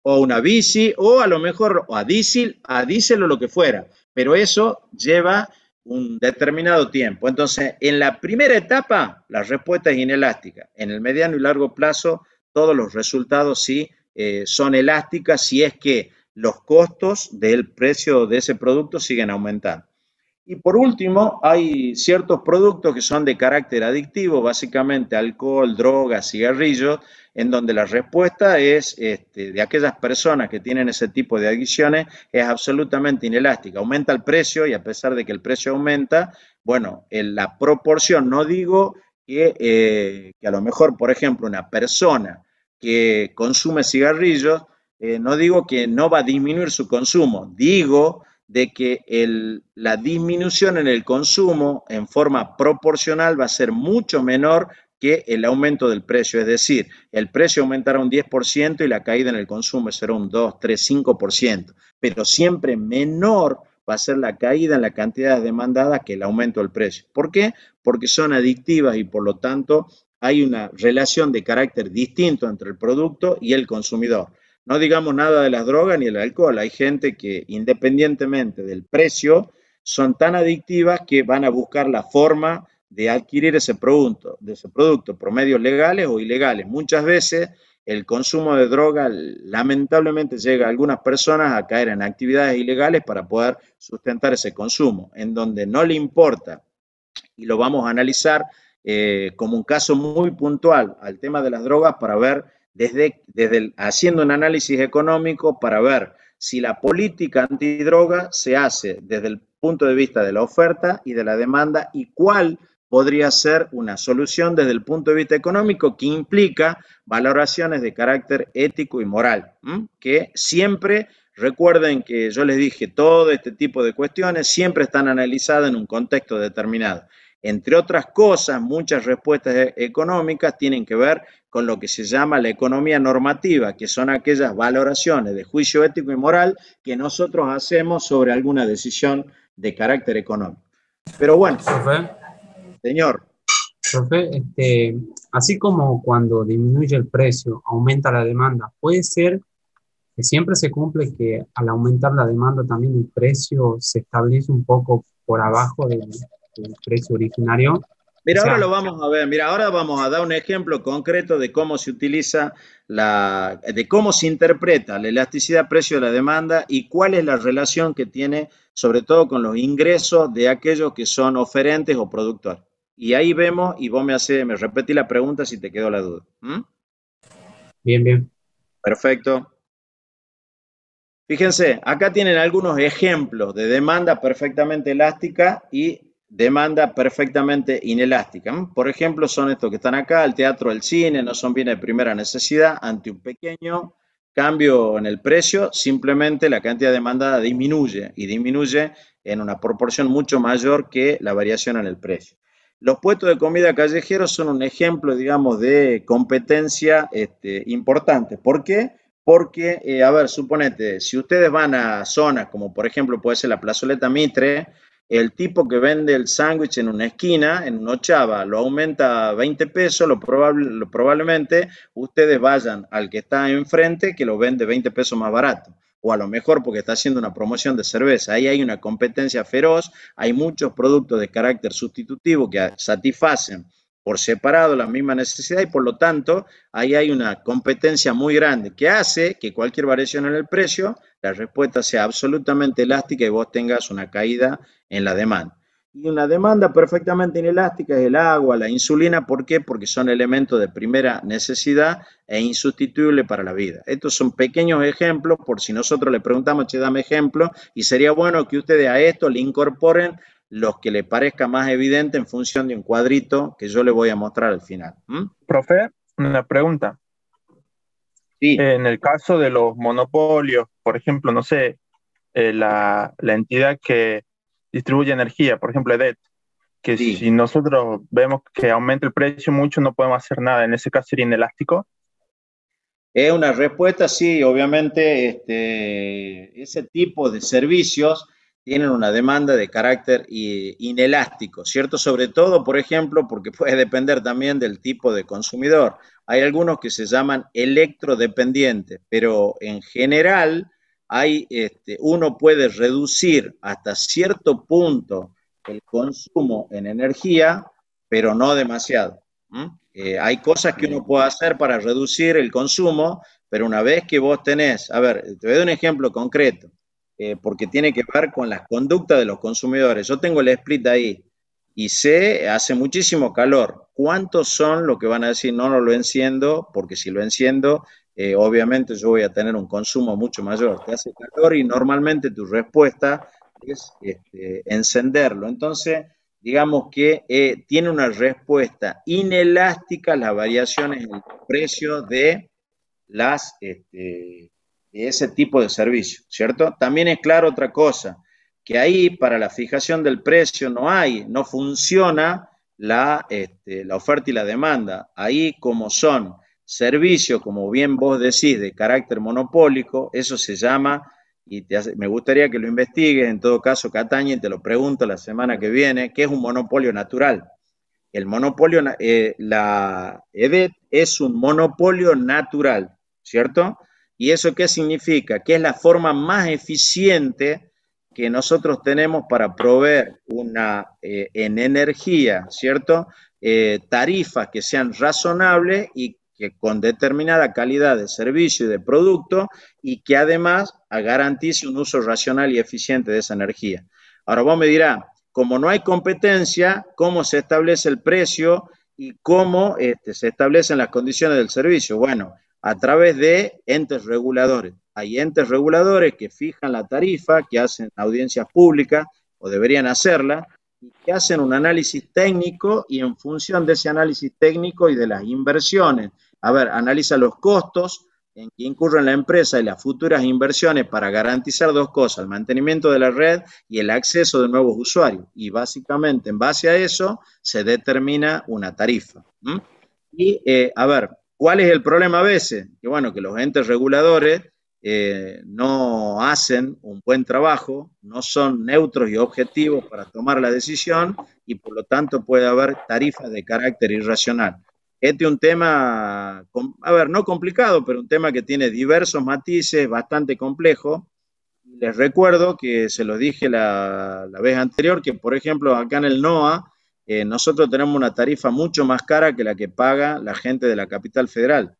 O, una bici o a lo mejor a diésel, a diésel o lo que fuera, pero eso lleva un determinado tiempo. Entonces, en la primera etapa, la respuesta es inelástica. En el mediano y largo plazo, todos los resultados sí eh, son elásticas si es que los costos del precio de ese producto siguen aumentando. Y por último, hay ciertos productos que son de carácter adictivo, básicamente alcohol, drogas, cigarrillos, en donde la respuesta es este, de aquellas personas que tienen ese tipo de adicciones es absolutamente inelástica. Aumenta el precio y a pesar de que el precio aumenta, bueno, en la proporción, no digo que, eh, que a lo mejor, por ejemplo, una persona que consume cigarrillos, eh, no digo que no va a disminuir su consumo, digo de que la disminución en el consumo en forma proporcional va a ser mucho menor que el aumento del precio. Es decir, el precio aumentará un 10% y la caída en el consumo será un 2, 3, 5%, pero siempre menor va a ser la caída en la cantidad demandada que el aumento del precio. ¿Por qué? Porque son adictivas y por lo tanto hay una relación de carácter distinto entre el producto y el consumidor. No digamos nada de las drogas ni el alcohol. Hay gente que independientemente del precio son tan adictivas que van a buscar la forma de adquirir ese producto, de ese producto por medios legales o ilegales. Muchas veces el consumo de droga lamentablemente llega a algunas personas a caer en actividades ilegales para poder sustentar ese consumo, en donde no le importa, y lo vamos a analizar eh, como un caso muy puntual al tema de las drogas para ver, desde, haciendo un análisis económico, para ver si la política antidroga se hace desde el punto de vista de la oferta y de la demanda y cuál podría ser una solución desde el punto de vista económico que implica valoraciones de carácter ético y moral, que siempre, recuerden que yo les dije, todo este tipo de cuestiones siempre están analizadas en un contexto determinado. Entre otras cosas, muchas respuestas e-, económicas tienen que ver con lo que se llama la economía normativa, que son aquellas valoraciones de juicio ético y moral que nosotros hacemos sobre alguna decisión de carácter económico. Pero bueno, señor. Profe, este, así como cuando disminuye el precio, aumenta la demanda, puede ser que siempre se cumple que al aumentar la demanda también el precio se establece un poco por abajo de, el precio originario. Mira, ahora lo vamos a ver. Mira, ahora vamos a dar un ejemplo concreto de cómo se utiliza la, de cómo se interpreta la elasticidad precio de la demanda y cuál es la relación que tiene, sobre todo con los ingresos de aquellos que son oferentes o productores. Y ahí vemos, y vos me hace, me repetí la pregunta si te quedó la duda. ¿Mm? Bien, bien. Perfecto. Fíjense, acá tienen algunos ejemplos de demanda perfectamente elástica y demanda perfectamente inelástica. Por ejemplo, son estos que están acá, el teatro, el cine, no son bienes de primera necesidad, ante un pequeño cambio en el precio, simplemente la cantidad demandada disminuye y disminuye en una proporción mucho mayor que la variación en el precio. Los puestos de comida callejeros son un ejemplo, digamos, de competencia este, importante. ¿Por qué? Porque, eh, a ver, suponete, si ustedes van a zonas como por ejemplo puede ser la plazoleta Mitre, el tipo que vende el sándwich en una esquina, en una ochava, lo aumenta a 20 pesos, lo, probablemente ustedes vayan al que está enfrente que lo vende 20 pesos más barato. O a lo mejor porque está haciendo una promoción de cerveza. Ahí hay una competencia feroz, hay muchos productos de carácter sustitutivo que satisfacen por separado la misma necesidad y por lo tanto ahí hay una competencia muy grande que hace que cualquier variación en el precio, la respuesta sea absolutamente elástica y vos tengas una caída en la demanda. Y una demanda perfectamente inelástica es el agua, la insulina, ¿por qué? Porque son elementos de primera necesidad e insustituibles para la vida. Estos son pequeños ejemplos, por si nosotros le preguntamos, che, dame ejemplo, y sería bueno que ustedes a esto le incorporen los que le parezca más evidente en función de un cuadrito que yo le voy a mostrar al final. Profe, una pregunta. en el caso de los monopolios, por ejemplo, no sé, eh, la, entidad que distribuye energía, por ejemplo, EDET, que si nosotros vemos que aumenta el precio mucho, no podemos hacer nada. En ese caso sería inelástico. Es una respuesta, sí, obviamente, este, ese tipo de servicios tienen una demanda de carácter inelástico, ¿cierto? Sobre todo, por ejemplo, porque puede depender también del tipo de consumidor. Hay algunos que se llaman electrodependientes, pero en general hay, este, uno puede reducir hasta cierto punto el consumo en energía, pero no demasiado. Eh, hay cosas que uno puede hacer para reducir el consumo, pero una vez que vos tenés, a ver, te dar un ejemplo concreto eh, porque tiene que ver con las conductas de los consumidores. Yo tengo el split ahí y sé, hace muchísimo calor. ¿Cuántos son los que van a decir no, no lo enciendo? Porque si lo enciendo, eh, obviamente yo voy a tener un consumo mucho mayor. Te hace calor y normalmente tu respuesta es este, encenderlo. Entonces, digamos que eh, tiene una respuesta inelástica a las variaciones en el precio de las, este, ese tipo de servicio, ¿cierto? También es claro otra cosa, que ahí para la fijación del precio no hay, no funciona la, este, oferta y la demanda. Ahí como son servicios, como bien vos decís, de carácter monopólico, eso se llama, y me gustaría que lo investigues, en todo caso, Cataña, y te lo pregunto la semana que viene, que es un monopolio natural. El monopolio, eh, la EDET es un monopolio natural, ¿cierto? ¿Y eso qué significa? Que es la forma más eficiente que nosotros tenemos para proveer una, eh, en energía, ¿cierto? Eh, tarifas que sean razonables y que con determinada calidad de servicio y de producto y que además garantice un uso racional y eficiente de esa energía. Ahora vos me dirás, como no hay competencia, ¿cómo se establece el precio y cómo este, se establecen las condiciones del servicio? Bueno, a través de entes reguladores. Hay entes reguladores que fijan la tarifa, que hacen audiencias públicas o deberían hacerla, y que hacen un análisis técnico y en función de ese análisis técnico y de las inversiones, a ver, analiza los costos en que incurren la empresa y las futuras inversiones para garantizar dos cosas, el mantenimiento de la red y el acceso de nuevos usuarios. Y básicamente en base a eso se determina una tarifa. Y, eh, a ver, ¿Cuál es el problema a veces? Que bueno, que los entes reguladores eh, no hacen un buen trabajo, no son neutros y objetivos para tomar la decisión y por lo tanto puede haber tarifas de carácter irracional. Este es un tema, a ver, no complicado, pero un tema que tiene diversos matices, bastante complejo. Les recuerdo que se lo dije la, la vez anterior, que por ejemplo acá en el NOA, eh, nosotros tenemos una tarifa mucho más cara que la que paga la gente de la capital federal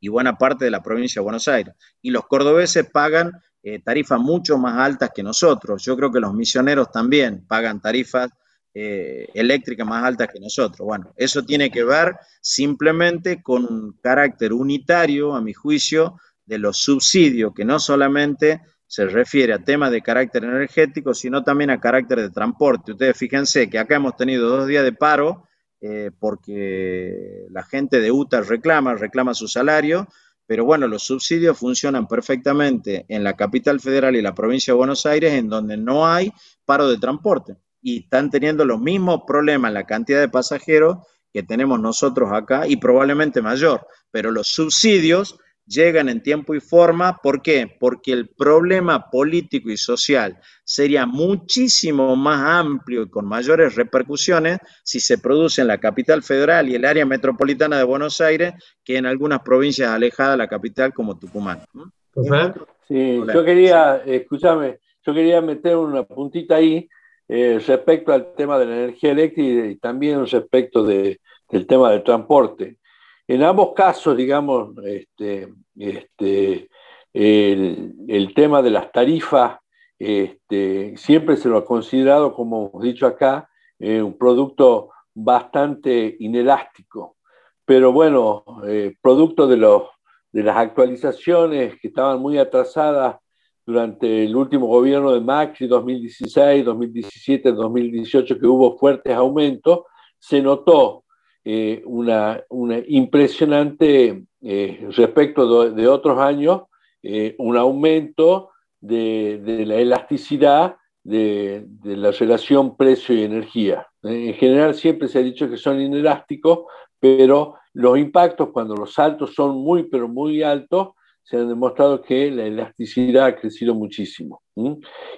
y buena parte de la provincia de Buenos Aires. Y los cordobeses pagan eh, tarifas mucho más altas que nosotros. Yo creo que los misioneros también pagan tarifas eh, eléctricas más altas que nosotros. Bueno, eso tiene que ver simplemente con un carácter unitario, a mi juicio, de los subsidios, que no solamente se refiere a temas de carácter energético, sino también a carácter de transporte. Ustedes fíjense que acá hemos tenido dos días de paro eh, porque la gente de UTA reclama, reclama su salario, pero bueno, los subsidios funcionan perfectamente en la capital federal y la provincia de Buenos Aires, en donde no hay paro de transporte. Y están teniendo los mismos problemas la cantidad de pasajeros que tenemos nosotros acá y probablemente mayor, pero los subsidios llegan en tiempo y forma. ¿Por qué? Porque el problema político y social sería muchísimo más amplio y con mayores repercusiones si se produce en la capital federal y el área metropolitana de Buenos Aires que en algunas provincias alejadas de la capital como Tucumán. Pues, sí, yo quería, escúchame, yo quería meter una puntita ahí eh, respecto al tema de la energía eléctrica y también respecto de, del tema del transporte. En ambos casos, digamos, este, este, el, tema de las tarifas este, siempre se lo ha considerado, como hemos dicho acá, eh, un producto bastante inelástico. Pero bueno, eh, producto de, los, de las actualizaciones que estaban muy atrasadas durante el último gobierno de Macri, 2016, 2017, 2018, que hubo fuertes aumentos, se notó eh, una, impresionante, eh, respecto de, otros años, eh, un aumento de, la elasticidad de, la relación precio y energía. En general siempre se ha dicho que son inelásticos, pero los impactos cuando los saltos son muy, pero muy altos, se han demostrado que la elasticidad ha crecido muchísimo.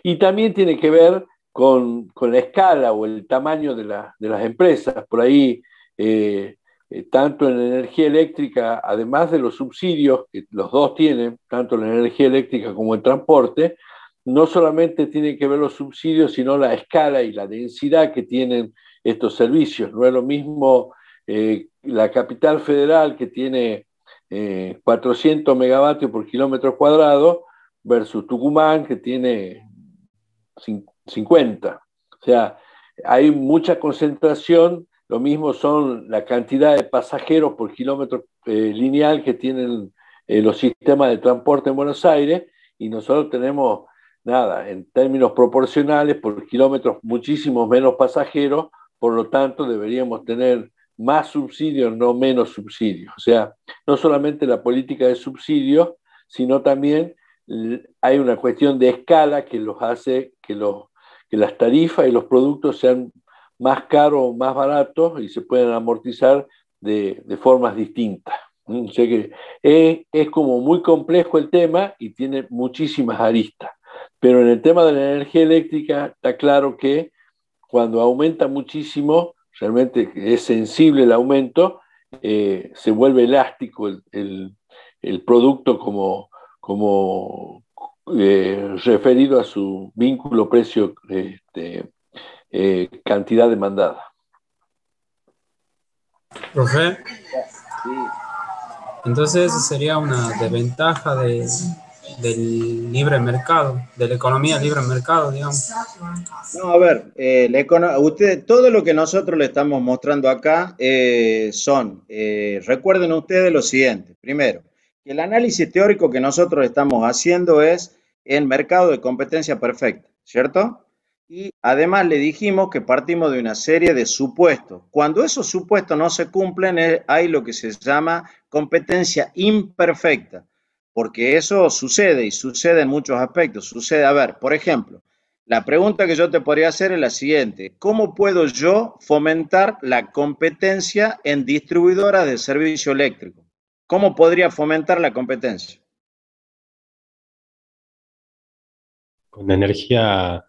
Y también tiene que ver con, la escala o el tamaño de, de las empresas. Por ahí eh, eh, tanto en energía eléctrica, además de los subsidios que los dos tienen, tanto la energía eléctrica como el transporte, no solamente tienen que ver los subsidios, sino la escala y la densidad que tienen estos servicios. No es lo mismo eh, la capital federal que tiene 400 megavatios por kilómetro cuadrado versus Tucumán que tiene 50. O sea, hay mucha concentración lo mismo son la cantidad de pasajeros por kilómetro eh, lineal que tienen eh, los sistemas de transporte en Buenos Aires y nosotros tenemos, nada, en términos proporcionales, por kilómetros muchísimos menos pasajeros, por lo tanto deberíamos tener más subsidios, no menos subsidios. O sea, no solamente la política de subsidios, sino también hay una cuestión de escala que los hace que, los, que las tarifas y los productos sean más caro o más barato y se pueden amortizar de, formas distintas. que es, como muy complejo el tema y tiene muchísimas aristas. Pero en el tema de la energía eléctrica está claro que cuando aumenta muchísimo, realmente es sensible el aumento, eh, se vuelve elástico el, producto como, como eh, referido a su vínculo precio este, eh, cantidad demandada. Profe. Entonces sería una desventaja del libre mercado, de la economía libre mercado, digamos. No, a ver, eh, usted, todo lo que nosotros le estamos mostrando acá eh, son, eh, recuerden ustedes lo siguiente, primero, que el análisis teórico que nosotros estamos haciendo es el mercado de competencia perfecta, ¿cierto? y además le dijimos que partimos de una serie de supuestos. Cuando esos supuestos no se cumplen, eh, hay lo que se llama competencia imperfecta, porque eso sucede y sucede en muchos aspectos. Sucede, a ver, por ejemplo, la pregunta que yo te podría hacer es la siguiente, ¿cómo puedo yo fomentar la competencia en distribuidoras de servicio eléctrico? ¿Cómo podría fomentar la competencia? Con energía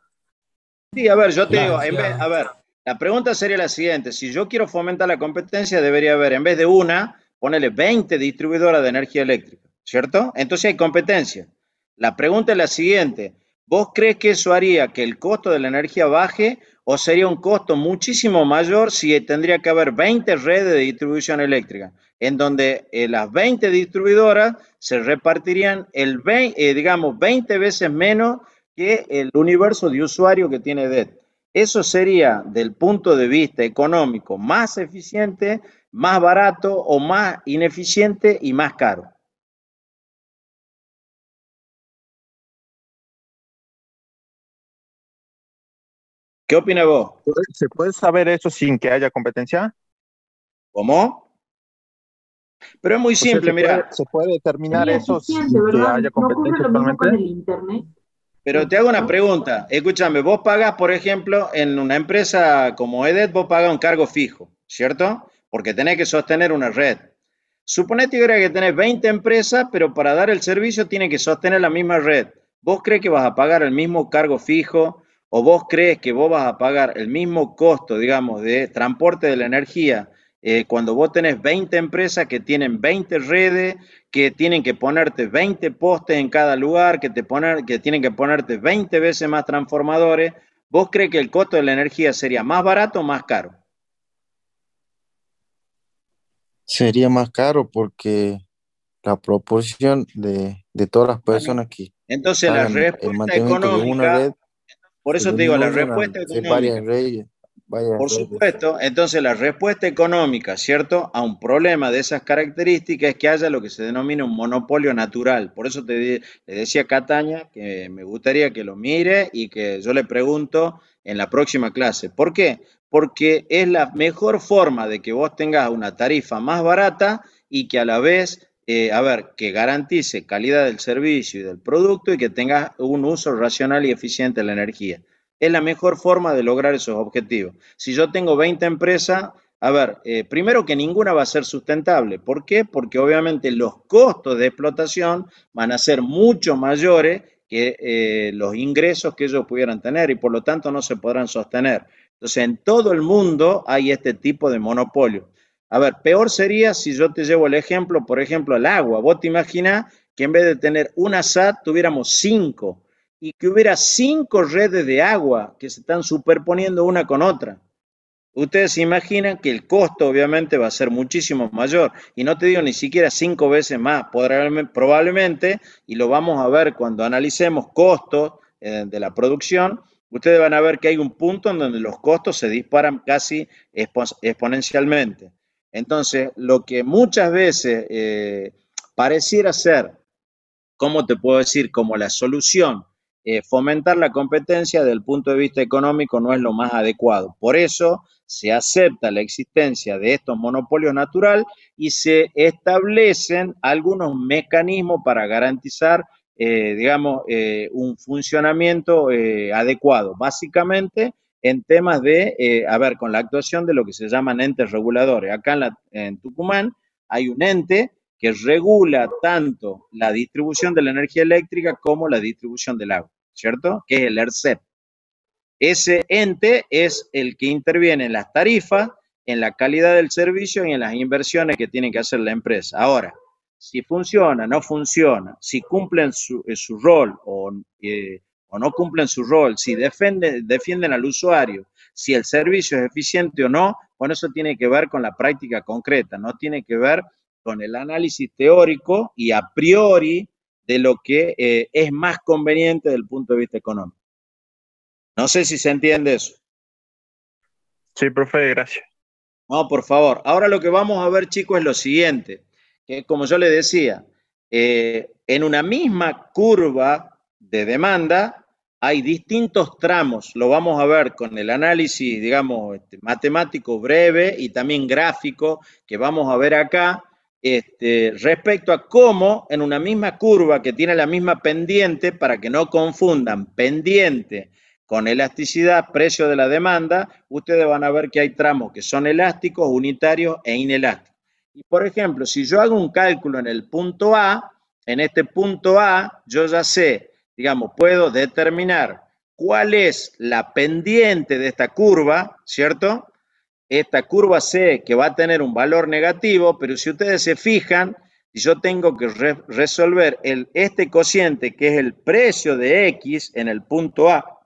Sí, a ver, yo te digo, a ver, la pregunta sería la siguiente, si yo quiero fomentar la competencia, debería haber, en vez de una, ponerle 20 distribuidoras de energía eléctrica, ¿cierto? Entonces hay competencia. La pregunta es la siguiente, ¿vos crees que eso haría que el costo de la energía baje o sería un costo muchísimo mayor si tendría que haber 20 redes de distribución eléctrica, en donde eh, las 20 distribuidoras se repartirían, el 20, eh, digamos, 20 veces menos que el universo de usuario que tiene DET. Eso sería, del punto de vista económico, más eficiente, más barato o más ineficiente y más caro. ¿Qué opina vos? ¿Se puede saber eso sin que haya competencia? ¿Cómo? Pero es muy simple, mira. ¿Se puede determinar eso sin que haya competencia? Internet. Pero te hago una pregunta. Escúchame, vos pagas, por ejemplo, en una empresa como EDET, vos pagas un cargo fijo, ¿cierto? Porque tenés que sostener una red. Suponete que tenés 20 empresas, pero para dar el servicio tiene que sostener la misma red. ¿Vos crees que vas a pagar el mismo cargo fijo o vos crees que vos vas a pagar el mismo costo, digamos, de transporte de la energía eh, cuando vos tenés 20 empresas que tienen 20 redes, que tienen que ponerte 20 postes en cada lugar, que, te poner, que tienen que ponerte 20 veces más transformadores, ¿vos crees que el costo de la energía sería más barato o más caro? Sería más caro porque la proporción de, todas las personas que... Entonces la respuesta económica... por eso te digo, la respuesta económica... Por supuesto, entonces la respuesta económica, ¿cierto?, a un problema de esas características es que haya lo que se denomina un monopolio natural. Por eso te, decía Cataña que me gustaría que lo mire y que yo le pregunto en la próxima clase. ¿Por qué? Porque es la mejor forma de que vos tengas una tarifa más barata y que a la vez eh, a ver, que garantice calidad del servicio y del producto y que tengas un uso racional y eficiente de la energía es la mejor forma de lograr esos objetivos. Si yo tengo 20 empresas, a ver, eh, primero que ninguna va a ser sustentable. ¿Por qué? Porque obviamente los costos de explotación van a ser mucho mayores que eh, los ingresos que ellos pudieran tener y por lo tanto no se podrán sostener. Entonces, en todo el mundo hay este tipo de monopolio. A ver, peor sería si yo te llevo el ejemplo, por ejemplo, el agua. Vos te imaginas que en vez de tener una SAT tuviéramos cinco y que hubiera cinco redes de agua que se están superponiendo una con otra. Ustedes se imaginan que el costo obviamente va a ser muchísimo mayor y no te digo ni siquiera cinco veces más, probablemente, y lo vamos a ver cuando analicemos costos eh, de la producción, ustedes van a ver que hay un punto en donde los costos se disparan casi exponencialmente. Entonces, lo que muchas veces eh, pareciera ser, ¿cómo te puedo decir? Como la solución eh, fomentar la competencia desde el punto de vista económico no es lo más adecuado. Por eso se acepta la existencia de estos monopolios naturales y se establecen algunos mecanismos para garantizar, eh, digamos, eh, un funcionamiento adecuado. Básicamente en temas de, a ver, con la actuación de lo que se llaman entes reguladores. Acá en, la, en Tucumán hay un ente que regula tanto la distribución de la energía eléctrica como la distribución del agua. ¿cierto? Que es el ERCEP. Ese ente es el que interviene en las tarifas, en la calidad del servicio y en las inversiones que tiene que hacer la empresa. Ahora, si funciona, no funciona, si cumplen su, eh, rol eh, o, no cumplen su rol, si defienden al usuario, si el servicio es eficiente o no, bueno, eso tiene que ver con la práctica concreta, no tiene que ver con el análisis teórico y a priori de lo que eh, es más conveniente desde el punto de vista económico. No sé si se entiende eso. Sí, profe, gracias. No, por favor. Ahora lo que vamos a ver, chicos, es lo siguiente, que como yo le decía, eh, en una misma curva de demanda hay distintos tramos, lo vamos a ver con el análisis, digamos, este, matemático breve y también gráfico que vamos a ver acá, este, respecto a cómo en una misma curva que tiene la misma pendiente, para que no confundan pendiente con elasticidad, precio de la demanda, ustedes van a ver que hay tramos que son elásticos, unitarios e inelásticos. Y por ejemplo, si yo hago un cálculo en el punto A, en este punto A yo ya sé, digamos, puedo determinar cuál es la pendiente de esta curva, ¿cierto? esta curva C que va a tener un valor negativo, pero si ustedes se fijan, yo tengo que resolver este cociente, que es el precio de X en el punto A,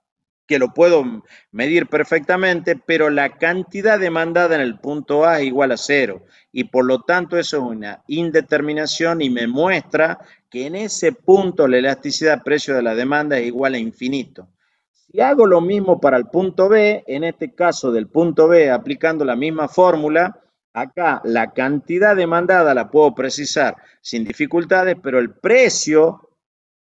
que lo puedo medir perfectamente, pero la cantidad demandada en el punto A es igual a cero. Y por lo tanto eso es una indeterminación y me muestra que en ese punto la elasticidad precio de la demanda es igual a infinito. Y hago lo mismo para el punto B, en este caso del punto B, aplicando la misma fórmula, acá la cantidad demandada la puedo precisar sin dificultades, pero el precio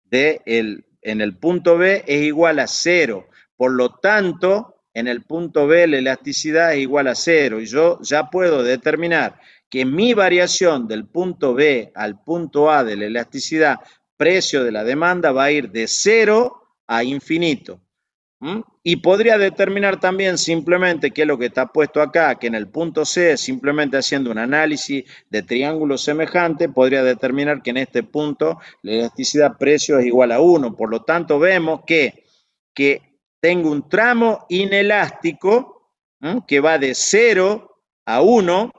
en el punto B es igual a cero. Por lo tanto, en el punto B la elasticidad es igual a cero y yo ya puedo determinar que mi variación del punto B al punto A de la elasticidad, precio de la demanda, va a ir de cero a infinito. ¿Mm? Y podría determinar también simplemente que es lo que está puesto acá, que en el punto C, simplemente haciendo un análisis de triángulo semejante, podría determinar que en este punto la elasticidad precio es igual a 1. Por lo tanto, vemos que, que tengo un tramo inelástico que va de 0 a 1,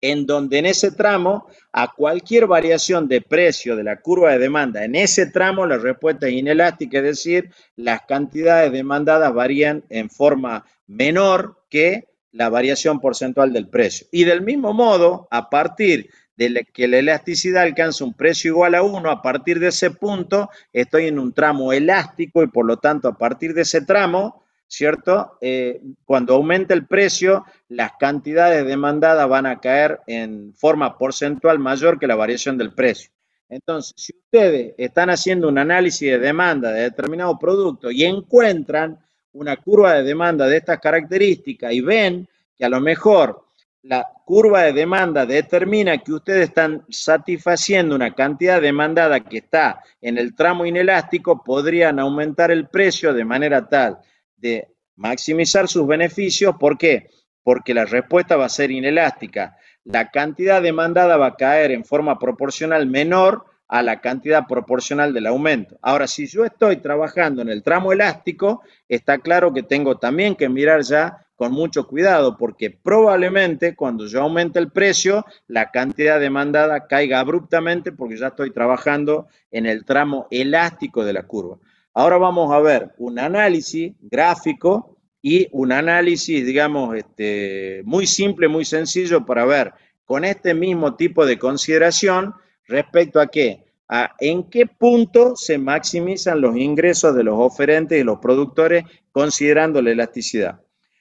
en donde en ese tramo, a cualquier variación de precio de la curva de demanda, en ese tramo la respuesta es inelástica, es decir, las cantidades demandadas varían en forma menor que la variación porcentual del precio. Y del mismo modo, a partir de que la elasticidad alcanza un precio igual a 1, a partir de ese punto estoy en un tramo elástico y por lo tanto a partir de ese tramo ¿cierto? Eh, cuando aumenta el precio, las cantidades demandadas van a caer en forma porcentual mayor que la variación del precio. Entonces, si ustedes están haciendo un análisis de demanda de determinado producto y encuentran una curva de demanda de estas características y ven que a lo mejor la curva de demanda determina que ustedes están satisfaciendo una cantidad demandada que está en el tramo inelástico, podrían aumentar el precio de manera tal de maximizar sus beneficios. ¿Por qué? Porque la respuesta va a ser inelástica. La cantidad demandada va a caer en forma proporcional menor a la cantidad proporcional del aumento. Ahora, si yo estoy trabajando en el tramo elástico, está claro que tengo también que mirar ya con mucho cuidado, porque probablemente cuando yo aumente el precio, la cantidad demandada caiga abruptamente porque ya estoy trabajando en el tramo elástico de la curva. Ahora vamos a ver un análisis gráfico y un análisis, digamos, este, muy simple, muy sencillo para ver con este mismo tipo de consideración respecto a qué, a en qué punto se maximizan los ingresos de los oferentes y los productores considerando la elasticidad.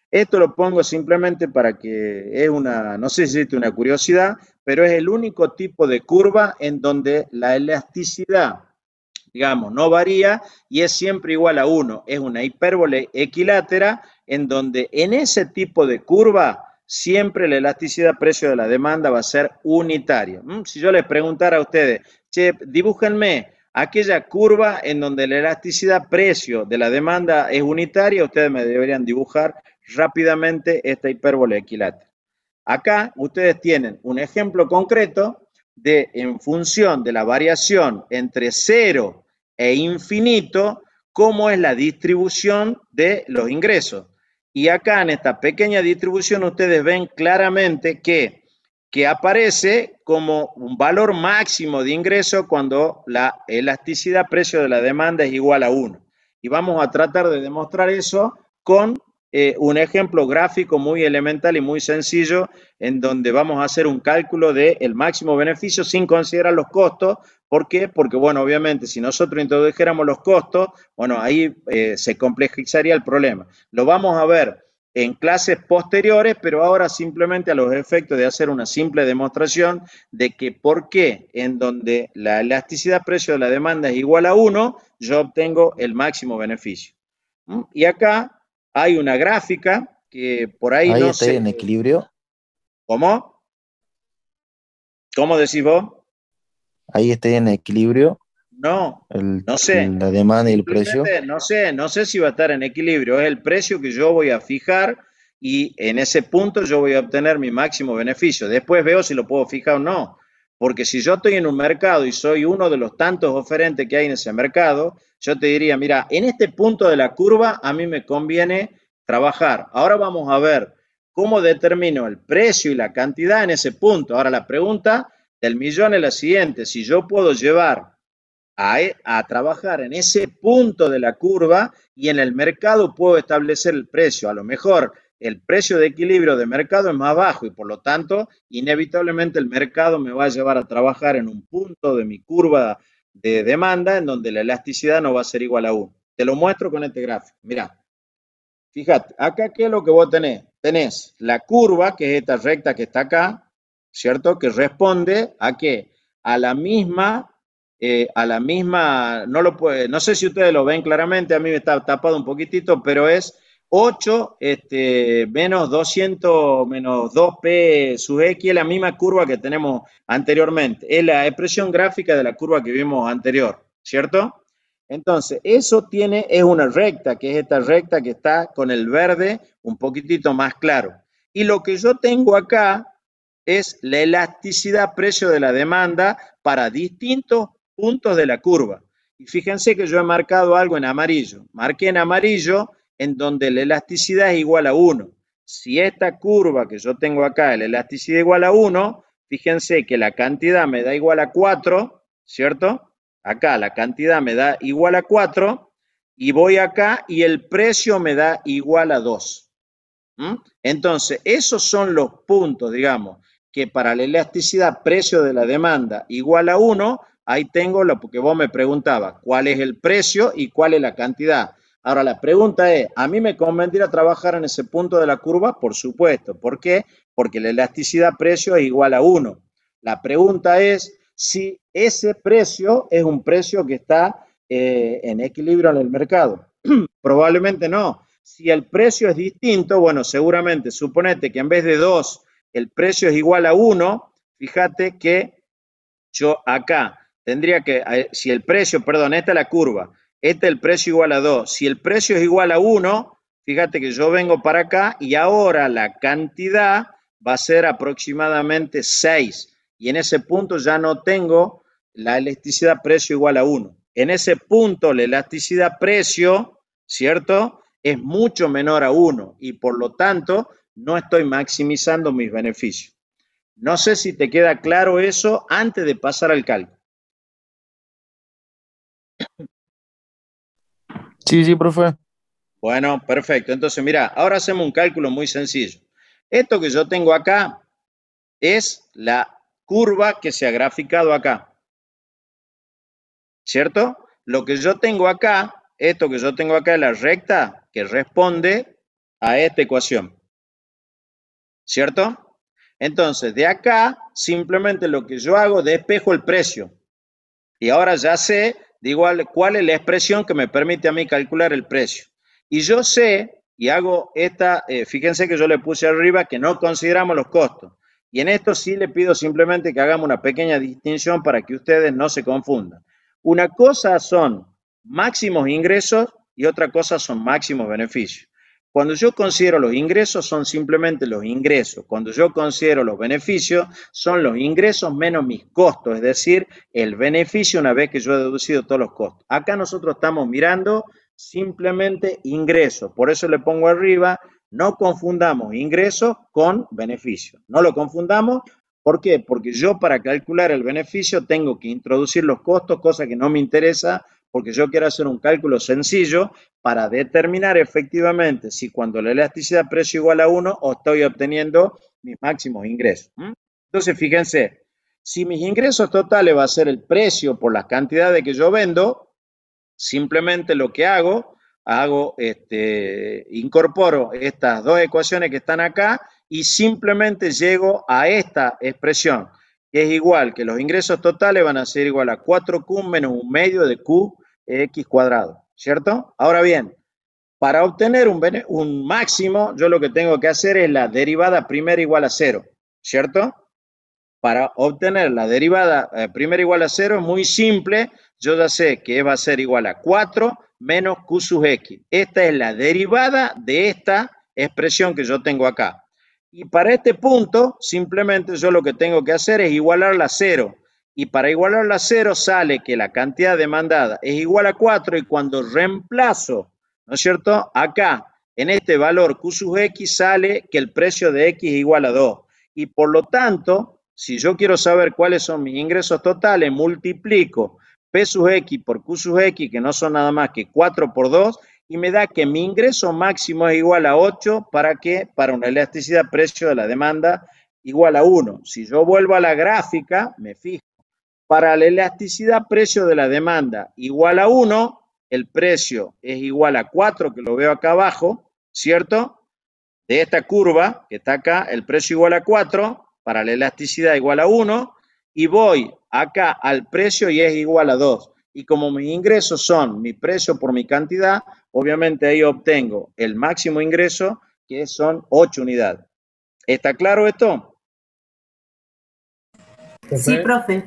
Esto lo pongo simplemente para que es una, no sé si es una curiosidad, pero es el único tipo de curva en donde la elasticidad digamos, no varía y es siempre igual a 1. Es una hipérbole equilátera en donde en ese tipo de curva siempre la elasticidad precio de la demanda va a ser unitaria. Mm, si yo les preguntara a ustedes, che, dibújenme aquella curva en donde la elasticidad precio de la demanda es unitaria, ustedes me deberían dibujar rápidamente esta hipérbole equilátera. Acá ustedes tienen un ejemplo concreto de en función de la variación entre cero e infinito, cómo es la distribución de los ingresos. Y acá en esta pequeña distribución ustedes ven claramente que, que aparece como un valor máximo de ingreso cuando la elasticidad precio de la demanda es igual a 1. Y vamos a tratar de demostrar eso con eh, un ejemplo gráfico muy elemental y muy sencillo en donde vamos a hacer un cálculo del el máximo beneficio sin considerar los costos. ¿Por qué? Porque, bueno, obviamente, si nosotros introdujéramos los costos, bueno, ahí eh, se complejizaría el problema. Lo vamos a ver en clases posteriores, pero ahora simplemente a los efectos de hacer una simple demostración de que por qué en donde la elasticidad precio de la demanda es igual a 1, yo obtengo el máximo beneficio. ¿Mm? Y acá hay una gráfica que por ahí, ahí no está en equilibrio. ¿Cómo? ¿Cómo decís vos? Ahí está en equilibrio. No, no sé. La demanda y el precio. No sé, no sé si va a estar en equilibrio. Es el precio que yo voy a fijar y en ese punto yo voy a obtener mi máximo beneficio. Después veo si lo puedo fijar o no. Porque si yo estoy en un mercado y soy uno de los tantos oferentes que hay en ese mercado, yo te diría, mira, en este punto de la curva a mí me conviene trabajar. Ahora vamos a ver cómo determino el precio y la cantidad en ese punto. Ahora la pregunta del millón es la siguiente, si yo puedo llevar a, e, a trabajar en ese punto de la curva y en el mercado puedo establecer el precio, a lo mejor el precio de equilibrio de mercado es más bajo y por lo tanto, inevitablemente el mercado me va a llevar a trabajar en un punto de mi curva de demanda en donde la elasticidad no va a ser igual a 1. Te lo muestro con este gráfico. Mirá, fíjate, acá qué es lo que vos tenés. Tenés la curva, que es esta recta que está acá, ¿cierto? Que responde a qué? A la misma, eh, a la misma, no lo no sé si ustedes lo ven claramente, a mí me está tapado un poquitito, pero es 8 este, menos 200 menos 2p sub x es la misma curva que tenemos anteriormente. Es la expresión gráfica de la curva que vimos anterior, ¿cierto? Entonces, eso tiene, es una recta, que es esta recta que está con el verde un poquitito más claro. Y lo que yo tengo acá es la elasticidad precio de la demanda para distintos puntos de la curva. Y fíjense que yo he marcado algo en amarillo. Marqué en amarillo en donde la elasticidad es igual a 1. Si esta curva que yo tengo acá, la elasticidad igual a 1, fíjense que la cantidad me da igual a 4, ¿cierto? Acá la cantidad me da igual a 4 y voy acá y el precio me da igual a 2. ¿Mm? Entonces, esos son los puntos, digamos, que para la elasticidad precio de la demanda igual a 1, ahí tengo lo que vos me preguntabas, cuál es el precio y cuál es la cantidad. Ahora la pregunta es, ¿a mí me convendría trabajar en ese punto de la curva? Por supuesto. ¿Por qué? Porque la elasticidad precio es igual a 1. La pregunta es si ese precio es un precio que está eh, en equilibrio en el mercado. Probablemente no. Si el precio es distinto, bueno, seguramente, suponete que en vez de 2 el precio es igual a 1, fíjate que yo acá tendría que, eh, si el precio, perdón, esta es la curva, este es el precio igual a 2. Si el precio es igual a 1, fíjate que yo vengo para acá y ahora la cantidad va a ser aproximadamente 6. Y en ese punto ya no tengo la elasticidad precio igual a 1. En ese punto la elasticidad precio, ¿cierto? Es mucho menor a 1 y por lo tanto no estoy maximizando mis beneficios. No sé si te queda claro eso antes de pasar al cálculo. Sí, sí, profe. Bueno, perfecto. Entonces, mira, ahora hacemos un cálculo muy sencillo. Esto que yo tengo acá es la curva que se ha graficado acá. ¿Cierto? Lo que yo tengo acá, esto que yo tengo acá es la recta que responde a esta ecuación. ¿Cierto? Entonces, de acá, simplemente lo que yo hago, despejo el precio. Y ahora ya sé de igual cuál es la expresión que me permite a mí calcular el precio. Y yo sé, y hago esta, eh, fíjense que yo le puse arriba que no consideramos los costos. Y en esto sí le pido simplemente que hagamos una pequeña distinción para que ustedes no se confundan. Una cosa son máximos ingresos y otra cosa son máximos beneficios. Cuando yo considero los ingresos son simplemente los ingresos. Cuando yo considero los beneficios son los ingresos menos mis costos, es decir, el beneficio una vez que yo he deducido todos los costos. Acá nosotros estamos mirando simplemente ingresos. Por eso le pongo arriba, no confundamos ingresos con beneficios. No lo confundamos. ¿Por qué? Porque yo para calcular el beneficio tengo que introducir los costos, cosa que no me interesa porque yo quiero hacer un cálculo sencillo para determinar efectivamente si cuando la elasticidad precio igual a 1 estoy obteniendo mis máximos ingresos. Entonces, fíjense, si mis ingresos totales va a ser el precio por las cantidades que yo vendo, simplemente lo que hago, hago, este, incorporo estas dos ecuaciones que están acá y simplemente llego a esta expresión que es igual que los ingresos totales van a ser igual a 4Q menos un medio de QX cuadrado, ¿cierto? Ahora bien, para obtener un, un máximo, yo lo que tengo que hacer es la derivada primera igual a cero, ¿cierto? Para obtener la derivada eh, primera igual a cero es muy simple, yo ya sé que va a ser igual a 4 menos Q sub X. Esta es la derivada de esta expresión que yo tengo acá. Y para este punto, simplemente yo lo que tengo que hacer es igualarla a 0. Y para igualarla a 0 sale que la cantidad demandada es igual a 4 y cuando reemplazo, ¿no es cierto? Acá, en este valor Q sub X sale que el precio de X es igual a 2. Y por lo tanto, si yo quiero saber cuáles son mis ingresos totales, multiplico P sub X por Q sub X, que no son nada más que 4 por 2, y me da que mi ingreso máximo es igual a 8 para que para una elasticidad precio de la demanda igual a 1. Si yo vuelvo a la gráfica, me fijo, para la elasticidad precio de la demanda igual a 1, el precio es igual a 4, que lo veo acá abajo, ¿cierto? De esta curva que está acá, el precio igual a 4, para la elasticidad igual a 1, y voy acá al precio y es igual a 2. Y como mis ingresos son mi precio por mi cantidad, obviamente ahí obtengo el máximo ingreso, que son 8 unidades. ¿Está claro esto? Pues, sí, eh, profe.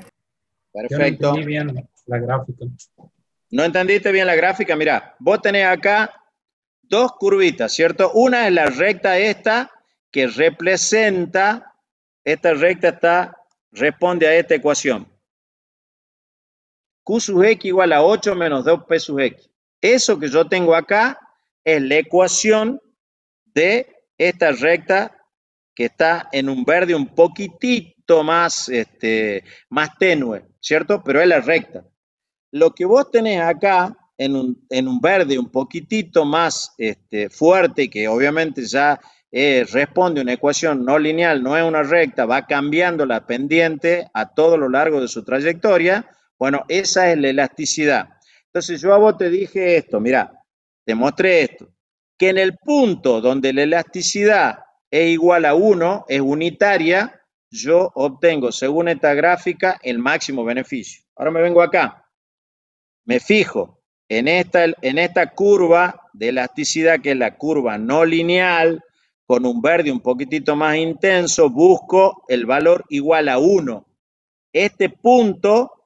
Perfecto. no entendí bien la gráfica. No entendiste bien la gráfica. Mirá, vos tenés acá dos curvitas, ¿cierto? Una es la recta esta que representa, esta recta está, responde a esta ecuación. Q sub x igual a 8 menos 2p sub x. Eso que yo tengo acá es la ecuación de esta recta que está en un verde un poquitito más, este, más tenue, ¿cierto? Pero es la recta. Lo que vos tenés acá en un, verde un poquitito más este, fuerte, que obviamente ya eh, responde a una ecuación no lineal, no es una recta, va cambiando la pendiente a todo lo largo de su trayectoria, bueno, esa es la elasticidad. Entonces yo a vos te dije esto, mirá, te mostré esto, que en el punto donde la elasticidad es igual a 1, es unitaria, yo obtengo, según esta gráfica, el máximo beneficio. Ahora me vengo acá, me fijo en esta, en esta curva de elasticidad, que es la curva no lineal, con un verde un poquitito más intenso, busco el valor igual a 1. Este punto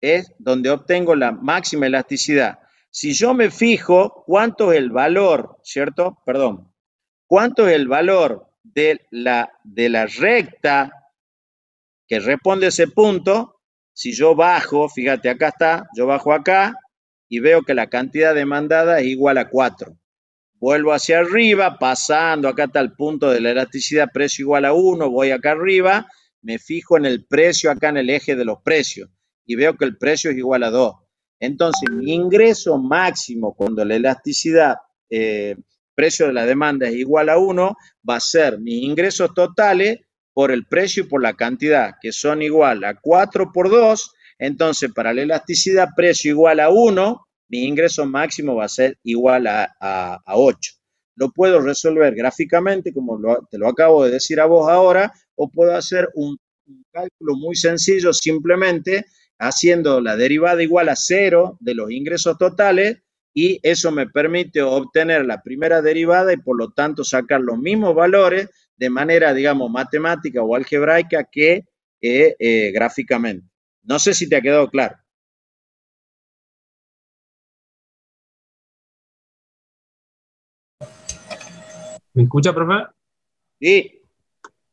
es donde obtengo la máxima elasticidad. Si yo me fijo cuánto es el valor, ¿cierto? Perdón. ¿Cuánto es el valor de la, de la recta que responde a ese punto? Si yo bajo, fíjate, acá está, yo bajo acá y veo que la cantidad demandada es igual a 4. Vuelvo hacia arriba, pasando acá está el punto de la elasticidad, precio igual a 1, voy acá arriba, me fijo en el precio acá en el eje de los precios y veo que el precio es igual a 2. Entonces, mi ingreso máximo cuando la elasticidad, eh, precio de la demanda es igual a 1, va a ser mis ingresos totales por el precio y por la cantidad, que son igual a 4 por 2. Entonces, para la elasticidad, precio igual a 1, mi ingreso máximo va a ser igual a, 8 lo puedo resolver gráficamente, como te lo acabo de decir a vos ahora, o puedo hacer un, cálculo muy sencillo, simplemente haciendo la derivada igual a cero de los ingresos totales y eso me permite obtener la primera derivada y por lo tanto sacar los mismos valores de manera, digamos, matemática o algebraica que eh, eh, gráficamente. No sé si te ha quedado claro. ¿Me escucha, profe? Sí.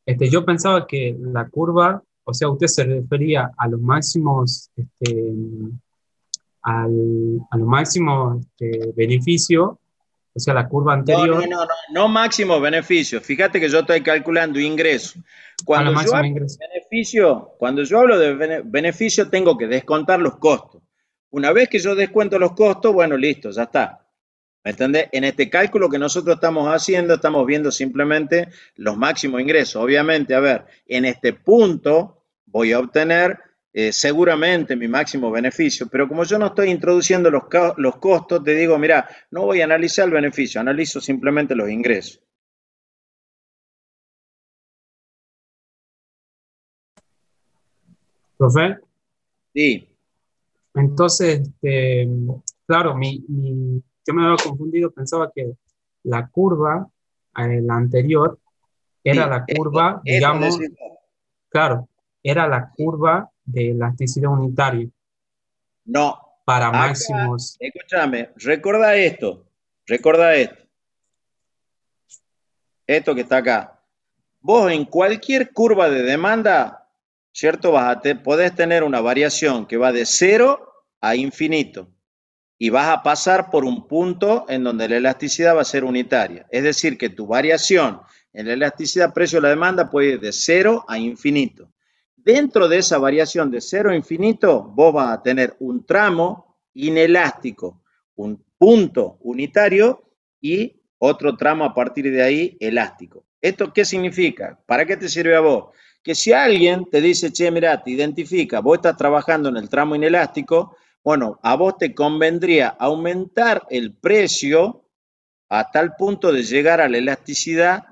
Este, yo pensaba que la curva o sea, usted se refería a los máximos, este, al, a los máximos este, beneficios, o sea, la curva anterior. No, no, no, no, máximos beneficios. Fíjate que yo estoy calculando ingresos. Cuando yo beneficio, cuando yo hablo de beneficio, tengo que descontar los costos. Una vez que yo descuento los costos, bueno, listo, ya está. ¿Me entendés? En este cálculo que nosotros estamos haciendo, estamos viendo simplemente los máximos ingresos. Obviamente, a ver, en este punto voy a obtener eh, seguramente mi máximo beneficio, pero como yo no estoy introduciendo los, los costos, te digo, mira, no voy a analizar el beneficio, analizo simplemente los ingresos. ¿Profe? Sí. Entonces, este, claro, mi yo me había confundido, pensaba que la curva, eh, la anterior, era la eh, curva, eh, digamos, claro, era la curva de elasticidad unitaria. No. Para máximos. Escúchame, recuerda esto, recuerda esto. Esto que está acá. Vos en cualquier curva de demanda, ¿cierto? Bájate, podés tener una variación que va de cero a infinito y vas a pasar por un punto en donde la elasticidad va a ser unitaria. Es decir, que tu variación en la elasticidad precio de la demanda puede ir de cero a infinito. Dentro de esa variación de cero a infinito, vos vas a tener un tramo inelástico, un punto unitario y otro tramo a partir de ahí elástico. ¿Esto qué significa? ¿Para qué te sirve a vos? Que si alguien te dice, che, mirá, te identifica, vos estás trabajando en el tramo inelástico, bueno, a vos te convendría aumentar el precio a tal punto de llegar a la elasticidad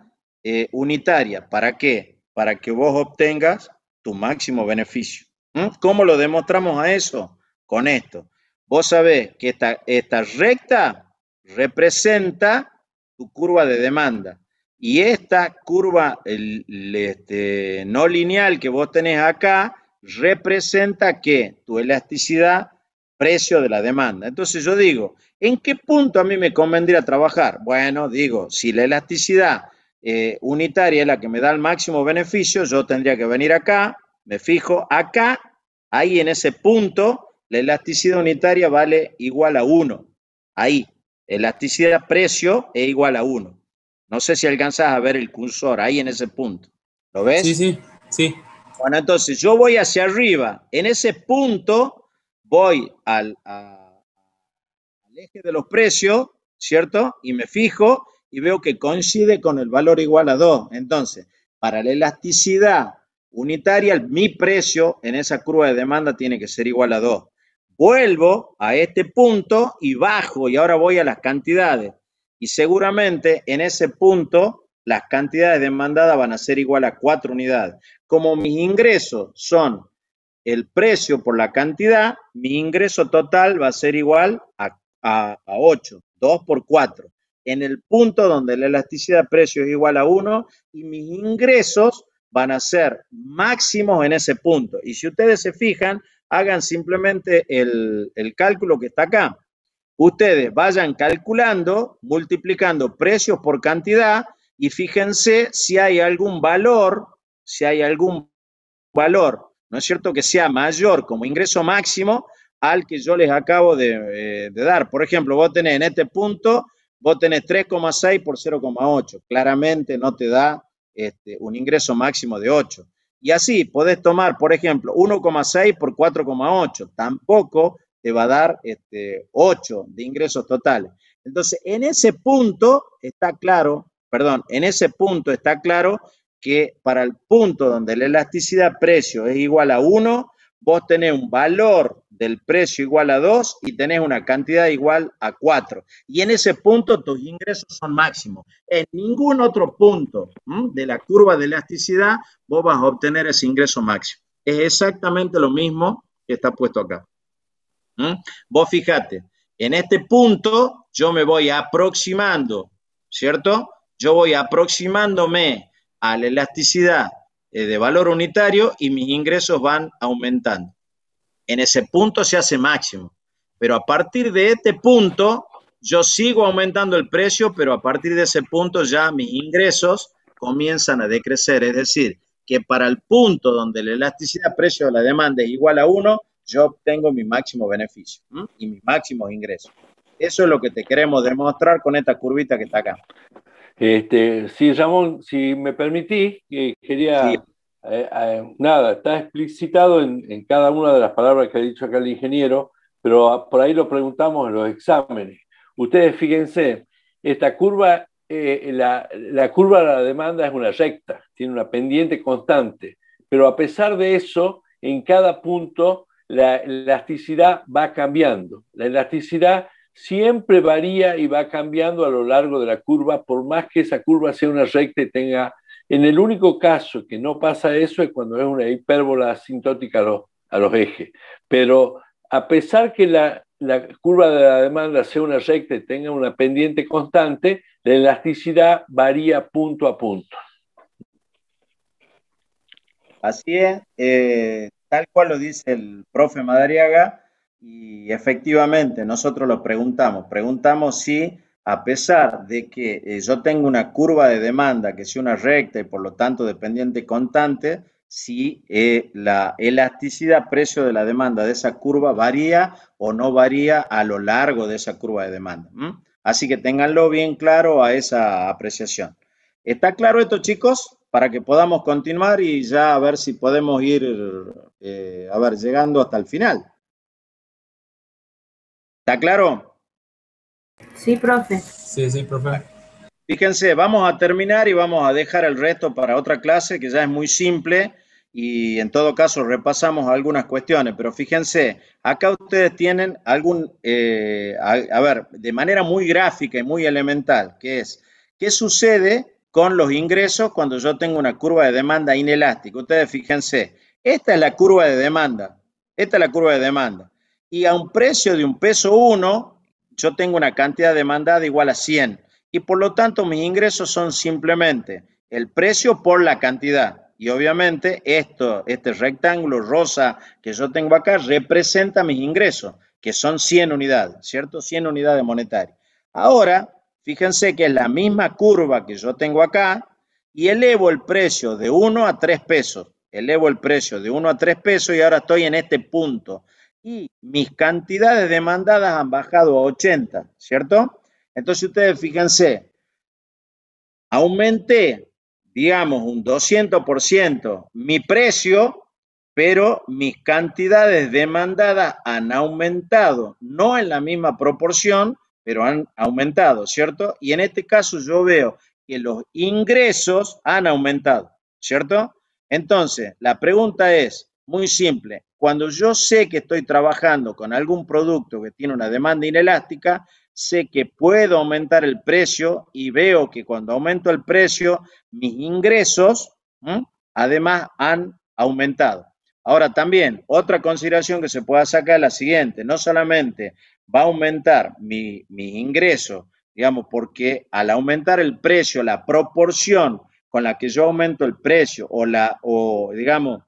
eh, unitaria. ¿Para qué? Para que vos obtengas tu máximo beneficio. ¿Mm? ¿Cómo lo demostramos a eso? Con esto. Vos sabés que esta, recta representa tu curva de demanda. Y esta curva este, no lineal que vos tenés acá representa que tu elasticidad precio de la demanda. Entonces yo digo, ¿en qué punto a mí me convendría trabajar? Bueno, digo, si la elasticidad eh, unitaria es la que me da el máximo beneficio, yo tendría que venir acá, me fijo acá, ahí en ese punto, la elasticidad unitaria vale igual a 1. Ahí, elasticidad precio es igual a 1. No sé si alcanzas a ver el cursor ahí en ese punto. ¿Lo ves? Sí, sí, sí. Bueno, entonces yo voy hacia arriba. En ese punto voy al, eje de los precios, ¿cierto? Y me fijo y veo que coincide con el valor igual a 2. Entonces, para la elasticidad unitaria, mi precio en esa curva de demanda tiene que ser igual a 2. Vuelvo a este punto y bajo y ahora voy a las cantidades. Y seguramente en ese punto las cantidades demandadas van a ser igual a 4 unidades. Como mis ingresos son el precio por la cantidad, mi ingreso total va a ser igual a, 8, 2 por 4. En el punto donde la elasticidad precio es igual a 1 y mis ingresos van a ser máximos en ese punto. Y si ustedes se fijan, hagan simplemente el, el, cálculo que está acá. Ustedes vayan calculando, multiplicando precios por cantidad y fíjense si hay algún valor, si hay algún valor ¿no es cierto?, que sea mayor como ingreso máximo al que yo les acabo de, eh, dar. Por ejemplo, vos tenés en este punto, vos tenés 3,6 por 0,8. Claramente no te da este, un ingreso máximo de 8. Y así podés tomar, por ejemplo, 1,6 por 4,8. Tampoco te va a dar este, 8 de ingresos totales. Entonces, en ese punto está claro, perdón, en ese punto está claro que para el punto donde la elasticidad precio es igual a 1, vos tenés un valor del precio igual a 2 y tenés una cantidad igual a 4. Y en ese punto tus ingresos son máximos. En ningún otro punto de la curva de elasticidad vos vas a obtener ese ingreso máximo. Es exactamente lo mismo que está puesto acá. Vos fijate, en este punto yo me voy aproximando, ¿cierto? Yo voy aproximándome a la elasticidad eh, de valor unitario y mis ingresos van aumentando. En ese punto se hace máximo, pero a partir de este punto yo sigo aumentando el precio, pero a partir de ese punto ya mis ingresos comienzan a decrecer. Es decir, que para el punto donde la elasticidad precio de la demanda es igual a 1, yo obtengo mi máximo beneficio y mis máximos ingresos. Eso es lo que te queremos demostrar con esta curvita que está acá. Este, sí, Ramón, si me permitís, eh, quería... Eh, eh, nada, está explicitado en, cada una de las palabras que ha dicho acá el ingeniero, pero por ahí lo preguntamos en los exámenes. Ustedes fíjense, esta curva, la, la, curva de la demanda es una recta, tiene una pendiente constante, pero a pesar de eso, en cada punto la elasticidad va cambiando. La elasticidad siempre varía y va cambiando a lo largo de la curva, por más que esa curva sea una recta y tenga, en el único caso que no pasa eso es cuando es una hipérbola asintótica a los, ejes. Pero a pesar que la, curva de la demanda sea una recta y tenga una pendiente constante, la elasticidad varía punto a punto. Así es, eh, tal cual lo dice el profe Madariaga, y efectivamente, nosotros lo preguntamos. Preguntamos si, a pesar de que eh, yo tengo una curva de demanda que es una recta y por lo tanto dependiente constante, si eh, la elasticidad precio de la demanda de esa curva varía o no varía a lo largo de esa curva de demanda. Así que ténganlo bien claro a esa apreciación. ¿Está claro esto, chicos? Para que podamos continuar y ya a ver si podemos ir, eh, a ver, llegando hasta el final. ¿Está claro? Sí, profe. Sí, sí, profe. Fíjense, vamos a terminar y vamos a dejar el resto para otra clase que ya es muy simple y en todo caso repasamos algunas cuestiones, pero fíjense, acá ustedes tienen algún, eh, a, a, ver, de manera muy gráfica y muy elemental, que es, ¿qué sucede con los ingresos cuando yo tengo una curva de demanda inelástica? Ustedes fíjense, esta es la curva de demanda, esta es la curva de demanda y a un precio de un peso uno, yo tengo una cantidad demandada igual a 100 y por lo tanto mis ingresos son simplemente el precio por la cantidad. Y obviamente esto, este rectángulo rosa que yo tengo acá representa mis ingresos, que son 100 unidades, ¿cierto? 100 unidades monetarias. Ahora, fíjense que es la misma curva que yo tengo acá y elevo el precio de 1 a 3 pesos. Elevo el precio de 1 a 3 pesos y ahora estoy en este punto y mis cantidades demandadas han bajado a 80, ¿cierto? Entonces ustedes fíjense, aumenté, digamos, un 200% mi precio, pero mis cantidades demandadas han aumentado, no en la misma proporción, pero han aumentado, ¿cierto? Y en este caso yo veo que los ingresos han aumentado, ¿cierto? Entonces, la pregunta es, muy simple. Cuando yo sé que estoy trabajando con algún producto que tiene una demanda inelástica, sé que puedo aumentar el precio y veo que cuando aumento el precio, mis ingresos además han aumentado. Ahora también, otra consideración que se pueda sacar es la siguiente, no solamente va a aumentar mi, mis ingresos, digamos, porque al aumentar el precio, la proporción con la que yo aumento el precio o la, o digamos,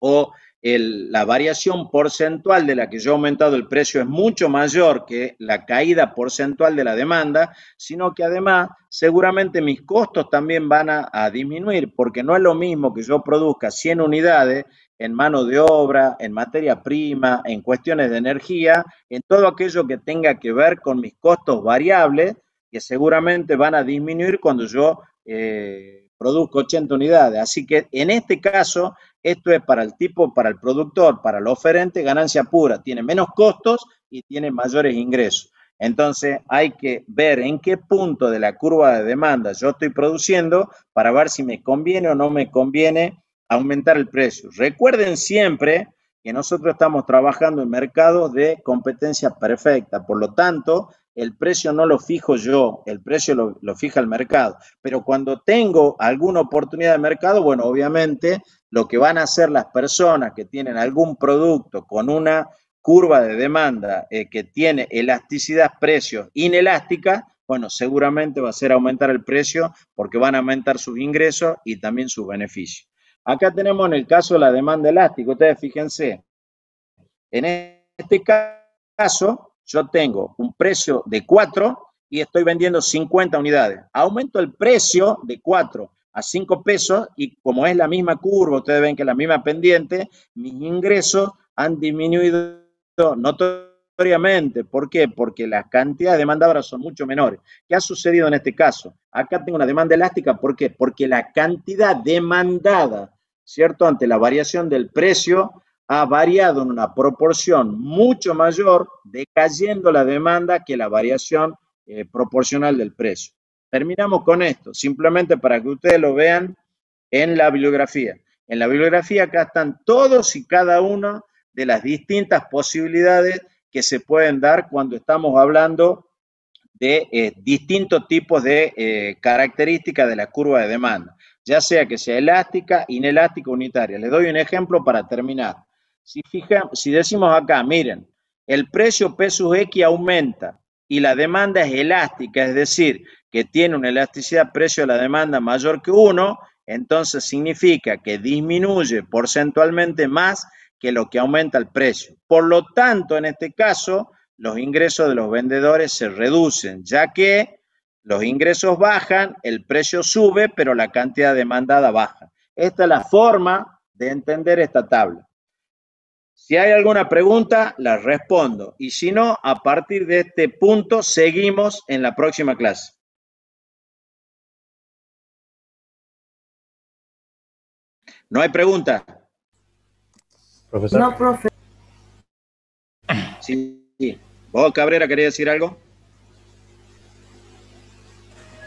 o la variación porcentual de la que yo he aumentado el precio es mucho mayor que la caída porcentual de la demanda, sino que además seguramente mis costos también van a, disminuir, porque no es lo mismo que yo produzca 100 unidades en mano de obra, en materia prima, en cuestiones de energía, en todo aquello que tenga que ver con mis costos variables, que seguramente van a disminuir cuando yo... Eh, produzco 80 unidades. Así que en este caso, esto es para el tipo, para el productor, para el oferente, ganancia pura. Tiene menos costos y tiene mayores ingresos. Entonces hay que ver en qué punto de la curva de demanda yo estoy produciendo para ver si me conviene o no me conviene aumentar el precio. Recuerden siempre que nosotros estamos trabajando en mercados de competencia perfecta, por lo tanto, el precio no lo fijo yo, el precio lo, fija el mercado. Pero cuando tengo alguna oportunidad de mercado, bueno, obviamente lo que van a hacer las personas que tienen algún producto con una curva de demanda eh, que tiene elasticidad precio inelástica, bueno, seguramente va a ser aumentar el precio porque van a aumentar sus ingresos y también sus beneficios. Acá tenemos en el caso de la demanda elástica, ustedes fíjense, en este caso yo tengo un precio de 4 y estoy vendiendo 50 unidades. Aumento el precio de 4 a 5 pesos y como es la misma curva, ustedes ven que es la misma pendiente, mis ingresos han disminuido notoriamente. ¿Por qué? Porque las cantidades de son mucho menores. ¿Qué ha sucedido en este caso? Acá tengo una demanda elástica. ¿Por qué? Porque la cantidad demandada, ¿cierto? Ante la variación del precio ha variado en una proporción mucho mayor, decayendo la demanda que la variación eh, proporcional del precio. Terminamos con esto, simplemente para que ustedes lo vean en la bibliografía. En la bibliografía acá están todos y cada una de las distintas posibilidades que se pueden dar cuando estamos hablando de eh, distintos tipos de eh, características de la curva de demanda, ya sea que sea elástica, inelástica, unitaria. Le doy un ejemplo para terminar. Si, si decimos acá, miren, el precio P X aumenta y la demanda es elástica, es decir, que tiene una elasticidad precio de la demanda mayor que 1, entonces significa que disminuye porcentualmente más que lo que aumenta el precio. Por lo tanto, en este caso, los ingresos de los vendedores se reducen, ya que los ingresos bajan, el precio sube, pero la cantidad demandada baja. Esta es la forma de entender esta tabla. Si hay alguna pregunta, la respondo. Y si no, a partir de este punto, seguimos en la próxima clase. ¿No hay pregunta? Profesor. No, profesor. Sí. sí. ¿Vos, Cabrera, querías decir algo?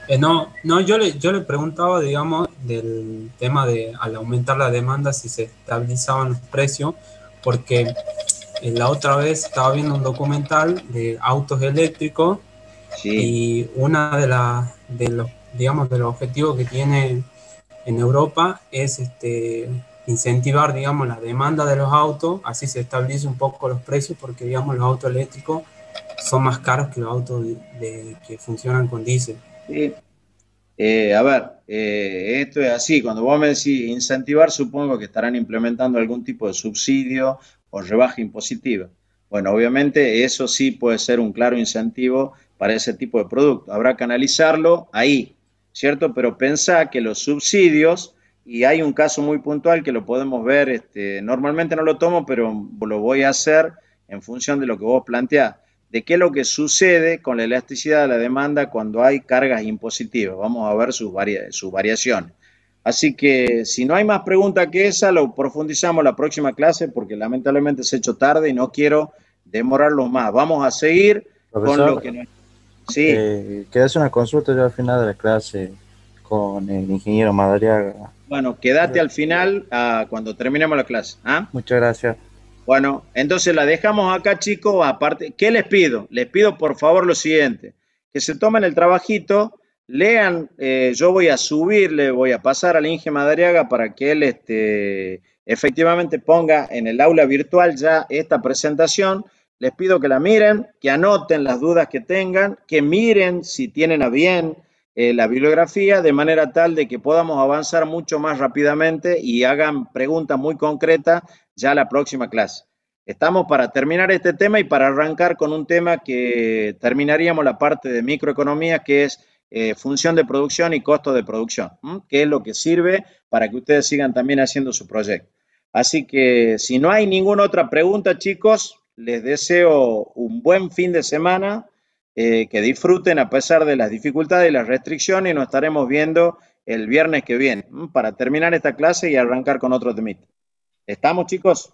Eh, no, no yo, le, yo le preguntaba, digamos, del tema de al aumentar la demanda, si se estabilizaban los precios, porque eh, la otra vez estaba viendo un documental de autos eléctricos y una de las de los digamos de los objetivos que tiene en Europa es este incentivar digamos la demanda de los autos así se establecen un poco los precios porque digamos los autos eléctricos son más caros que los autos que funcionan con diésel eh, a ver, eh, esto es así, cuando vos me decís incentivar, supongo que estarán implementando algún tipo de subsidio o rebaja impositiva. Bueno, obviamente eso sí puede ser un claro incentivo para ese tipo de producto. Habrá que analizarlo ahí, ¿cierto? Pero pensá que los subsidios, y hay un caso muy puntual que lo podemos ver, este, normalmente no lo tomo, pero lo voy a hacer en función de lo que vos planteás de qué es lo que sucede con la elasticidad de la demanda cuando hay cargas impositivas. Vamos a ver sus, varias sus variaciones. Así que si no hay más preguntas que esa, lo profundizamos la próxima clase porque lamentablemente se ha hecho tarde y no quiero demorarlo más. Vamos a seguir con lo que nos... Sí. Eh, una consulta yo al final de la clase con el ingeniero Madariaga. Bueno, quédate al final ah, cuando terminemos la clase. ¿ah? Muchas gracias. Bueno, entonces la dejamos acá, chicos. Aparte, ¿qué les pido? Les pido por favor lo siguiente: que se tomen el trabajito, lean. Eh, yo voy a subirle, voy a pasar al Inge Madariaga para que él este, efectivamente ponga en el aula virtual ya esta presentación. Les pido que la miren, que anoten las dudas que tengan, que miren si tienen a bien eh, la bibliografía de manera tal de que podamos avanzar mucho más rápidamente y hagan preguntas muy concretas ya la próxima clase. Estamos para terminar este tema y para arrancar con un tema que terminaríamos la parte de microeconomía, que es eh, función de producción y costo de producción, que es lo que sirve para que ustedes sigan también haciendo su proyecto. Así que si no hay ninguna otra pregunta, chicos, les deseo un buen fin de semana eh, que disfruten a pesar de las dificultades y las restricciones y nos estaremos viendo el viernes que viene para terminar esta clase y arrancar con otro temita. ¿Estamos chicos?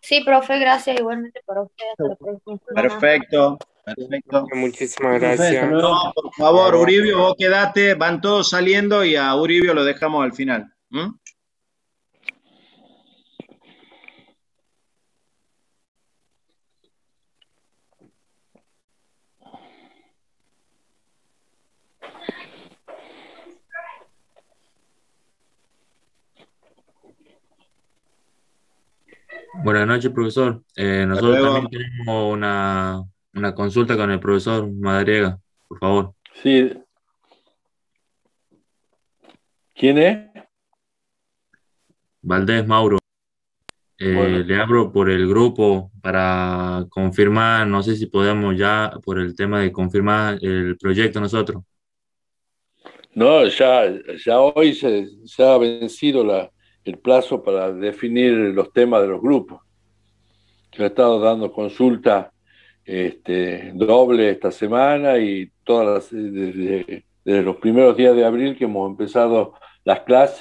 Sí, profe, gracias igualmente para ustedes. Perfecto, perfecto. Muchísimas gracias. No, por favor, Uribio, vos quedate, van todos saliendo y a Uribio lo dejamos al final. Buenas noches, profesor. Eh, nosotros también tenemos una, consulta con el profesor Madariega, por favor. Sí. ¿Quién es? Valdés Mauro. Eh, le abro por el grupo para confirmar, no sé si podemos ya por el tema de confirmar el proyecto nosotros. No, ya, ya hoy se ha vencido la, el plazo para definir los temas de los grupos. Yo he estado dando consulta este, doble esta semana y todas desde los primeros días de abril que hemos empezado las clases.